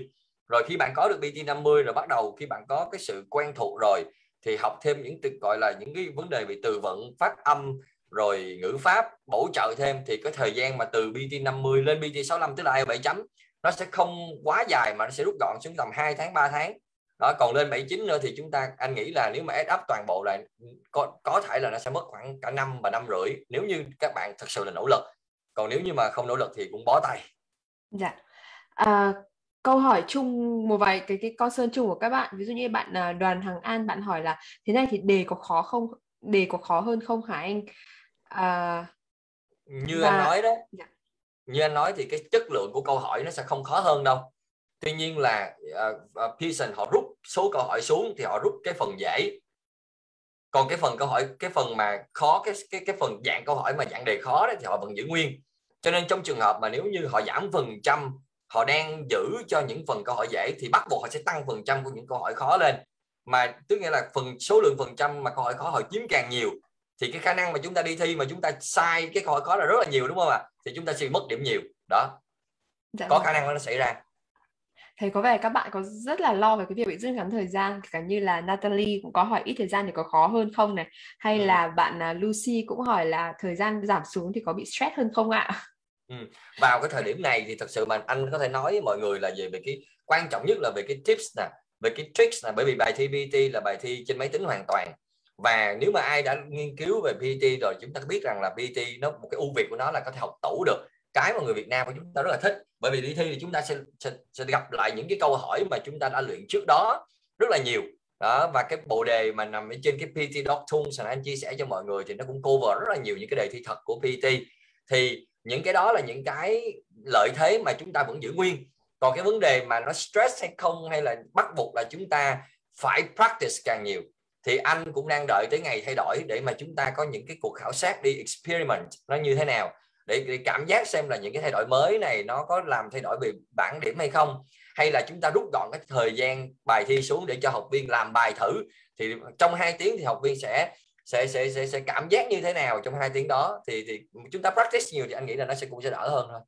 rồi khi bạn có được PT 50 rồi bắt đầu khi bạn có cái sự quen thuộc rồi thì học thêm những từ gọi là những cái vấn đề về từ vựng phát âm rồi ngữ pháp bổ trợ thêm thì cái thời gian mà từ BT 50 lên BT 65 tức là IELTS 7 chấm nó sẽ không quá dài mà nó sẽ rút gọn xuống tầm 2 tháng 3 tháng đó còn lên 79 nữa thì chúng ta anh nghĩ là nếu mà add up toàn bộ lại có có thể là nó sẽ mất khoảng cả năm và năm rưỡi nếu như các bạn thật sự là nỗ lực còn nếu như mà không nỗ lực thì cũng bó tay dạ à, câu hỏi chung một vài cái cái con sơn chung của các bạn ví dụ như bạn à, đoàn hằng an bạn hỏi là thế này thì đề có khó không đề có khó hơn không hả anh à, như và... anh nói đó dạ. như anh nói thì cái chất lượng của câu hỏi nó sẽ không khó hơn đâu tuy nhiên là uh, Pearson họ rút số câu hỏi xuống thì họ rút cái phần dễ còn cái phần câu hỏi cái phần mà khó cái cái cái phần dạng câu hỏi mà dạng đề khó đấy thì họ vẫn giữ nguyên cho nên trong trường hợp mà nếu như họ giảm phần trăm họ đang giữ cho những phần câu hỏi dễ thì bắt buộc họ sẽ tăng phần trăm của những câu hỏi khó lên mà tức nghĩa là phần số lượng phần trăm mà câu hỏi khó họ chiếm càng nhiều thì cái khả năng mà chúng ta đi thi mà chúng ta sai cái câu khó là rất là nhiều đúng không ạ thì chúng ta sẽ mất điểm nhiều đó dạ có vâng. khả năng nó xảy ra thấy có vẻ các bạn có rất là lo về cái việc bị rút ngắn thời gian cả như là Natalie cũng có hỏi ít thời gian thì có khó hơn không này hay ừ. là bạn à, Lucy cũng hỏi là thời gian giảm xuống thì có bị stress hơn không ạ ừ. vào cái thời điểm này thì thật sự mà anh có thể nói với mọi người là về về cái quan trọng nhất là về cái tips nè về cái tricks nè bởi vì bài thi BT e là bài thi trên máy tính hoàn toàn và nếu mà ai đã nghiên cứu về PT e rồi chúng ta biết rằng là PT e nó một cái ưu việt của nó là có thể học tủ được cái mà người Việt Nam của chúng ta rất là thích bởi vì đi e thi thì chúng ta sẽ, sẽ, sẽ gặp lại những cái câu hỏi mà chúng ta đã luyện trước đó rất là nhiều đó và cái bộ đề mà nằm ở trên cái PT Doc Tools mà anh chia sẻ cho mọi người thì nó cũng cover rất là nhiều những cái đề thi thật của PT thì những cái đó là những cái lợi thế mà chúng ta vẫn giữ nguyên còn cái vấn đề mà nó stress hay không hay là bắt buộc là chúng ta phải practice càng nhiều thì anh cũng đang đợi tới ngày thay đổi để mà chúng ta có những cái cuộc khảo sát đi experiment nó như thế nào để, để cảm giác xem là những cái thay đổi mới này nó có làm thay đổi về bản điểm hay không hay là chúng ta rút gọn cái thời gian bài thi xuống để cho học viên làm bài thử thì trong hai tiếng thì học viên sẽ sẽ sẽ sẽ, sẽ cảm giác như thế nào trong hai tiếng đó thì thì chúng ta practice nhiều thì anh nghĩ là nó sẽ cũng sẽ đỡ hơn thôi.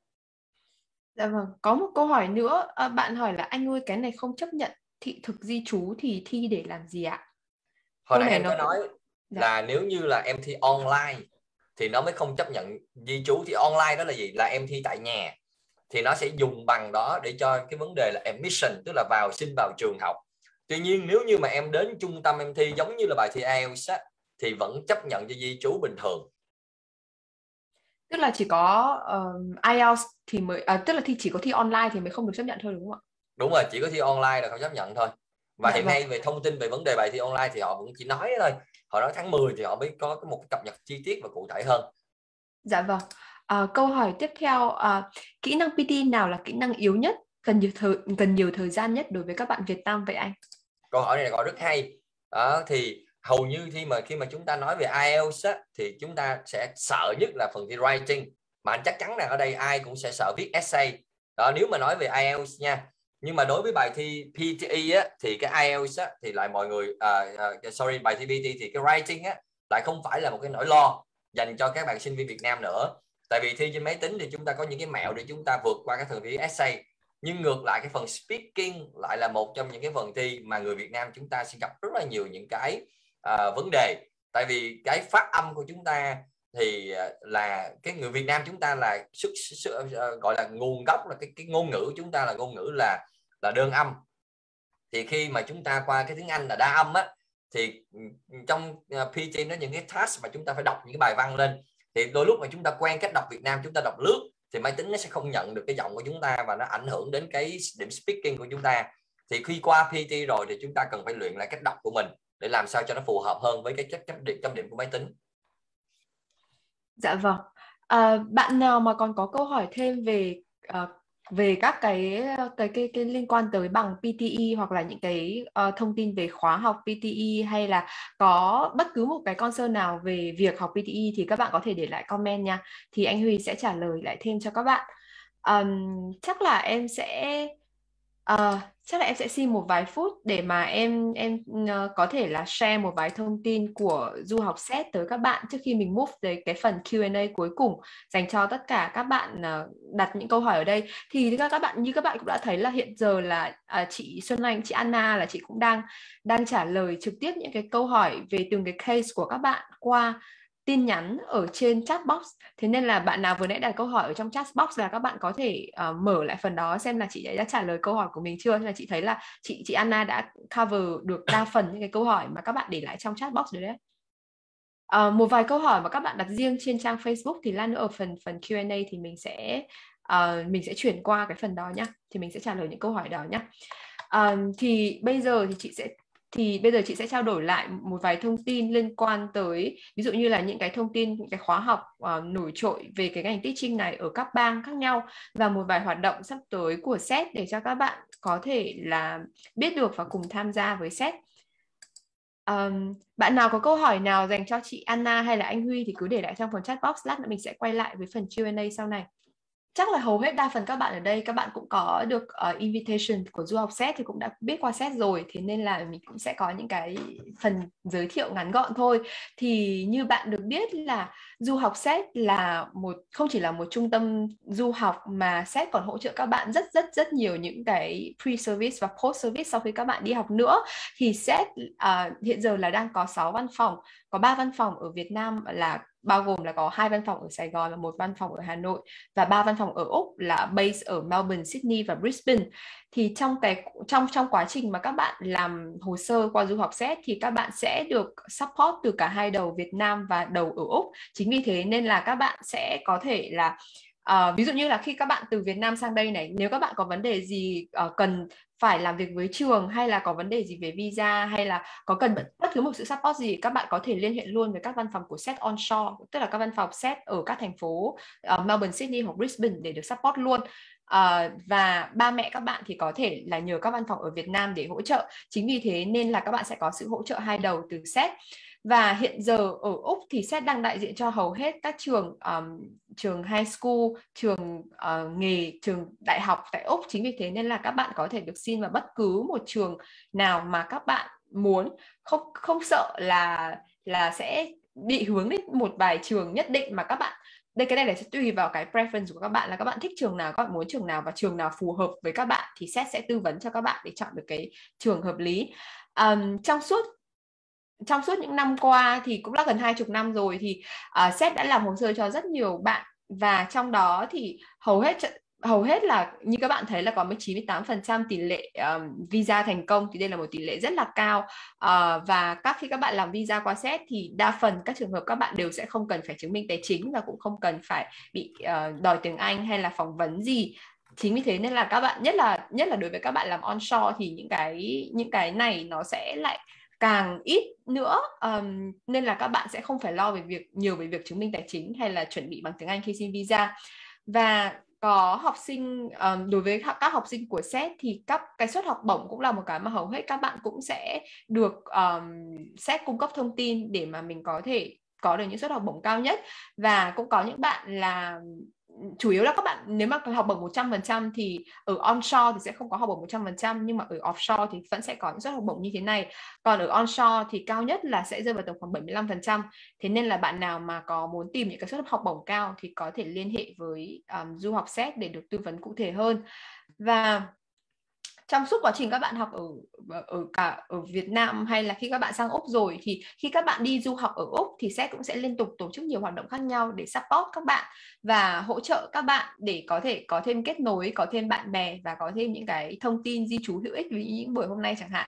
Dạ vâng, có một câu hỏi nữa, à, bạn hỏi là anh ơi cái này không chấp nhận thị thực di trú thì thi để làm gì ạ? hồi nãy em nó... có nói dạ. là nếu như là em thi online thì nó mới không chấp nhận di trú thì online đó là gì là em thi tại nhà thì nó sẽ dùng bằng đó để cho cái vấn đề là admission tức là vào xin vào trường học tuy nhiên nếu như mà em đến trung tâm em thi giống như là bài thi IELTS á, thì vẫn chấp nhận cho di trú bình thường tức là chỉ có um, IELTS thì mới à, tức là thi chỉ có thi online thì mới không được chấp nhận thôi đúng không ạ đúng rồi chỉ có thi online là không chấp nhận thôi và dạ hiện vâng. nay về thông tin về vấn đề bài thi online thì họ vẫn chỉ nói thôi họ nói tháng 10 thì họ mới có một cái cập nhật chi tiết và cụ thể hơn dạ vâng à, câu hỏi tiếp theo à, kỹ năng PT nào là kỹ năng yếu nhất cần nhiều thời cần nhiều thời gian nhất đối với các bạn Việt Nam vậy anh câu hỏi này là gọi rất hay đó thì hầu như khi mà khi mà chúng ta nói về IELTS á, thì chúng ta sẽ sợ nhất là phần thi writing mà anh chắc chắn là ở đây ai cũng sẽ sợ viết essay đó nếu mà nói về IELTS nha nhưng mà đối với bài thi PTE á, thì cái IELTS á, thì lại mọi người à, à, sorry bài thi PTE thì cái writing á, lại không phải là một cái nỗi lo dành cho các bạn sinh viên Việt Nam nữa tại vì thi trên máy tính thì chúng ta có những cái mẹo để chúng ta vượt qua các phần thi essay nhưng ngược lại cái phần speaking lại là một trong những cái phần thi mà người Việt Nam chúng ta sẽ gặp rất là nhiều những cái à, vấn đề tại vì cái phát âm của chúng ta thì à, là cái người Việt Nam chúng ta là sức, sức ờ, gọi là nguồn gốc là cái cái ngôn ngữ chúng ta là ngôn ngữ là là đơn âm thì khi mà chúng ta qua cái tiếng Anh là đa âm á thì ừ, ừ, trong ờ, PT nó những cái task mà chúng ta phải đọc những cái bài văn lên thì đôi lúc mà chúng ta quen cách đọc Việt Nam chúng ta đọc lướt thì máy tính nó sẽ không nhận được cái giọng của chúng ta và nó ảnh hưởng đến cái điểm speaking của chúng ta thì khi qua PT rồi thì chúng ta cần phải luyện lại cách đọc của mình để làm sao cho nó phù hợp hơn với cái chất chấm điểm chấm điểm của máy tính dạ vâng à, bạn nào mà còn có câu hỏi thêm về uh, về các cái ờ, cái cái, cái liên quan tới bằng PTE hoặc là những cái uh, thông tin về khóa học PTE hay là có bất cứ một cái concern nào về việc học PTE thì các bạn có thể để lại comment nha thì anh Huy sẽ trả lời lại thêm cho các bạn um, chắc là em sẽ Ờ, chắc là em sẽ xin một vài phút để mà em em ờ, có thể là share một vài thông tin của du học xét tới các bạn trước khi mình move tới cái phần Q&A cuối cùng dành cho tất cả các bạn ờ, đặt những câu hỏi ở đây. Thì các các bạn như các bạn cũng đã thấy là hiện giờ là à, chị Xuân Anh, chị Anna là chị cũng đang đang trả lời trực tiếp những cái câu hỏi về từng cái case của các bạn qua tin nhắn ở trên chat box thế nên là bạn nào vừa nãy đặt câu hỏi ở trong chat box là các bạn có thể uh, mở lại phần đó xem là chị đã trả lời câu hỏi của mình chưa thế là chị thấy là chị chị Anna đã cover được đa *coughs* phần những cái câu hỏi mà các bạn để lại trong chat box rồi đấy uh, một vài câu hỏi mà các bạn đặt riêng trên trang Facebook thì lan nữa ở phần phần Q&A thì mình sẽ uh, mình sẽ chuyển qua cái phần đó nhá thì mình sẽ trả lời những câu hỏi đó nhá um, thì bây giờ thì chị sẽ thì bây giờ chị sẽ trao đổi lại một vài thông tin liên quan tới ví dụ như là những cái thông tin những cái khóa học uh, nổi trội về cái ngành teaching này ở các bang khác nhau và một vài hoạt động sắp tới của SET để cho các bạn có thể là biết được và cùng tham gia với SET. Um, bạn nào có câu hỏi nào dành cho chị Anna hay là anh Huy thì cứ để lại trong phần chat box lát nữa mình sẽ quay lại với phần Q&A sau này chắc là hầu hết đa phần các bạn ở đây các bạn cũng có được uh, invitation của du học set thì cũng đã biết qua set rồi thế nên là mình cũng sẽ có những cái phần giới thiệu ngắn gọn thôi thì như bạn được biết là du học set là một không chỉ là một trung tâm du học mà set còn hỗ trợ các bạn rất rất rất nhiều những cái pre service và post service sau khi các bạn đi học nữa thì set uh, ờ, hiện giờ là đang có 6 văn phòng có ba văn phòng ở Việt Nam là bao gồm là có hai văn phòng ở Sài Gòn và một văn phòng ở Hà Nội và ba văn phòng ở Úc là base ở Melbourne, Sydney và Brisbane. Thì trong cái trong trong quá trình mà các bạn làm hồ sơ qua du học xét thì các bạn sẽ được support từ cả hai đầu Việt Nam và đầu ở Úc. Chính vì thế nên là các bạn sẽ có thể là uh, ví dụ như là khi các bạn từ Việt Nam sang đây này nếu các bạn có vấn đề gì uh, cần phải làm việc với trường hay là có vấn đề gì về visa hay là có cần bất cứ một sự support gì các bạn có thể liên hệ luôn với các văn phòng của set onshore tức là các văn phòng set ở các thành phố uh, Melbourne, Sydney hoặc Brisbane để được support luôn Uh, và ba mẹ các bạn thì có thể là nhờ các văn phòng ở Việt Nam để hỗ trợ. Chính vì thế nên là các bạn sẽ có sự hỗ trợ hai đầu từ SET và hiện giờ ở Úc thì xét đang đại diện cho hầu hết các trường um, trường high school, trường uh, nghề, trường đại học tại Úc. Chính vì thế nên là các bạn có thể được xin vào bất cứ một trường nào mà các bạn muốn, không không sợ là là sẽ bị hướng đến một vài trường nhất định mà các bạn đây cái này là sẽ tùy vào cái preference của các bạn là các bạn thích trường nào, các bạn muốn trường nào và trường nào phù hợp với các bạn thì xét sẽ tư vấn cho các bạn để chọn được cái trường hợp lý. Um, trong suốt trong suốt những năm qua thì cũng đã gần hai chục năm rồi thì uh, à, Seth đã làm hồ sơ cho rất nhiều bạn và trong đó thì hầu hết hầu hết là như các bạn thấy là có 98% tỷ lệ um, visa thành công thì đây là một tỷ lệ rất là cao uh, và các khi các bạn làm visa qua xét thì đa phần các trường hợp các bạn đều sẽ không cần phải chứng minh tài chính và cũng không cần phải bị uh, đòi tiếng Anh hay là phỏng vấn gì chính vì thế nên là các bạn nhất là nhất là đối với các bạn làm onshore thì những cái những cái này nó sẽ lại càng ít nữa um, nên là các bạn sẽ không phải lo về việc nhiều về việc chứng minh tài chính hay là chuẩn bị bằng tiếng Anh khi xin visa và có học sinh um, đối với các học sinh của xét thì cấp cái suất học bổng cũng là một cái mà hầu hết các bạn cũng sẽ được um, xét cung cấp thông tin để mà mình có thể có được những suất học bổng cao nhất và cũng có những bạn là chủ yếu là các bạn nếu mà học bổng 100% thì ở onshore thì sẽ không có học bổng 100% nhưng mà ở offshore thì vẫn sẽ có những suất học bổng như thế này. Còn ở onshore thì cao nhất là sẽ rơi vào tầm khoảng 75%. Thế nên là bạn nào mà có muốn tìm những cái suất học bổng cao thì có thể liên hệ với um, du học xét để được tư vấn cụ thể hơn. Và trong suốt quá trình các bạn học ở ở cả ở Việt Nam hay là khi các bạn sang Úc rồi thì khi các bạn đi du học ở Úc thì sẽ cũng sẽ liên tục tổ chức nhiều hoạt động khác nhau để support các bạn và hỗ trợ các bạn để có thể có thêm kết nối, có thêm bạn bè và có thêm những cái thông tin di trú hữu ích với những buổi hôm nay chẳng hạn.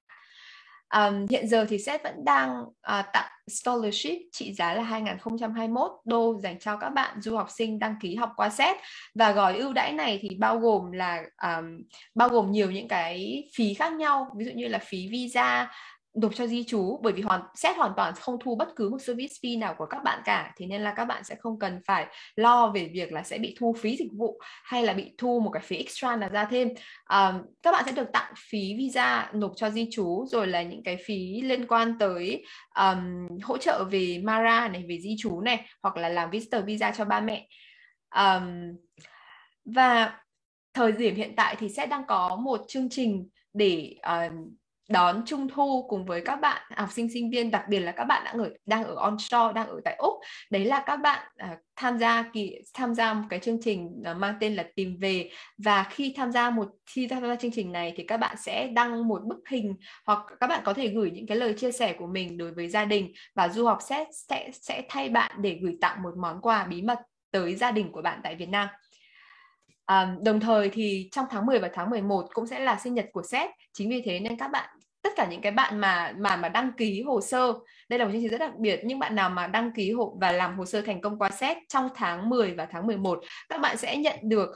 Um, hiện giờ thì Seth vẫn đang uh, tặng scholarship trị giá là 2021 đô dành cho các bạn du học sinh đăng ký học qua Seth và gói ưu đãi này thì bao gồm là um, bao gồm nhiều những cái phí khác nhau ví dụ như là phí visa nộp cho di trú bởi vì hoàn xét hoàn toàn không thu bất cứ một service fee nào của các bạn cả thế nên là các bạn sẽ không cần phải lo về việc là sẽ bị thu phí dịch vụ hay là bị thu một cái phí extra nào ra thêm à, các bạn sẽ được tặng phí visa nộp cho di trú rồi là những cái phí liên quan tới um, hỗ trợ về mara này về di trú này hoặc là làm visitor visa cho ba mẹ um, và thời điểm hiện tại thì sẽ đang có một chương trình để uh, đón trung thu cùng với các bạn à, học sinh sinh viên đặc biệt là các bạn đã ở đang ở onshore đang ở tại úc đấy là các bạn uh, tham gia kỳ tham gia một cái chương trình uh, mang tên là tìm về và khi tham gia một khi tham gia chương trình này thì các bạn sẽ đăng một bức hình hoặc các bạn có thể gửi những cái lời chia sẻ của mình đối với gia đình và du học sẽ sẽ sẽ thay bạn để gửi tặng một món quà bí mật tới gia đình của bạn tại Việt Nam. À, đồng thời thì trong tháng 10 và tháng 11 cũng sẽ là sinh nhật của Seth. Chính vì thế nên các bạn tất cả những cái bạn mà mà mà đăng ký hồ sơ đây là một chương trình rất đặc biệt những bạn nào mà đăng ký hộ và làm hồ sơ thành công qua xét trong tháng 10 và tháng 11 các bạn sẽ nhận được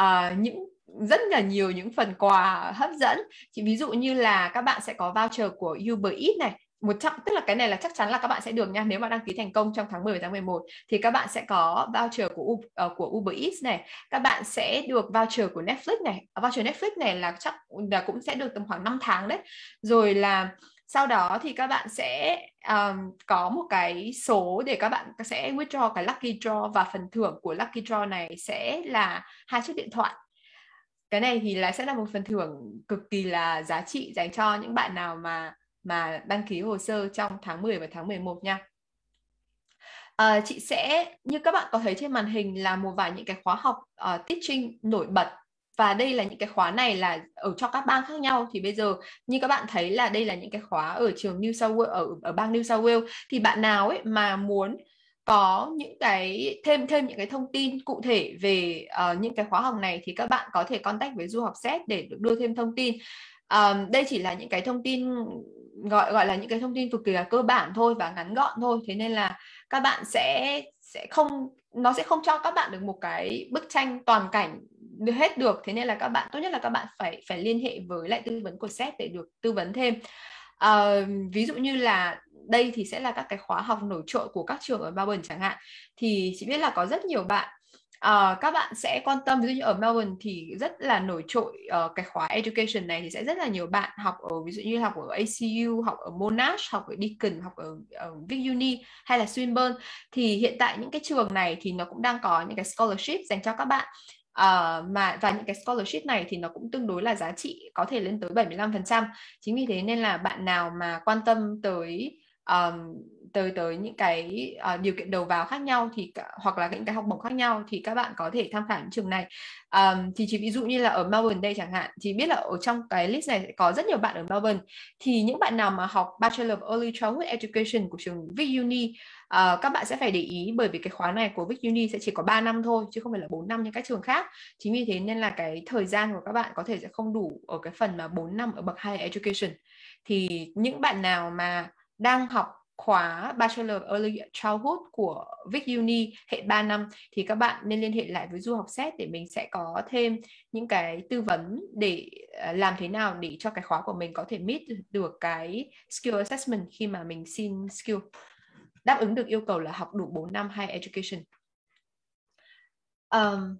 uh, những rất là nhiều những phần quà hấp dẫn thì ví dụ như là các bạn sẽ có voucher của Uber Eats này một trăm tức là cái này là chắc chắn là các bạn sẽ được nha nếu mà đăng ký thành công trong tháng 10 và tháng 11 thì các bạn sẽ có voucher của uh, của Uber Eats này các bạn sẽ được voucher của Netflix này à, voucher Netflix này là chắc là cũng sẽ được tầm khoảng 5 tháng đấy rồi là sau đó thì các bạn sẽ um, có một cái số để các bạn sẽ withdraw cái lucky draw và phần thưởng của lucky draw này sẽ là hai chiếc điện thoại cái này thì là sẽ là một phần thưởng cực kỳ là giá trị dành cho những bạn nào mà mà đăng ký hồ sơ trong tháng 10 và tháng 11 nha. À, chị sẽ như các bạn có thấy trên màn hình là một vài những cái khóa học uh, teaching nổi bật và đây là những cái khóa này là ở cho các bang khác nhau thì bây giờ như các bạn thấy là đây là những cái khóa ở trường New South Wales ở ở bang New South Wales thì bạn nào ấy mà muốn có những cái thêm thêm những cái thông tin cụ thể về uh, những cái khóa học này thì các bạn có thể contact với du học xét để được đưa thêm thông tin um, đây chỉ là những cái thông tin gọi gọi là những cái thông tin cực kỳ là cơ bản thôi và ngắn gọn thôi thế nên là các bạn sẽ sẽ không nó sẽ không cho các bạn được một cái bức tranh toàn cảnh hết được thế nên là các bạn tốt nhất là các bạn phải phải liên hệ với lại tư vấn của sếp để được tư vấn thêm à, ví dụ như là đây thì sẽ là các cái khóa học nổi trội của các trường ở Melbourne chẳng hạn thì chị biết là có rất nhiều bạn uh, các bạn sẽ quan tâm ví dụ như ở Melbourne thì rất là nổi trội uh, cái khóa education này thì sẽ rất là nhiều bạn học ở ví dụ như học ở ACU, học ở Monash, học ở Deakin, học ở, ở ờ, Vic Uni hay là Swinburne thì hiện tại những cái trường này thì nó cũng đang có những cái scholarship dành cho các bạn Uh, mà và những cái scholarship này thì nó cũng tương đối là giá trị có thể lên tới 75%. Chính vì thế nên là bạn nào mà quan tâm tới um, tới tới những cái uh, điều kiện đầu vào khác nhau thì hoặc là những cái học bổng khác nhau thì các bạn có thể tham khảo những trường này um, thì chỉ ví dụ như là ở Melbourne đây chẳng hạn thì biết là ở trong cái list này có rất nhiều bạn ở Melbourne thì những bạn nào mà học Bachelor of Early Childhood Education của trường Vic Uni uh, các bạn sẽ phải để ý bởi vì cái khóa này của Vic Uni sẽ chỉ có 3 năm thôi chứ không phải là 4 năm như các trường khác chính vì thế nên là cái thời gian của các bạn có thể sẽ không đủ ở cái phần mà 4 năm ở bậc 2 education thì những bạn nào mà đang học khóa Bachelor of Early Childhood của Vic Uni hệ 3 năm thì các bạn nên liên hệ lại với Du học xét để mình sẽ có thêm những cái tư vấn để à, làm thế nào để cho cái khóa của mình có thể meet được cái skill assessment khi mà mình xin skill đáp ứng được yêu cầu là học đủ 4 năm higher education. Um,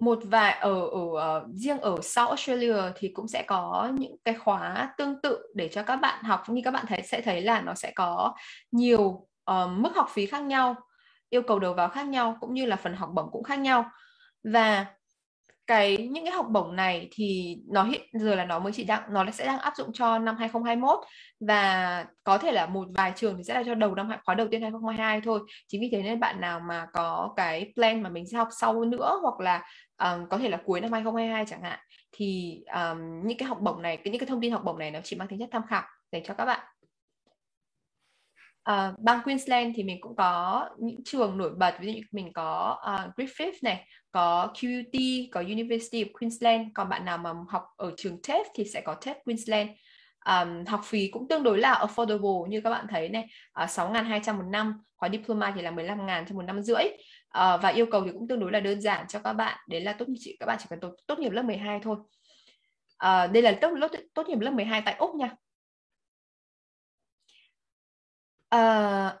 một vài ở ở uh, riêng ở sau Australia thì cũng sẽ có những cái khóa tương tự để cho các bạn học như các bạn thấy sẽ thấy là nó sẽ có nhiều uh, mức học phí khác nhau yêu cầu đầu vào khác nhau cũng như là phần học bổng cũng khác nhau và cái những cái học bổng này thì nó hiện giờ là nó mới chỉ đang nó sẽ đang áp dụng cho năm 2021 và có thể là một vài trường thì sẽ là cho đầu năm khóa đầu tiên 2022 thôi. Chính vì thế nên bạn nào mà có cái plan mà mình sẽ học sau nữa hoặc là um, có thể là cuối năm 2022 chẳng hạn thì um, những cái học bổng này cái những cái thông tin học bổng này nó chỉ mang tính chất tham khảo dành cho các bạn uh, bang Queensland thì mình cũng có những trường nổi bật ví dụ như mình có uh, Griffith này có QUT có University of Queensland còn bạn nào mà học ở trường TAFE thì sẽ có TAFE Queensland um, học phí cũng tương đối là affordable như các bạn thấy này ờ, uh, 6.200 một năm khóa diploma thì là 15.000 trong một năm rưỡi uh, và yêu cầu thì cũng tương đối là đơn giản cho các bạn đấy là tốt nghiệp các bạn chỉ cần tốt, tốt nghiệp lớp 12 thôi uh, đây là tốt lớp tốt nghiệp lớp 12 tại Úc nha Ờ,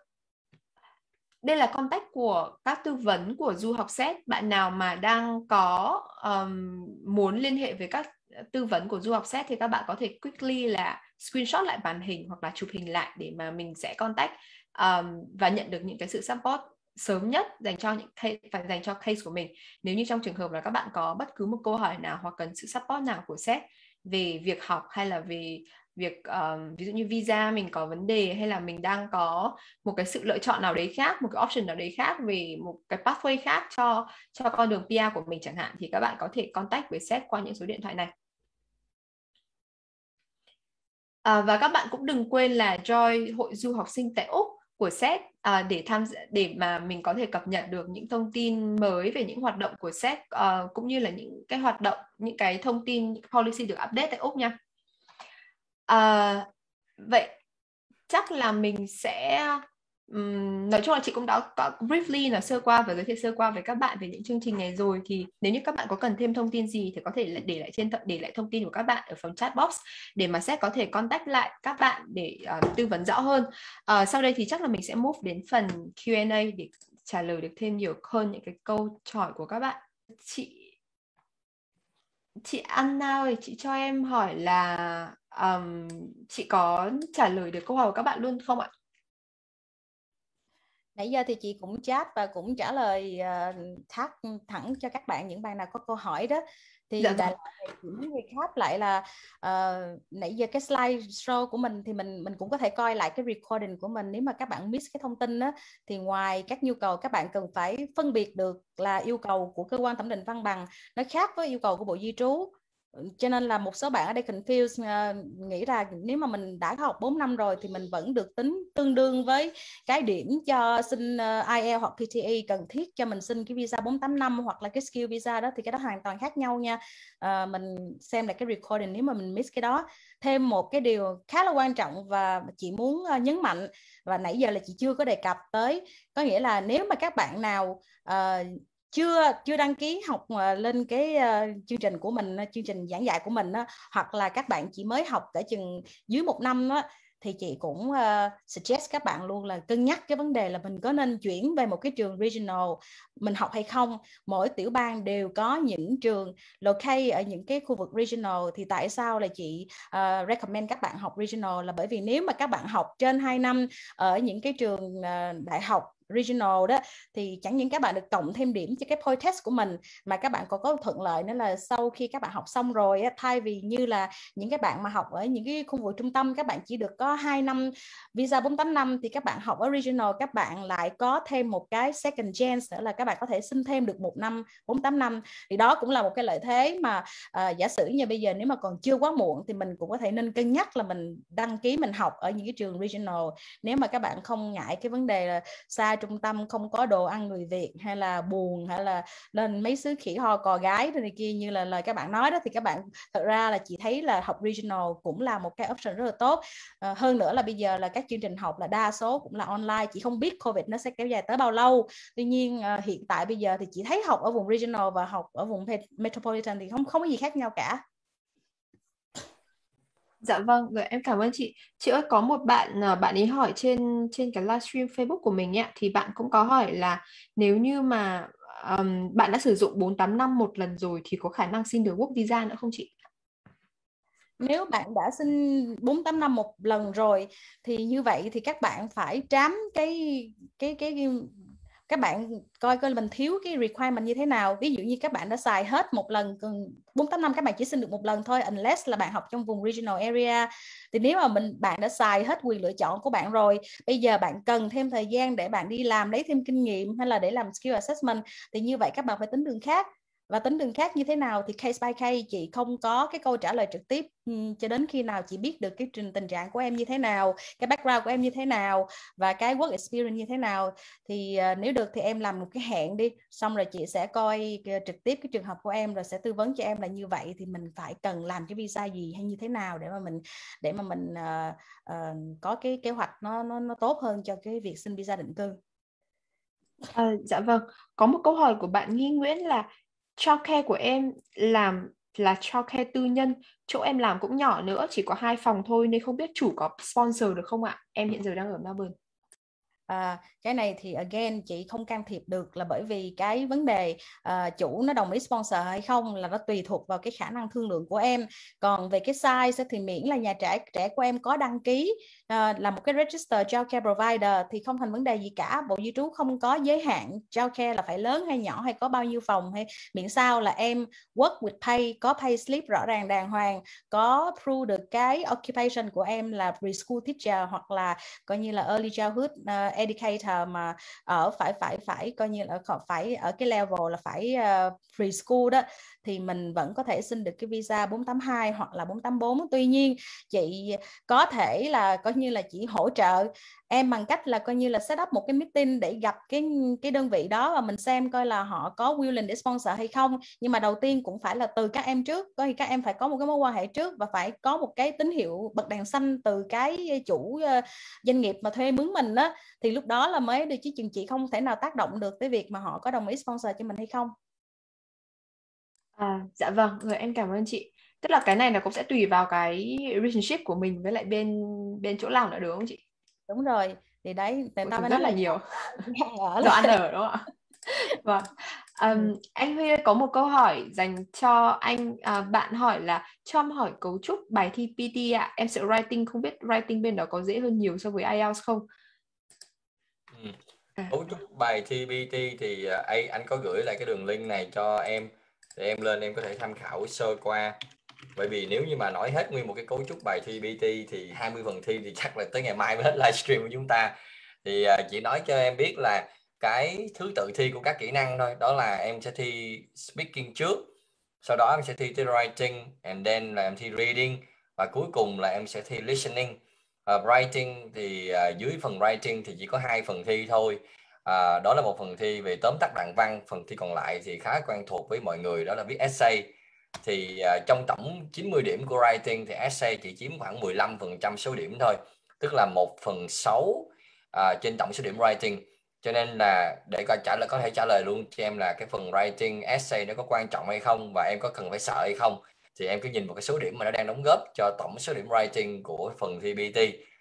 đây là contact của các tư vấn của du học xét bạn nào mà đang có um, muốn liên hệ với các tư vấn của du học xét thì các bạn có thể quickly là screenshot lại màn hình hoặc là chụp hình lại để mà mình sẽ contact um, và nhận được những cái sự support sớm nhất dành cho những case, phải dành cho case của mình nếu như trong trường hợp là các bạn có bất cứ một câu hỏi nào hoặc cần sự support nào của xét về việc học hay là về việc um, ví dụ như visa mình có vấn đề hay là mình đang có một cái sự lựa chọn nào đấy khác một cái option nào đấy khác về một cái pathway khác cho cho con đường PR của mình chẳng hạn thì các bạn có thể contact với Seth qua những số điện thoại này à, và các bạn cũng đừng quên là join hội du học sinh tại Úc của SET à, để tham để mà mình có thể cập nhật được những thông tin mới về những hoạt động của SET à, ờ, cũng như là những cái hoạt động những cái thông tin policy được update tại Úc nha. À, vậy chắc là mình sẽ um, nói chung là chị cũng đã có briefly là sơ qua và giới thiệu sơ qua với các bạn về những chương trình này rồi thì nếu như các bạn có cần thêm thông tin gì thì có thể để lại trên để lại thông tin của các bạn ở phần chat box để mà sẽ có thể contact lại các bạn để uh, tư vấn rõ hơn. Uh, sau đây thì chắc là mình sẽ move đến phần Q&A để trả lời được thêm nhiều hơn những cái câu hỏi của các bạn. Chị chị Anna ơi, chị cho em hỏi là um, chị có trả lời được câu hỏi của các bạn luôn không ạ? Nãy giờ thì chị cũng chat và cũng trả lời uh, ờ, thắc thẳng cho các bạn những bạn nào có câu hỏi đó thì dạ, đại loại những lại là uh, nãy giờ cái slide show của mình thì mình mình cũng có thể coi lại cái recording của mình nếu mà các bạn miss cái thông tin đó thì ngoài các nhu cầu các bạn cần phải phân biệt được là yêu cầu của cơ quan thẩm định văn bằng nó khác với yêu cầu của bộ di trú cho nên là một số bạn ở đây confused uh, nghĩ là nếu mà mình đã học 4 năm rồi thì mình vẫn được tính tương đương với cái điểm cho xin uh, ờ, IELTS hoặc PTE cần thiết cho mình xin cái visa năm hoặc là cái skill visa đó thì cái đó hoàn toàn khác nhau nha uh, mình xem lại cái recording nếu mà mình miss cái đó thêm một cái điều khá là quan trọng và chị muốn uh, nhấn mạnh và nãy giờ là chị chưa có đề cập tới có nghĩa là nếu mà các bạn nào uh, chưa chưa đăng ký học ờ, lên cái uh, chương trình của mình ờ, chương trình giảng dạy của mình đó, hoặc là các bạn chỉ mới học cỡ chừng dưới một năm đó, thì chị cũng uh, suggest các bạn luôn là cân nhắc cái vấn đề là mình có nên chuyển về một cái trường regional mình học hay không mỗi tiểu bang đều có những trường locate ở những cái khu vực regional thì tại sao là chị uh, recommend các bạn học regional là bởi vì nếu mà các bạn học trên 2 năm ở những cái trường uh, đại học regional đó thì chẳng những các bạn được cộng thêm điểm cho cái point test của mình mà các bạn còn có thuận lợi nữa là sau khi các bạn học xong rồi thay vì như là những cái bạn mà học ở những cái khu vực trung tâm các bạn chỉ được có 2 năm visa 48 năm thì các bạn học ở regional các bạn lại có thêm một cái second chance nữa là các bạn có thể xin thêm được một năm 48 năm thì đó cũng là một cái lợi thế mà à, giả sử như bây giờ nếu mà còn chưa quá muộn thì mình cũng có thể nên cân nhắc là mình đăng ký mình học ở những cái trường regional nếu mà các bạn không ngại cái vấn đề là xa trung tâm không có đồ ăn người Việt hay là buồn hay là lên mấy xứ khỉ ho cò gái rồi này kia như là lời các bạn nói đó thì các bạn thật ra là chị thấy là học regional cũng là một cái option rất là tốt à, hơn nữa là bây giờ là các chương trình học là đa số cũng là online chị không biết covid nó sẽ kéo dài tới bao lâu tuy nhiên à, hiện tại bây giờ thì chị thấy học ở vùng regional và học ở vùng metropolitan thì không không có gì khác nhau cả Dạ vâng, rồi em cảm ơn chị. Chị ơi có một bạn à, bạn ấy hỏi trên trên cái livestream Facebook của mình ấy, thì bạn cũng có hỏi là nếu như mà um, bạn đã sử dụng 485 năm một lần rồi thì có khả năng xin được work visa nữa không chị? Nếu bạn đã xin 485 năm một lần rồi thì như vậy thì các bạn phải trám cái cái, cái các bạn coi coi mình thiếu cái requirement như thế nào ví dụ như các bạn đã xài hết một lần cần bốn tám năm các bạn chỉ xin được một lần thôi unless là bạn học trong vùng regional area thì nếu mà mình bạn đã xài hết quyền lựa chọn của bạn rồi bây giờ bạn cần thêm thời gian để bạn đi làm lấy thêm kinh nghiệm hay là để làm skill assessment thì như vậy các bạn phải tính đường khác và tính đường khác như thế nào thì case by case chị không có cái câu trả lời trực tiếp ừ, cho đến khi nào chị biết được cái trình tình trạng của em như thế nào cái background của em như thế nào và cái work experience như thế nào thì uh, nếu được thì em làm một cái hẹn đi xong rồi chị sẽ coi ờ, trực tiếp cái trường hợp của em rồi sẽ tư vấn cho em là như vậy thì mình phải cần làm cái visa gì hay như thế nào để mà mình để mà mình uh, uh, có cái kế hoạch nó nó nó tốt hơn cho cái việc xin visa định cư À, dạ vâng, có một câu hỏi của bạn Nghi Nguyễn là cho childcare của em làm là cho childcare tư nhân chỗ em làm cũng nhỏ nữa chỉ có hai phòng thôi nên không biết chủ có sponsor được không ạ em hiện giờ đang ở Melbourne À, cái này thì again chị không can thiệp được là bởi vì cái vấn đề à, chủ nó đồng ý sponsor hay không là nó tùy thuộc vào cái khả năng thương lượng của em còn về cái size thì miễn là nhà trẻ trẻ của em có đăng ký Ờ, là một cái register childcare provider thì không thành vấn đề gì cả bộ di trú không có giới hạn childcare là phải lớn hay nhỏ hay có bao nhiêu phòng hay miễn sao là em work with pay có pay slip rõ ràng đàng hoàng có prove được cái occupation của em là preschool teacher hoặc là coi như là early childhood uh, educator mà ở phải phải phải coi như là phải ở cái level là phải uh, preschool đó thì mình vẫn có thể xin được cái visa 482 hoặc là 484 tuy nhiên chị có thể là coi như là chỉ hỗ trợ em bằng cách là coi như là set up một cái meeting để gặp cái cái đơn vị đó và mình xem coi là họ có willing để sponsor hay không nhưng mà đầu tiên cũng phải là từ các em trước coi các em phải có một cái mối quan hệ trước và phải có một cái tín hiệu bật đèn xanh từ cái chủ ờ, doanh nghiệp mà thuê mướn mình á thì lúc đó là mới được chứ chừng chị không thể nào tác động được tới việc mà họ có đồng ý sponsor cho mình hay không À, dạ vâng, rồi em cảm ơn chị. Tức là cái này nó cũng sẽ tùy vào cái relationship của mình với lại bên bên chỗ làm nữa đúng không chị? Đúng rồi. Thì đấy, tại tao rất là, là nhiều. ăn *laughs* ăn ở đúng không ạ? vâng. Um, anh Huy có một câu hỏi dành cho anh à, bạn hỏi là cho em hỏi cấu trúc bài thi PT ạ. À. Em sợ writing không biết writing bên đó có dễ hơn nhiều so với IELTS không? Ừ. À. Cấu trúc bài thi PT thì à, anh anh có gửi lại cái đường link này cho em thì em lên em có thể tham khảo sơ qua bởi vì nếu như mà nói hết nguyên một cái cấu trúc bài thi BT thì 20 phần thi thì chắc là tới ngày mai mới hết livestream của chúng ta thì à, chỉ nói cho em biết là cái thứ tự thi của các kỹ năng thôi đó là em sẽ thi speaking trước sau đó em sẽ thi writing and then là em thi reading và cuối cùng là em sẽ thi listening uh, writing thì uh, dưới phần writing thì chỉ có hai phần thi thôi à, đó là một phần thi về tóm tắt đoạn văn phần thi còn lại thì khá quen thuộc với mọi người đó là viết essay thì à, trong tổng 90 điểm của writing thì essay chỉ chiếm khoảng 15% số điểm thôi tức là 1 phần 6 à, trên tổng số điểm writing cho nên là để coi trả lời có thể trả lời luôn cho em là cái phần writing essay nó có quan trọng hay không và em có cần phải sợ hay không thì em cứ nhìn một cái số điểm mà nó đang đóng góp cho tổng số điểm writing của phần thi BT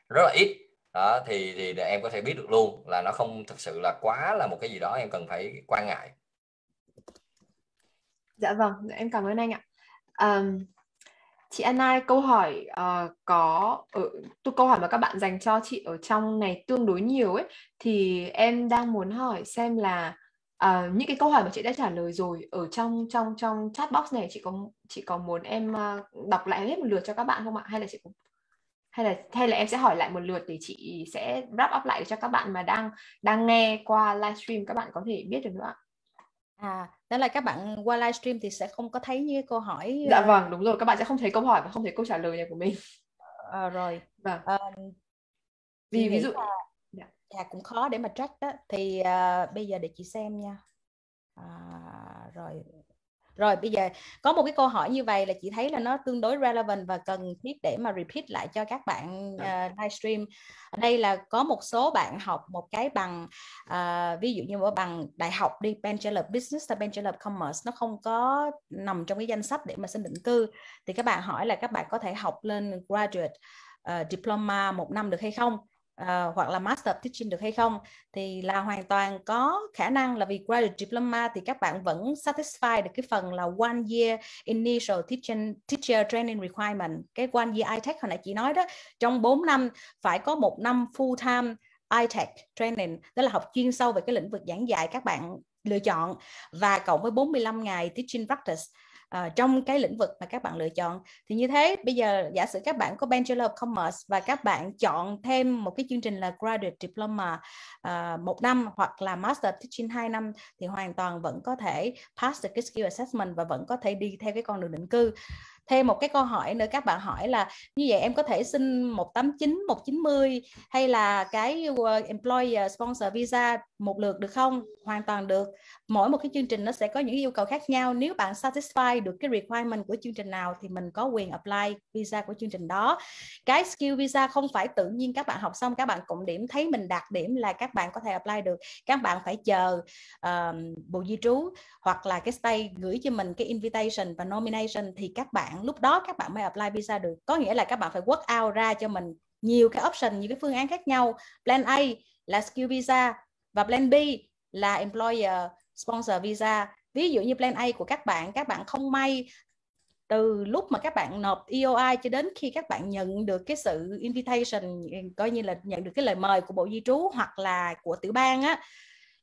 rất là ít đó thì thì em có thể biết được luôn là nó không thực sự là quá là một cái gì đó em cần phải quan ngại dạ vâng dạ, em cảm ơn anh ạ um, chị Anna câu hỏi uh, có ở câu hỏi mà các bạn dành cho chị ở trong này tương đối nhiều ấy thì em đang muốn hỏi xem là uh, những cái câu hỏi mà chị đã trả lời rồi ở trong trong trong chat box này chị có chị có muốn em uh, đọc lại hết một lượt cho các bạn không ạ hay là chị hay là hay là em sẽ hỏi lại một lượt để chị sẽ wrap up lại cho các bạn mà đang đang nghe qua livestream các bạn có thể biết được nữa À, đó là các bạn qua livestream thì sẽ không có thấy những câu hỏi. Dạ ờ, vâng, đúng rồi, các bạn sẽ không thấy câu hỏi và không thấy câu trả lời này của mình. À, rồi. Vâng. À, vì ví dụ là, dạ. là cũng khó để mà track đó thì uh, bây giờ để chị xem nha. À, rồi rồi bây giờ có một cái câu hỏi như vậy là chị thấy là nó tương đối relevant và cần thiết để mà repeat lại cho các bạn uh, dạ. ờ, livestream đây là có một số bạn học một cái bằng uh, ví dụ như một bằng đại học đi bachelor business hay bachelor commerce nó không có nằm trong cái danh sách để mà xin định cư thì các bạn hỏi là các bạn có thể học lên graduate uh, diploma một năm được hay không uh, hoặc là Master Teaching được hay không thì là hoàn toàn có khả năng là vì Graduate Diploma thì các bạn vẫn satisfy được cái phần là one year initial teaching, teacher training requirement cái one year ITech hồi nãy chị nói đó trong 4 năm phải có một năm full time ITech training tức là học chuyên sâu về cái lĩnh vực giảng dạy các bạn lựa chọn và cộng với 45 ngày teaching practice uh, trong cái lĩnh vực mà các bạn lựa chọn thì như thế bây giờ giả sử các bạn có Bachelor of Commerce và các bạn chọn thêm một cái chương trình là Graduate Diploma uh, một năm hoặc là Master Teaching 2 năm thì hoàn toàn vẫn có thể pass the skill assessment và vẫn có thể đi theo cái con đường định cư thêm một cái câu hỏi nữa các bạn hỏi là như vậy em có thể xin 189, 190 hay là cái ờ, employer ờ, sponsor visa một lượt được không? Hoàn toàn được. Mỗi một cái chương trình nó sẽ có những yêu cầu khác nhau. Nếu bạn satisfy được cái requirement của chương trình nào thì mình có quyền apply visa của chương trình đó. Cái skill visa không phải tự nhiên các bạn học xong các bạn cộng điểm thấy mình đạt điểm là các bạn có thể apply được. Các bạn phải chờ uh, bộ di trú hoặc là cái stay gửi cho mình cái invitation và nomination thì các bạn bạn lúc đó các bạn mới apply visa được có nghĩa là các bạn phải work out ra cho mình nhiều cái option nhiều cái phương án khác nhau plan A là skill visa và plan B là employer sponsor visa ví dụ như plan A của các bạn các bạn không may từ lúc mà các bạn nộp EOI cho đến khi các bạn nhận được cái sự invitation coi như là nhận được cái lời mời của bộ di trú hoặc là của tiểu bang á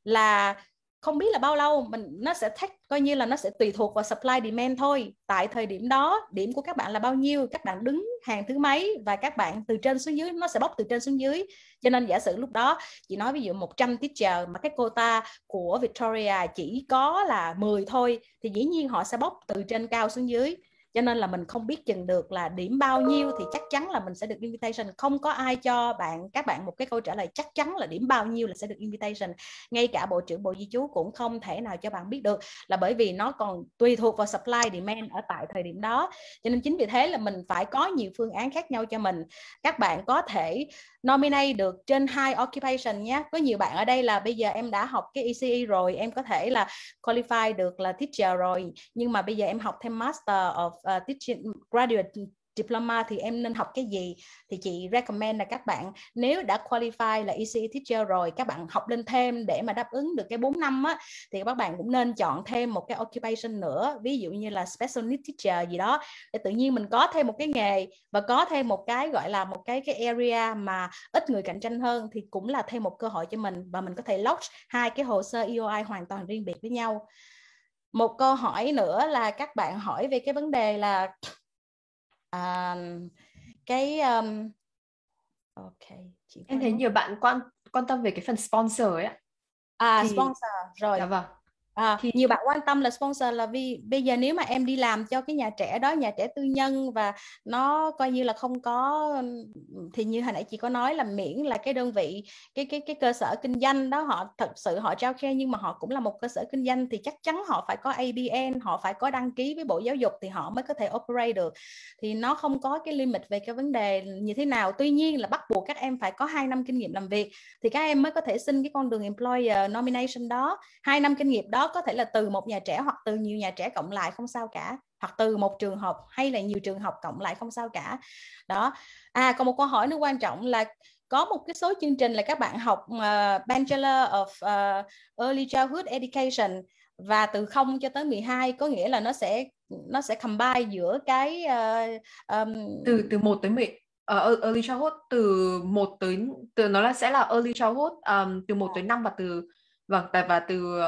là không biết là bao lâu mình nó sẽ thách coi như là nó sẽ tùy thuộc vào supply demand thôi tại thời điểm đó điểm của các bạn là bao nhiêu các bạn đứng hàng thứ mấy và các bạn từ trên xuống dưới nó sẽ bốc từ trên xuống dưới cho nên giả sử lúc đó chị nói ví dụ 100 teacher mà cái quota của Victoria chỉ có là 10 thôi thì dĩ nhiên họ sẽ bốc từ trên cao xuống dưới cho nên là mình không biết chừng được là điểm bao nhiêu thì chắc chắn là mình sẽ được invitation không có ai cho bạn các bạn một cái câu trả lời chắc chắn là điểm bao nhiêu là sẽ được invitation ngay cả bộ trưởng bộ di trú cũng không thể nào cho bạn biết được là bởi vì nó còn tùy thuộc vào supply demand ở tại thời điểm đó cho nên chính vì thế là mình phải có nhiều phương án khác nhau cho mình các bạn có thể nominate được trên hai occupation nhé có nhiều bạn ở đây là bây giờ em đã học cái ECE e rồi em có thể là qualify được là teacher rồi nhưng mà bây giờ em học thêm master of uh, ờ, teaching graduate diploma thì em nên học cái gì thì chị recommend là các bạn nếu đã qualify là ECE e teacher rồi các bạn học lên thêm để mà đáp ứng được cái 4 năm á thì các bạn cũng nên chọn thêm một cái occupation nữa ví dụ như là special needs teacher gì đó để tự nhiên mình có thêm một cái nghề và có thêm một cái gọi là một cái cái area mà ít người cạnh tranh hơn thì cũng là thêm một cơ hội cho mình và mình có thể lodge hai cái hồ sơ EOI hoàn toàn riêng biệt với nhau một câu hỏi nữa là các bạn hỏi về cái vấn đề là à, cái um, ok chị em thấy nhiều bạn quan quan tâm về cái phần sponsor ấy à thì... sponsor rồi dạ vâng À, thì... nhiều bạn quan tâm là sponsor là vì bây giờ nếu mà em đi làm cho cái nhà trẻ đó nhà trẻ tư nhân và nó coi như là không có thì như hồi nãy chị có nói là miễn là cái đơn vị cái cái cái cơ sở kinh doanh đó họ thật sự họ trao care nhưng mà họ cũng là một cơ sở kinh doanh thì chắc chắn họ phải có ABN họ phải có đăng ký với Bộ Giáo dục thì họ mới có thể operate được thì nó không có cái limit về cái vấn đề như thế nào tuy nhiên là bắt buộc các em phải có hai năm kinh nghiệm làm việc thì các em mới có thể xin cái con đường employer nomination đó hai năm kinh nghiệm đó có thể là từ một nhà trẻ hoặc từ nhiều nhà trẻ cộng lại không sao cả hoặc từ một trường học hay là nhiều trường học cộng lại không sao cả đó à còn một câu hỏi nữa quan trọng là có một cái số chương trình là các bạn học uh, Bachelor of uh, Early Childhood Education và từ 0 cho tới 12 có nghĩa là nó sẽ nó sẽ combine giữa cái uh, um... từ từ 1 tới 10 uh, e, early childhood từ 1 tới từ nó là sẽ là early childhood um, từ 1 à. tới 5 và từ vâng, và, và từ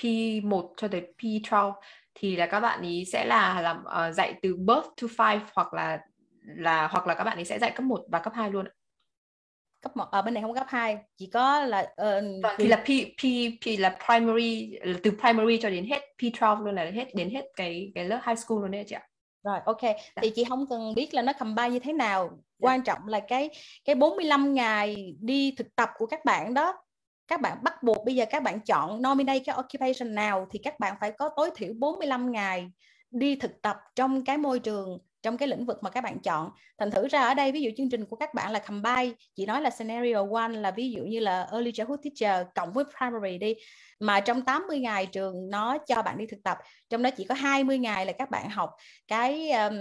P1 cho tới P12 thì là các bạn ý sẽ là làm uh, dạy từ birth to five hoặc là là hoặc là các bạn ấy sẽ dạy cấp 1 và cấp 2 luôn cấp một ở ờ, bên này không có cấp 2 chỉ có là uh, ờ, Toàn vâng, thì là P P P là primary là từ primary cho đến hết P12 luôn là hết đến hết cái cái lớp high school luôn đấy chị ạ. Rồi ok, dạ. thì chị không cần biết là nó cầm bay như thế nào, dạ. quan trọng là cái cái 45 ngày đi thực tập của các bạn đó các bạn bắt buộc bây giờ các bạn chọn nominate cái occupation nào thì các bạn phải có tối thiểu 45 ngày đi thực tập trong cái môi trường trong cái lĩnh vực mà các bạn chọn thành thử ra ở đây ví dụ chương trình của các bạn là combine chị nói là scenario one là ví dụ như là early childhood teacher cộng với primary đi mà trong 80 ngày trường nó cho bạn đi thực tập trong đó chỉ có 20 ngày là các bạn học cái um,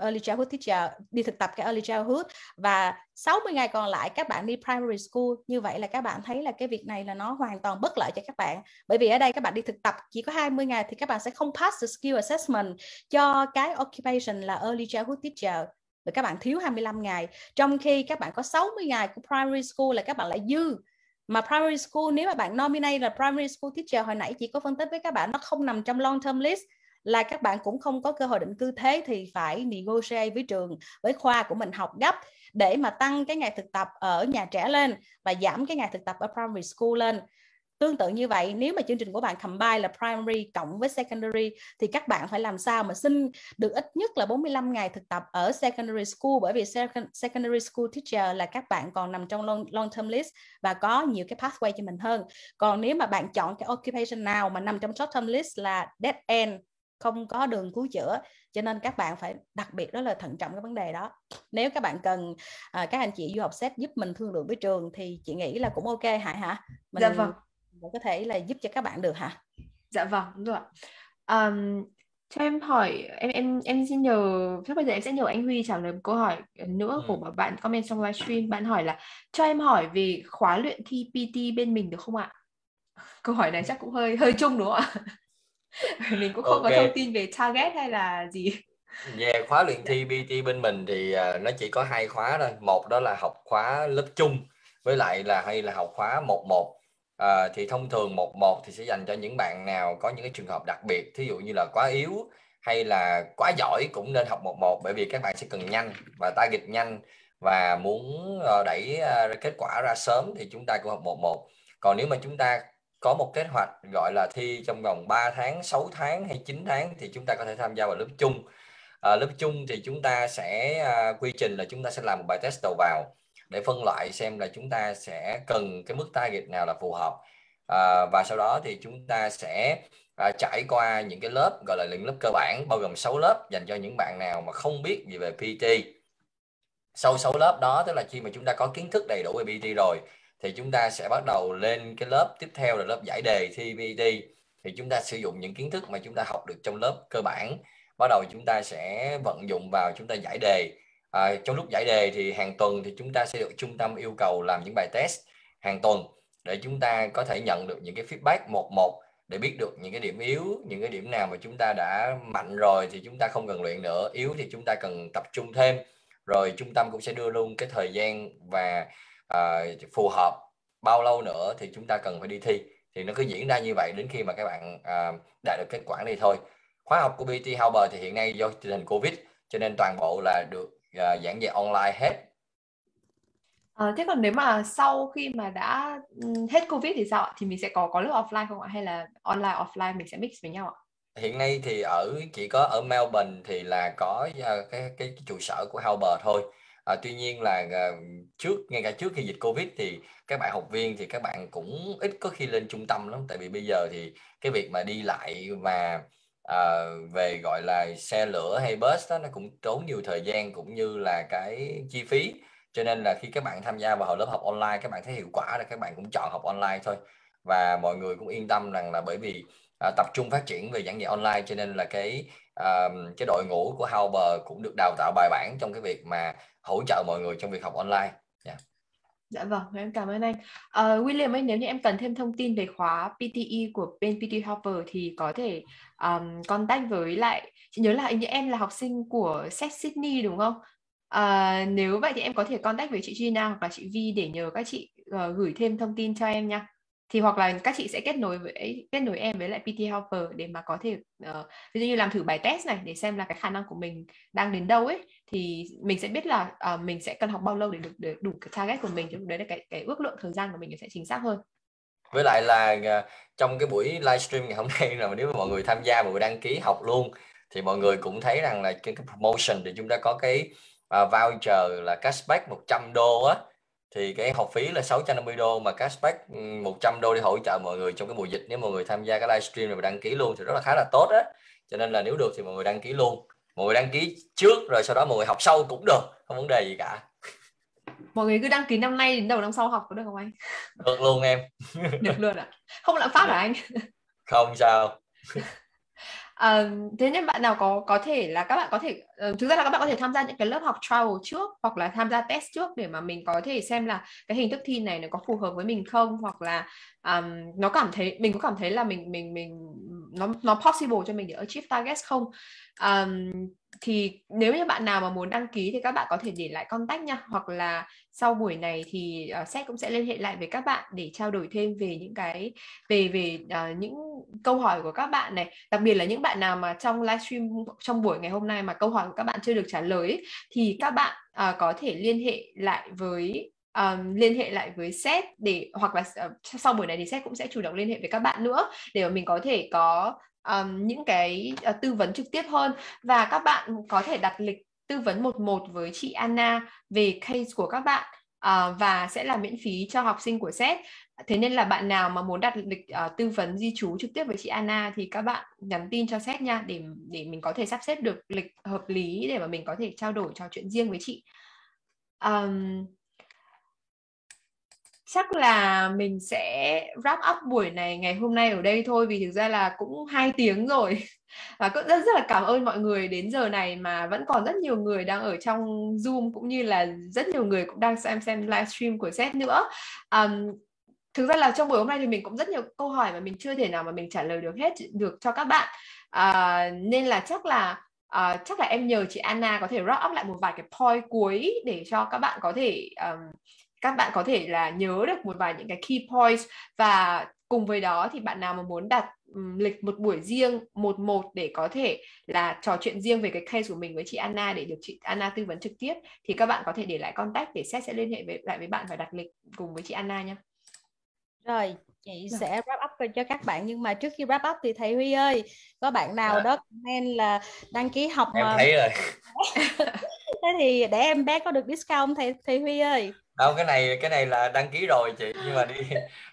early childhood teacher đi thực tập cái early childhood và 60 ngày còn lại các bạn đi primary school như vậy là các bạn thấy là cái việc này là nó hoàn toàn bất lợi cho các bạn bởi vì ở đây các bạn đi thực tập chỉ có 20 ngày thì các bạn sẽ không pass the skill assessment cho cái occupation là early childhood teacher rồi các bạn thiếu 25 ngày trong khi các bạn có 60 ngày của primary school là các bạn lại dư mà primary school nếu mà bạn nominate là primary school teacher hồi nãy chỉ có phân tích với các bạn nó không nằm trong long term list là các bạn cũng không có cơ hội định cư thế thì phải negotiate với trường với khoa của mình học gấp để mà tăng cái ngày thực tập ở nhà trẻ lên và giảm cái ngày thực tập ở primary school lên tương tự như vậy nếu mà chương trình của bạn combine là primary cộng với secondary thì các bạn phải làm sao mà xin được ít nhất là 45 ngày thực tập ở secondary school bởi vì secondary school teacher là các bạn còn nằm trong long, long term list và có nhiều cái pathway cho mình hơn còn nếu mà bạn chọn cái occupation nào mà nằm trong short term list là dead end không có đường cứu chữa cho nên các bạn phải đặc biệt đó là thận trọng cái vấn đề đó nếu các bạn cần à, các anh chị du học sếp giúp mình thương lượng với trường thì chị nghĩ là cũng ok hải hả mình dạ vâng để có thể là giúp cho các bạn được hả dạ vâng đúng rồi um, cho em hỏi em em em xin nhờ chắc bây giờ em sẽ nhờ anh Huy trả lời một câu hỏi nữa của ừ. bạn comment trong livestream bạn hỏi là cho em hỏi về khóa luyện thi PT bên mình được không ạ *laughs* câu hỏi này chắc cũng hơi hơi chung đúng không ạ *laughs* mình cũng không okay. có thông tin về target hay là gì về khóa luyện thi PT bên mình thì à, nó chỉ có hai khóa thôi một đó là học khóa lớp chung với lại là hay là học khóa một một à, thì thông thường một một thì sẽ dành cho những bạn nào có những cái trường hợp đặc biệt thí dụ như là quá yếu hay là quá giỏi cũng nên học một một bởi vì các bạn sẽ cần nhanh và ta target nhanh và muốn ờ, đẩy ờ, kết quả ra sớm thì chúng ta cũng học một một còn nếu mà chúng ta có một kế hoạch gọi là thi trong vòng 3 tháng 6 tháng hay 9 tháng thì chúng ta có thể tham gia vào lớp chung à, lớp chung thì chúng ta sẽ quy trình là chúng ta sẽ làm một bài test đầu vào để phân loại xem là chúng ta sẽ cần cái mức target nào là phù hợp à, và sau đó thì chúng ta sẽ à, trải qua những cái lớp gọi là những lớp cơ bản bao gồm 6 lớp dành cho những bạn nào mà không biết gì về PT e sau 6 lớp đó tức là khi mà chúng ta có kiến thức đầy đủ về PT e rồi thì chúng ta sẽ bắt đầu lên cái lớp tiếp theo là lớp giải đề thi PT e thì chúng ta sử dụng những kiến thức mà chúng ta học được trong lớp cơ bản bắt đầu chúng ta sẽ vận dụng vào chúng ta giải đề à, trong lúc giải đề thì hàng tuần thì chúng ta sẽ được trung tâm yêu cầu làm những bài test hàng tuần để chúng ta có thể nhận được những cái feedback một một để biết được những cái điểm yếu những cái điểm nào mà chúng ta đã mạnh rồi thì chúng ta không cần luyện nữa yếu thì chúng ta cần tập trung thêm rồi trung tâm cũng sẽ đưa luôn cái thời gian và à, phù hợp bao lâu nữa thì chúng ta cần phải đi thi thì nó cứ diễn ra như vậy đến khi mà các bạn à, đạt được kết quả này thôi khóa học của BT Hauber thì hiện nay do tình hình Covid cho nên toàn bộ là được uh, giảng dạy online hết À, thế còn nếu mà sau khi mà đã hết covid thì sao ạ? Thì mình sẽ có có lớp offline không ạ? Hay là online offline mình sẽ mix với nhau ạ? Hiện nay thì ở chỉ có ở Melbourne thì là có cái ờ, cái, cái trụ sở của Halber thôi. À, tuy nhiên là trước ngay cả trước khi dịch covid thì các bạn học viên thì các bạn cũng ít có khi lên trung tâm lắm tại vì bây giờ thì cái việc mà đi lại và à, về gọi là xe lửa hay bus đó nó cũng tốn nhiều thời gian cũng như là cái chi phí cho nên là khi các bạn tham gia vào lớp học online các bạn thấy hiệu quả là các bạn cũng chọn học online thôi và mọi người cũng yên tâm rằng là bởi vì à, tập trung phát triển về giảng dạy online cho nên là cái à, cái đội ngũ của halber cũng được đào tạo bài bản trong cái việc mà hỗ trợ mọi người trong việc học online Dạ vâng, em cảm ơn anh. Uh, William ấy, nếu như em cần thêm thông tin về khóa PTE của bên PT Hopper thì có thể um, contact với lại, chị nhớ là hình như em là học sinh của Set Sydney đúng không? Uh, nếu vậy thì em có thể contact với chị Gina hoặc là chị Vi để nhờ các chị uh, gửi thêm thông tin cho em nha thì hoặc là các chị sẽ kết nối với kết nối em với lại PT helper để mà có thể uh, ví dụ như làm thử bài test này để xem là cái khả năng của mình đang đến đâu ấy thì mình sẽ biết là uh, mình sẽ cần học bao lâu để được để đủ cái target của mình thì đấy là cái cái ước lượng thời gian của mình sẽ chính xác hơn với lại là ờ, trong cái buổi livestream ngày hôm *laughs* nay là nếu mà mọi người tham gia mọi người đăng ký học luôn thì mọi người cũng thấy rằng là trên cái promotion thì chúng ta có cái voucher là cashback 100 đô á thì cái học phí là 650 đô mà cashback 100 đô đi hỗ trợ mọi người trong cái mùa dịch nếu mọi người tham gia cái livestream này và đăng ký luôn thì rất là khá là tốt á cho nên là nếu được thì mọi người đăng ký luôn mọi người đăng ký trước rồi sau đó mọi người học sau cũng được không vấn đề gì cả mọi người cứ đăng ký năm nay đến đầu năm sau học có được không anh được luôn em được luôn ạ à? không lạm phát hả anh không sao Uh, thế nên bạn nào có có thể là các bạn có thể uh, thực ra là các bạn có thể tham gia những cái lớp học trial trước hoặc là tham gia test trước để mà mình có thể xem là cái hình thức thi này nó có phù hợp với mình không hoặc là um, nó cảm thấy mình có cảm thấy là mình mình mình nó nó possible cho mình để achieve target không um, thì nếu như bạn nào mà muốn đăng ký thì các bạn có thể để lại contact nha hoặc là sau buổi này thì uh, sếp cũng sẽ liên hệ lại với các bạn để trao đổi thêm về những cái về về uh, những câu hỏi của các bạn này đặc biệt là những bạn nào mà trong livestream trong buổi ngày hôm nay mà câu hỏi của các bạn chưa được trả lời thì các bạn uh, có thể liên hệ lại với um, liên hệ lại với sếp để hoặc là uh, sau buổi này thì sếp cũng sẽ chủ động liên hệ với các bạn nữa để mà mình có thể có um, những cái uh, tư vấn trực tiếp hơn và các bạn có thể đặt lịch tư vấn một một với chị Anna về case của các bạn uh, và sẽ là miễn phí cho học sinh của SET. Thế nên là bạn nào mà muốn đặt lịch uh, tư vấn di trú trực tiếp với chị Anna thì các bạn nhắn tin cho SET nha để để mình có thể sắp xếp được lịch hợp lý để mà mình có thể trao đổi trò chuyện riêng với chị. Um, chắc là mình sẽ wrap up buổi này ngày hôm nay ở đây thôi vì thực ra là cũng hai tiếng rồi *laughs* và cũng rất rất là cảm ơn mọi người đến giờ này mà vẫn còn rất nhiều người đang ở trong zoom cũng như là rất nhiều người cũng đang xem xem livestream của sếp nữa um, thực ra là trong buổi hôm nay thì mình cũng rất nhiều câu hỏi mà mình chưa thể nào mà mình trả lời được hết được cho các bạn uh, nên là chắc là uh, chắc là em nhờ chị Anna có thể wrap up lại một vài cái point cuối để cho các bạn có thể um, các bạn có thể là nhớ được một vài những cái key points và cùng với đó thì bạn nào mà muốn đặt um, lịch một buổi riêng một một để có thể là trò chuyện riêng về cái case của mình với chị Anna để được chị Anna tư vấn trực tiếp thì các bạn có thể để lại contact để xét sẽ liên hệ với lại với bạn và đặt lịch cùng với chị Anna nha. Rồi, chị Được. Dạ. sẽ wrap up cho các bạn nhưng mà trước khi wrap up thì thầy Huy ơi có bạn nào à. đó comment là đăng ký học em mà... thấy rồi *laughs* thế thì để em bé có được discount thầy thầy Huy ơi không cái này cái này là đăng ký rồi chị nhưng mà đi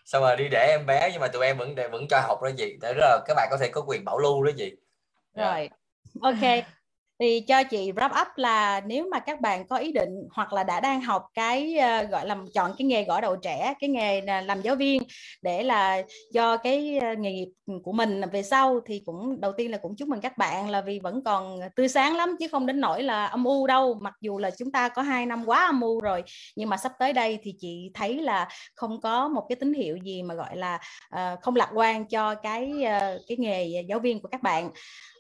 xong rồi đi để em bé nhưng mà tụi em vẫn để vẫn cho học đó chị để rồi các bạn có thể có quyền bảo lưu đó chị dạ. rồi ok thì cho chị wrap up là nếu mà các bạn có ý định hoặc là đã đang học cái uh, gọi là chọn cái nghề gõ đầu trẻ cái nghề làm giáo viên để là cho cái ờ, nghề nghiệp của mình về sau thì cũng đầu tiên là cũng chúc mừng các bạn là vì vẫn còn tươi sáng lắm chứ không đến nỗi là âm u đâu mặc dù là chúng ta có hai năm quá âm u rồi nhưng mà sắp tới đây thì chị thấy là không có một cái tín hiệu gì mà gọi là uh, không lạc quan cho cái uh, cái nghề giáo viên của các bạn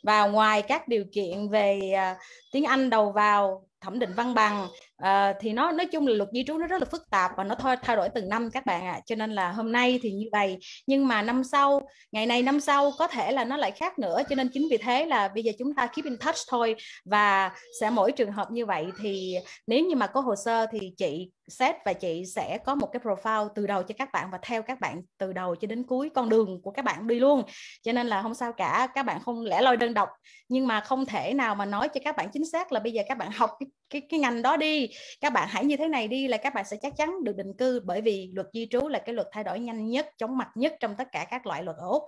và ngoài các điều kiện về à, tiếng Anh đầu vào thẩm định văn bằng à, thì nó nói chung là luật di trú nó rất là phức tạp và nó thay thay đổi từng năm các bạn ạ à. cho nên là hôm nay thì như vậy nhưng mà năm sau ngày này năm sau có thể là nó lại khác nữa cho nên chính vì thế là bây giờ chúng ta keep in touch thôi và sẽ mỗi trường hợp như vậy thì nếu như mà có hồ sơ thì chị set và chị sẽ có một cái profile từ đầu cho các bạn và theo các bạn từ đầu cho đến cuối con đường của các bạn đi luôn cho nên là không sao cả các bạn không lẻ loi đơn độc nhưng mà không thể nào mà nói cho các bạn chính xác là bây giờ các bạn học cái, cái, cái ngành đó đi các bạn hãy như thế này đi là các bạn sẽ chắc chắn được định cư bởi vì luật di trú là cái luật thay đổi nhanh nhất chóng mặt nhất trong tất cả các loại luật ở úc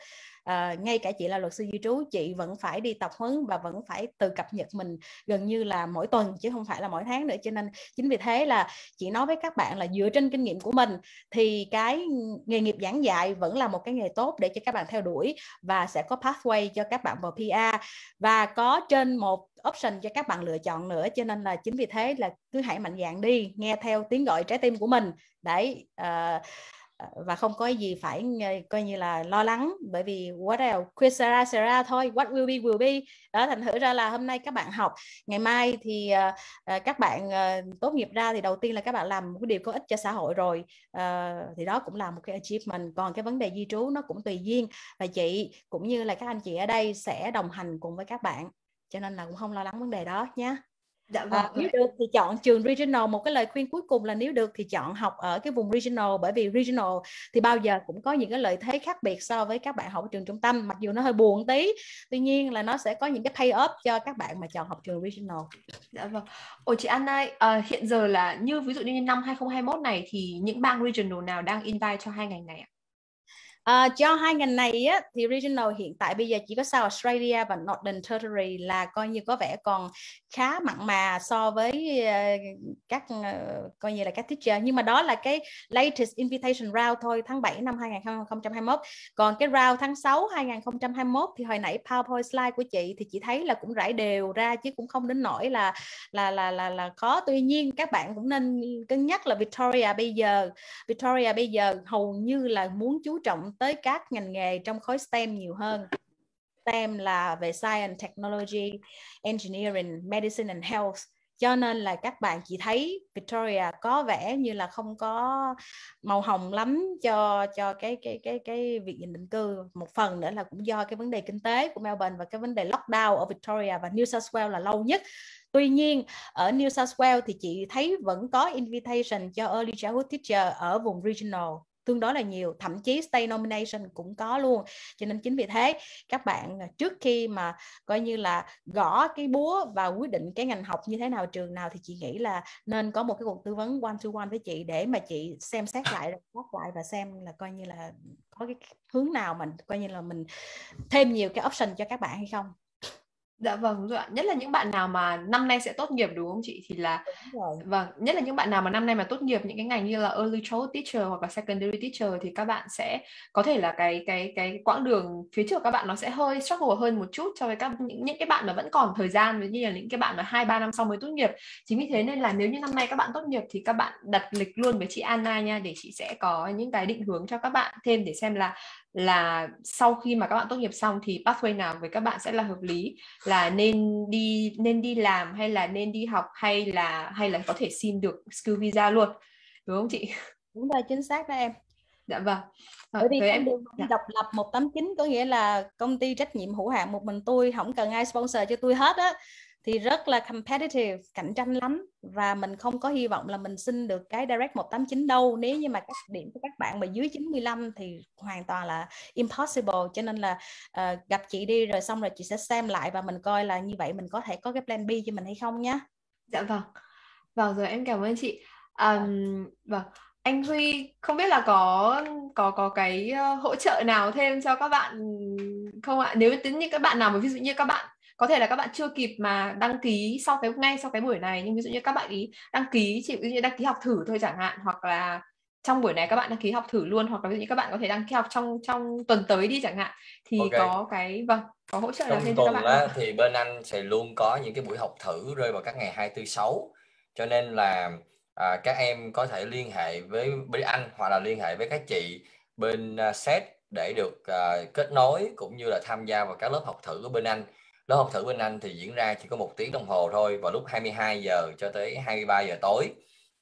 à, ngay cả chị là luật sư di trú chị vẫn phải đi tập huấn và vẫn phải tự cập nhật mình gần như là mỗi tuần chứ không phải là mỗi tháng nữa cho nên chính vì thế là chị nói với các bạn là dựa trên kinh nghiệm của mình thì cái nghề nghiệp giảng dạy vẫn là một cái nghề tốt để cho các bạn theo đuổi và sẽ có pathway cho các bạn vào PR và có trên một option cho các bạn lựa chọn nữa cho nên là chính vì thế là cứ hãy mạnh dạn đi nghe theo tiếng gọi trái tim của mình đấy uh, Ờ, và không có gì phải coi như là lo lắng bởi vì what else quiz Sarah Sarah thôi what will be will be đó thành thử ra là hôm nay các bạn học ngày mai thì uh, các bạn uh, tốt nghiệp ra thì đầu tiên là các bạn làm một cái điều có ích cho xã hội rồi uh, thì đó cũng là một cái achievement còn cái vấn đề di trú nó cũng tùy duyên và chị cũng như là các anh chị ở đây sẽ đồng hành cùng với các bạn cho nên là cũng không lo lắng vấn đề đó nhé Dạ, à, vâng. à, nếu được thì chọn trường regional một cái lời khuyên cuối cùng là nếu được thì chọn học ở cái vùng regional bởi vì regional thì bao giờ cũng có những cái lợi thế khác biệt so với các bạn học ở trường trung tâm mặc dù nó hơi buồn tí tuy nhiên là nó sẽ có những cái pay off cho các bạn mà chọn học trường regional dạ vâng ồ chị Anna ơi, à, hiện giờ là như ví dụ như năm 2021 này thì những bang regional nào đang invite cho hai ngành này ạ À, cho hai ngành này á, thì regional hiện tại bây giờ chỉ có South Australia và Northern Territory là coi như có vẻ còn khá mặn mà so với ờ, các ờ, coi như là các teacher nhưng mà đó là cái latest invitation round thôi tháng 7 năm 2021 còn cái round tháng 6 2021 thì hồi nãy PowerPoint slide của chị thì chị thấy là cũng rải đều ra chứ cũng không đến nỗi là là là là là khó tuy nhiên các bạn cũng nên cân nhắc là Victoria bây giờ Victoria bây giờ hầu như là muốn chú trọng tới các ngành nghề trong khối STEM nhiều hơn STEM là về Science, Technology, Engineering, Medicine and Health cho nên là các bạn chỉ thấy Victoria có vẻ như là không có màu hồng lắm cho cho cái cái cái cái việc nhìn định cư một phần nữa là cũng do cái vấn đề kinh tế của Melbourne và cái vấn đề lockdown ở Victoria và New South Wales là lâu nhất Tuy nhiên ở New South Wales thì chị thấy vẫn có invitation cho early childhood teacher ở vùng regional tương đối là nhiều thậm chí stay nomination cũng có luôn cho nên chính vì thế các bạn trước khi mà coi như là gõ cái búa và quyết định cái ngành học như thế nào trường nào thì chị nghĩ là nên có một cái cuộc tư vấn one to one với chị để mà chị xem xét lại quát lại và xem là coi như là có cái hướng nào mình coi như là mình thêm nhiều cái option cho các bạn hay không Dạ vâng đúng rồi Nhất là những bạn nào mà năm nay sẽ tốt nghiệp đúng không chị thì là vâng, nhất là những bạn nào mà năm nay mà tốt nghiệp những cái ngành như là early childhood teacher hoặc là secondary teacher thì các bạn sẽ có thể là cái cái cái quãng đường phía trước các bạn nó sẽ hơi struggle hơn một chút so với các những, những cái bạn mà vẫn còn thời gian với như là những cái bạn mà hai ba năm sau mới tốt nghiệp. Chính vì thế nên là nếu như năm nay các bạn tốt nghiệp thì các bạn đặt lịch luôn với chị Anna nha để chị sẽ có những cái định hướng cho các bạn thêm để xem là là sau khi mà các bạn tốt nghiệp xong thì pathway nào với các bạn sẽ là hợp lý là nên đi nên đi làm hay là nên đi học hay là hay là có thể xin được skill visa luôn đúng không chị đúng rồi chính xác đó em dạ vâng ờ, bởi vì em dạ. độc lập 189 có nghĩa là công ty trách nhiệm hữu hạn một mình tôi không cần ai sponsor cho tôi hết á thì rất là competitive cạnh tranh lắm và mình không có hy vọng là mình xin được cái direct 189 đâu nếu như mà các điểm của các bạn mà dưới 95 thì hoàn toàn là impossible cho nên là uh, gặp chị đi rồi xong rồi chị sẽ xem lại và mình coi là như vậy mình có thể có cái plan B cho mình hay không nhá dạ vâng vâng rồi em cảm ơn chị um, vâng anh Huy không biết là có có có cái ờ, hỗ trợ nào thêm cho các bạn không ạ nếu tính như các bạn nào mà ví dụ như các bạn có thể là các bạn chưa kịp mà đăng ký sau cái ngay sau cái buổi này nhưng ví dụ như các bạn ý đăng ký chỉ ví dụ như đăng ký học thử thôi chẳng hạn hoặc là trong buổi này các bạn đăng ký học thử luôn hoặc là ví dụ như các bạn có thể đăng ký học trong trong tuần tới đi chẳng hạn thì okay. có cái vâng có hỗ trợ trong tuần cho các bạn đó, thì bên anh sẽ luôn có những cái buổi học thử rơi vào các ngày hai tư sáu cho nên là à, các em có thể liên hệ với với anh hoặc là liên hệ với các chị bên uh, à, set để được uh, kết nối cũng như là tham gia vào các lớp học thử của bên anh lớp học thử bên anh thì diễn ra chỉ có một tiếng đồng hồ thôi vào lúc 22 giờ cho tới 23 giờ tối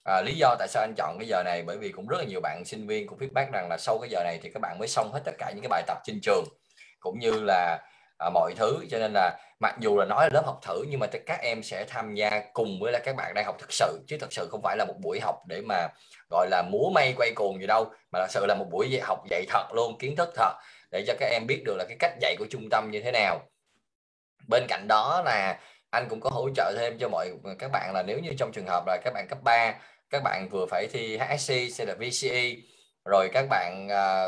à, lý do tại sao anh chọn cái giờ này bởi vì cũng rất là nhiều bạn sinh viên cũng feedback rằng là sau cái giờ này thì các bạn mới xong hết tất cả những cái bài tập trên trường cũng như là à, mọi thứ cho nên là mặc dù là nói là lớp học thử nhưng mà các em sẽ tham gia cùng với là các bạn đang học thực sự chứ thực sự không phải là một buổi học để mà gọi là múa may quay cuồng gì đâu mà thật sự là một buổi học dạy thật luôn kiến thức thật để cho các em biết được là cái cách dạy của trung tâm như thế nào bên cạnh đó là anh cũng có hỗ trợ thêm cho mọi các bạn là nếu như trong trường hợp là các bạn cấp 3 các bạn vừa phải thi HSC hay là VCE rồi các bạn à,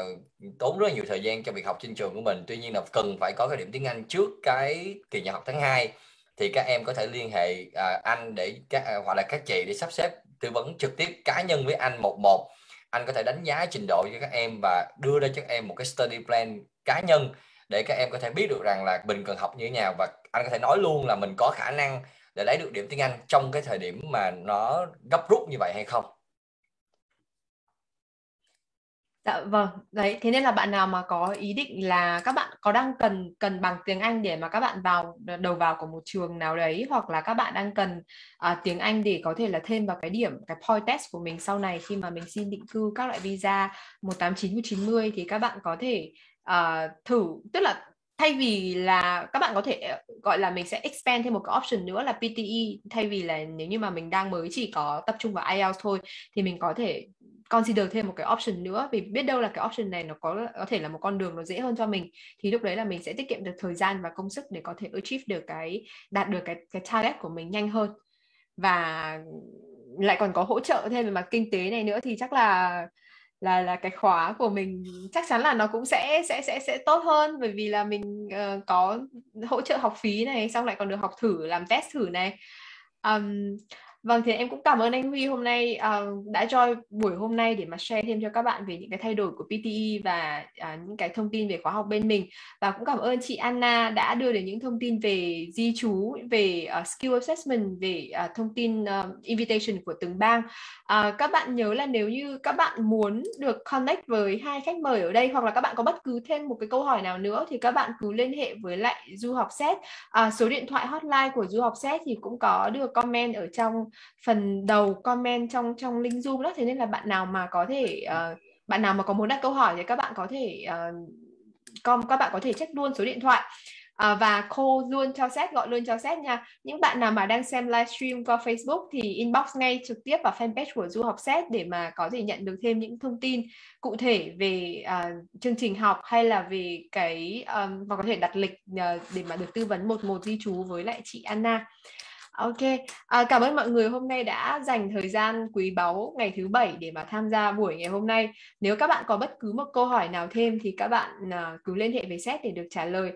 tốn rất là nhiều thời gian cho việc học trên trường của mình tuy nhiên là cần phải có cái điểm tiếng Anh trước cái kỳ nhập học tháng 2 thì các em có thể liên hệ à, anh để các à, hoặc là các chị để sắp xếp tư vấn trực tiếp cá nhân với anh một một anh có thể đánh giá trình độ cho các em và đưa ra cho các em một cái study plan cá nhân để các em có thể biết được rằng là mình cần học như thế nào và anh có thể nói luôn là mình có khả năng để lấy được điểm tiếng Anh trong cái thời điểm mà nó gấp rút như vậy hay không? Dạ vâng, đấy thế nên là bạn nào mà có ý định là các bạn có đang cần cần bằng tiếng Anh để mà các bạn vào đầu vào của một trường nào đấy hoặc là các bạn đang cần uh, tiếng Anh để có thể là thêm vào cái điểm cái point test của mình sau này khi mà mình xin định cư các loại visa 189 190 thì các bạn có thể uh, thử tức là thay vì là các bạn có thể gọi là mình sẽ expand thêm một cái option nữa là PTE thay vì là nếu như mà mình đang mới chỉ có tập trung vào IELTS thôi thì mình có thể consider thêm một cái option nữa vì biết đâu là cái option này nó có có thể là một con đường nó dễ hơn cho mình thì lúc đấy là mình sẽ tiết kiệm được thời gian và công sức để có thể achieve được cái đạt được cái cái target của mình nhanh hơn và lại còn có hỗ trợ thêm về mặt kinh tế này nữa thì chắc là là là cái khóa của mình chắc chắn là nó cũng sẽ sẽ sẽ sẽ tốt hơn bởi vì là mình uh, có hỗ trợ học phí này xong lại còn được học thử làm test thử này um, Vâng thì em cũng cảm ơn anh Huy hôm nay uh, đã cho buổi hôm nay để mà share thêm cho các bạn về những cái thay đổi của PTE và uh, những cái thông tin về khóa học bên mình và cũng cảm ơn chị Anna đã đưa đến những thông tin về di trú, về uh, skill assessment, về uh, thông tin uh, invitation của từng bang. Uh, các bạn nhớ là nếu như các bạn muốn được connect với hai khách mời ở đây hoặc là các bạn có bất cứ thêm một cái câu hỏi nào nữa thì các bạn cứ liên hệ với lại du học xét. Uh, số điện thoại hotline của du học xét thì cũng có được comment ở trong phần đầu comment trong trong link zoom đó thế nên là bạn nào mà có thể uh, bạn nào mà có muốn đặt câu hỏi thì các bạn có thể uh, com các bạn có thể check luôn số điện thoại À, và cô luôn cho xét gọi luôn cho xét nha những bạn nào mà đang xem livestream qua Facebook thì inbox ngay trực tiếp vào fanpage của du học xét để mà có thể nhận được thêm những thông tin cụ thể về uh, chương trình học hay là về cái um, và có thể đặt lịch uh, để mà được tư vấn một một di trú với lại chị Anna Ok, à, cảm ơn mọi người hôm nay đã dành thời gian quý báu ngày thứ bảy để mà tham gia buổi ngày hôm nay. Nếu các bạn có bất cứ một câu hỏi nào thêm thì các bạn à, cứ liên hệ với Seth để được trả lời.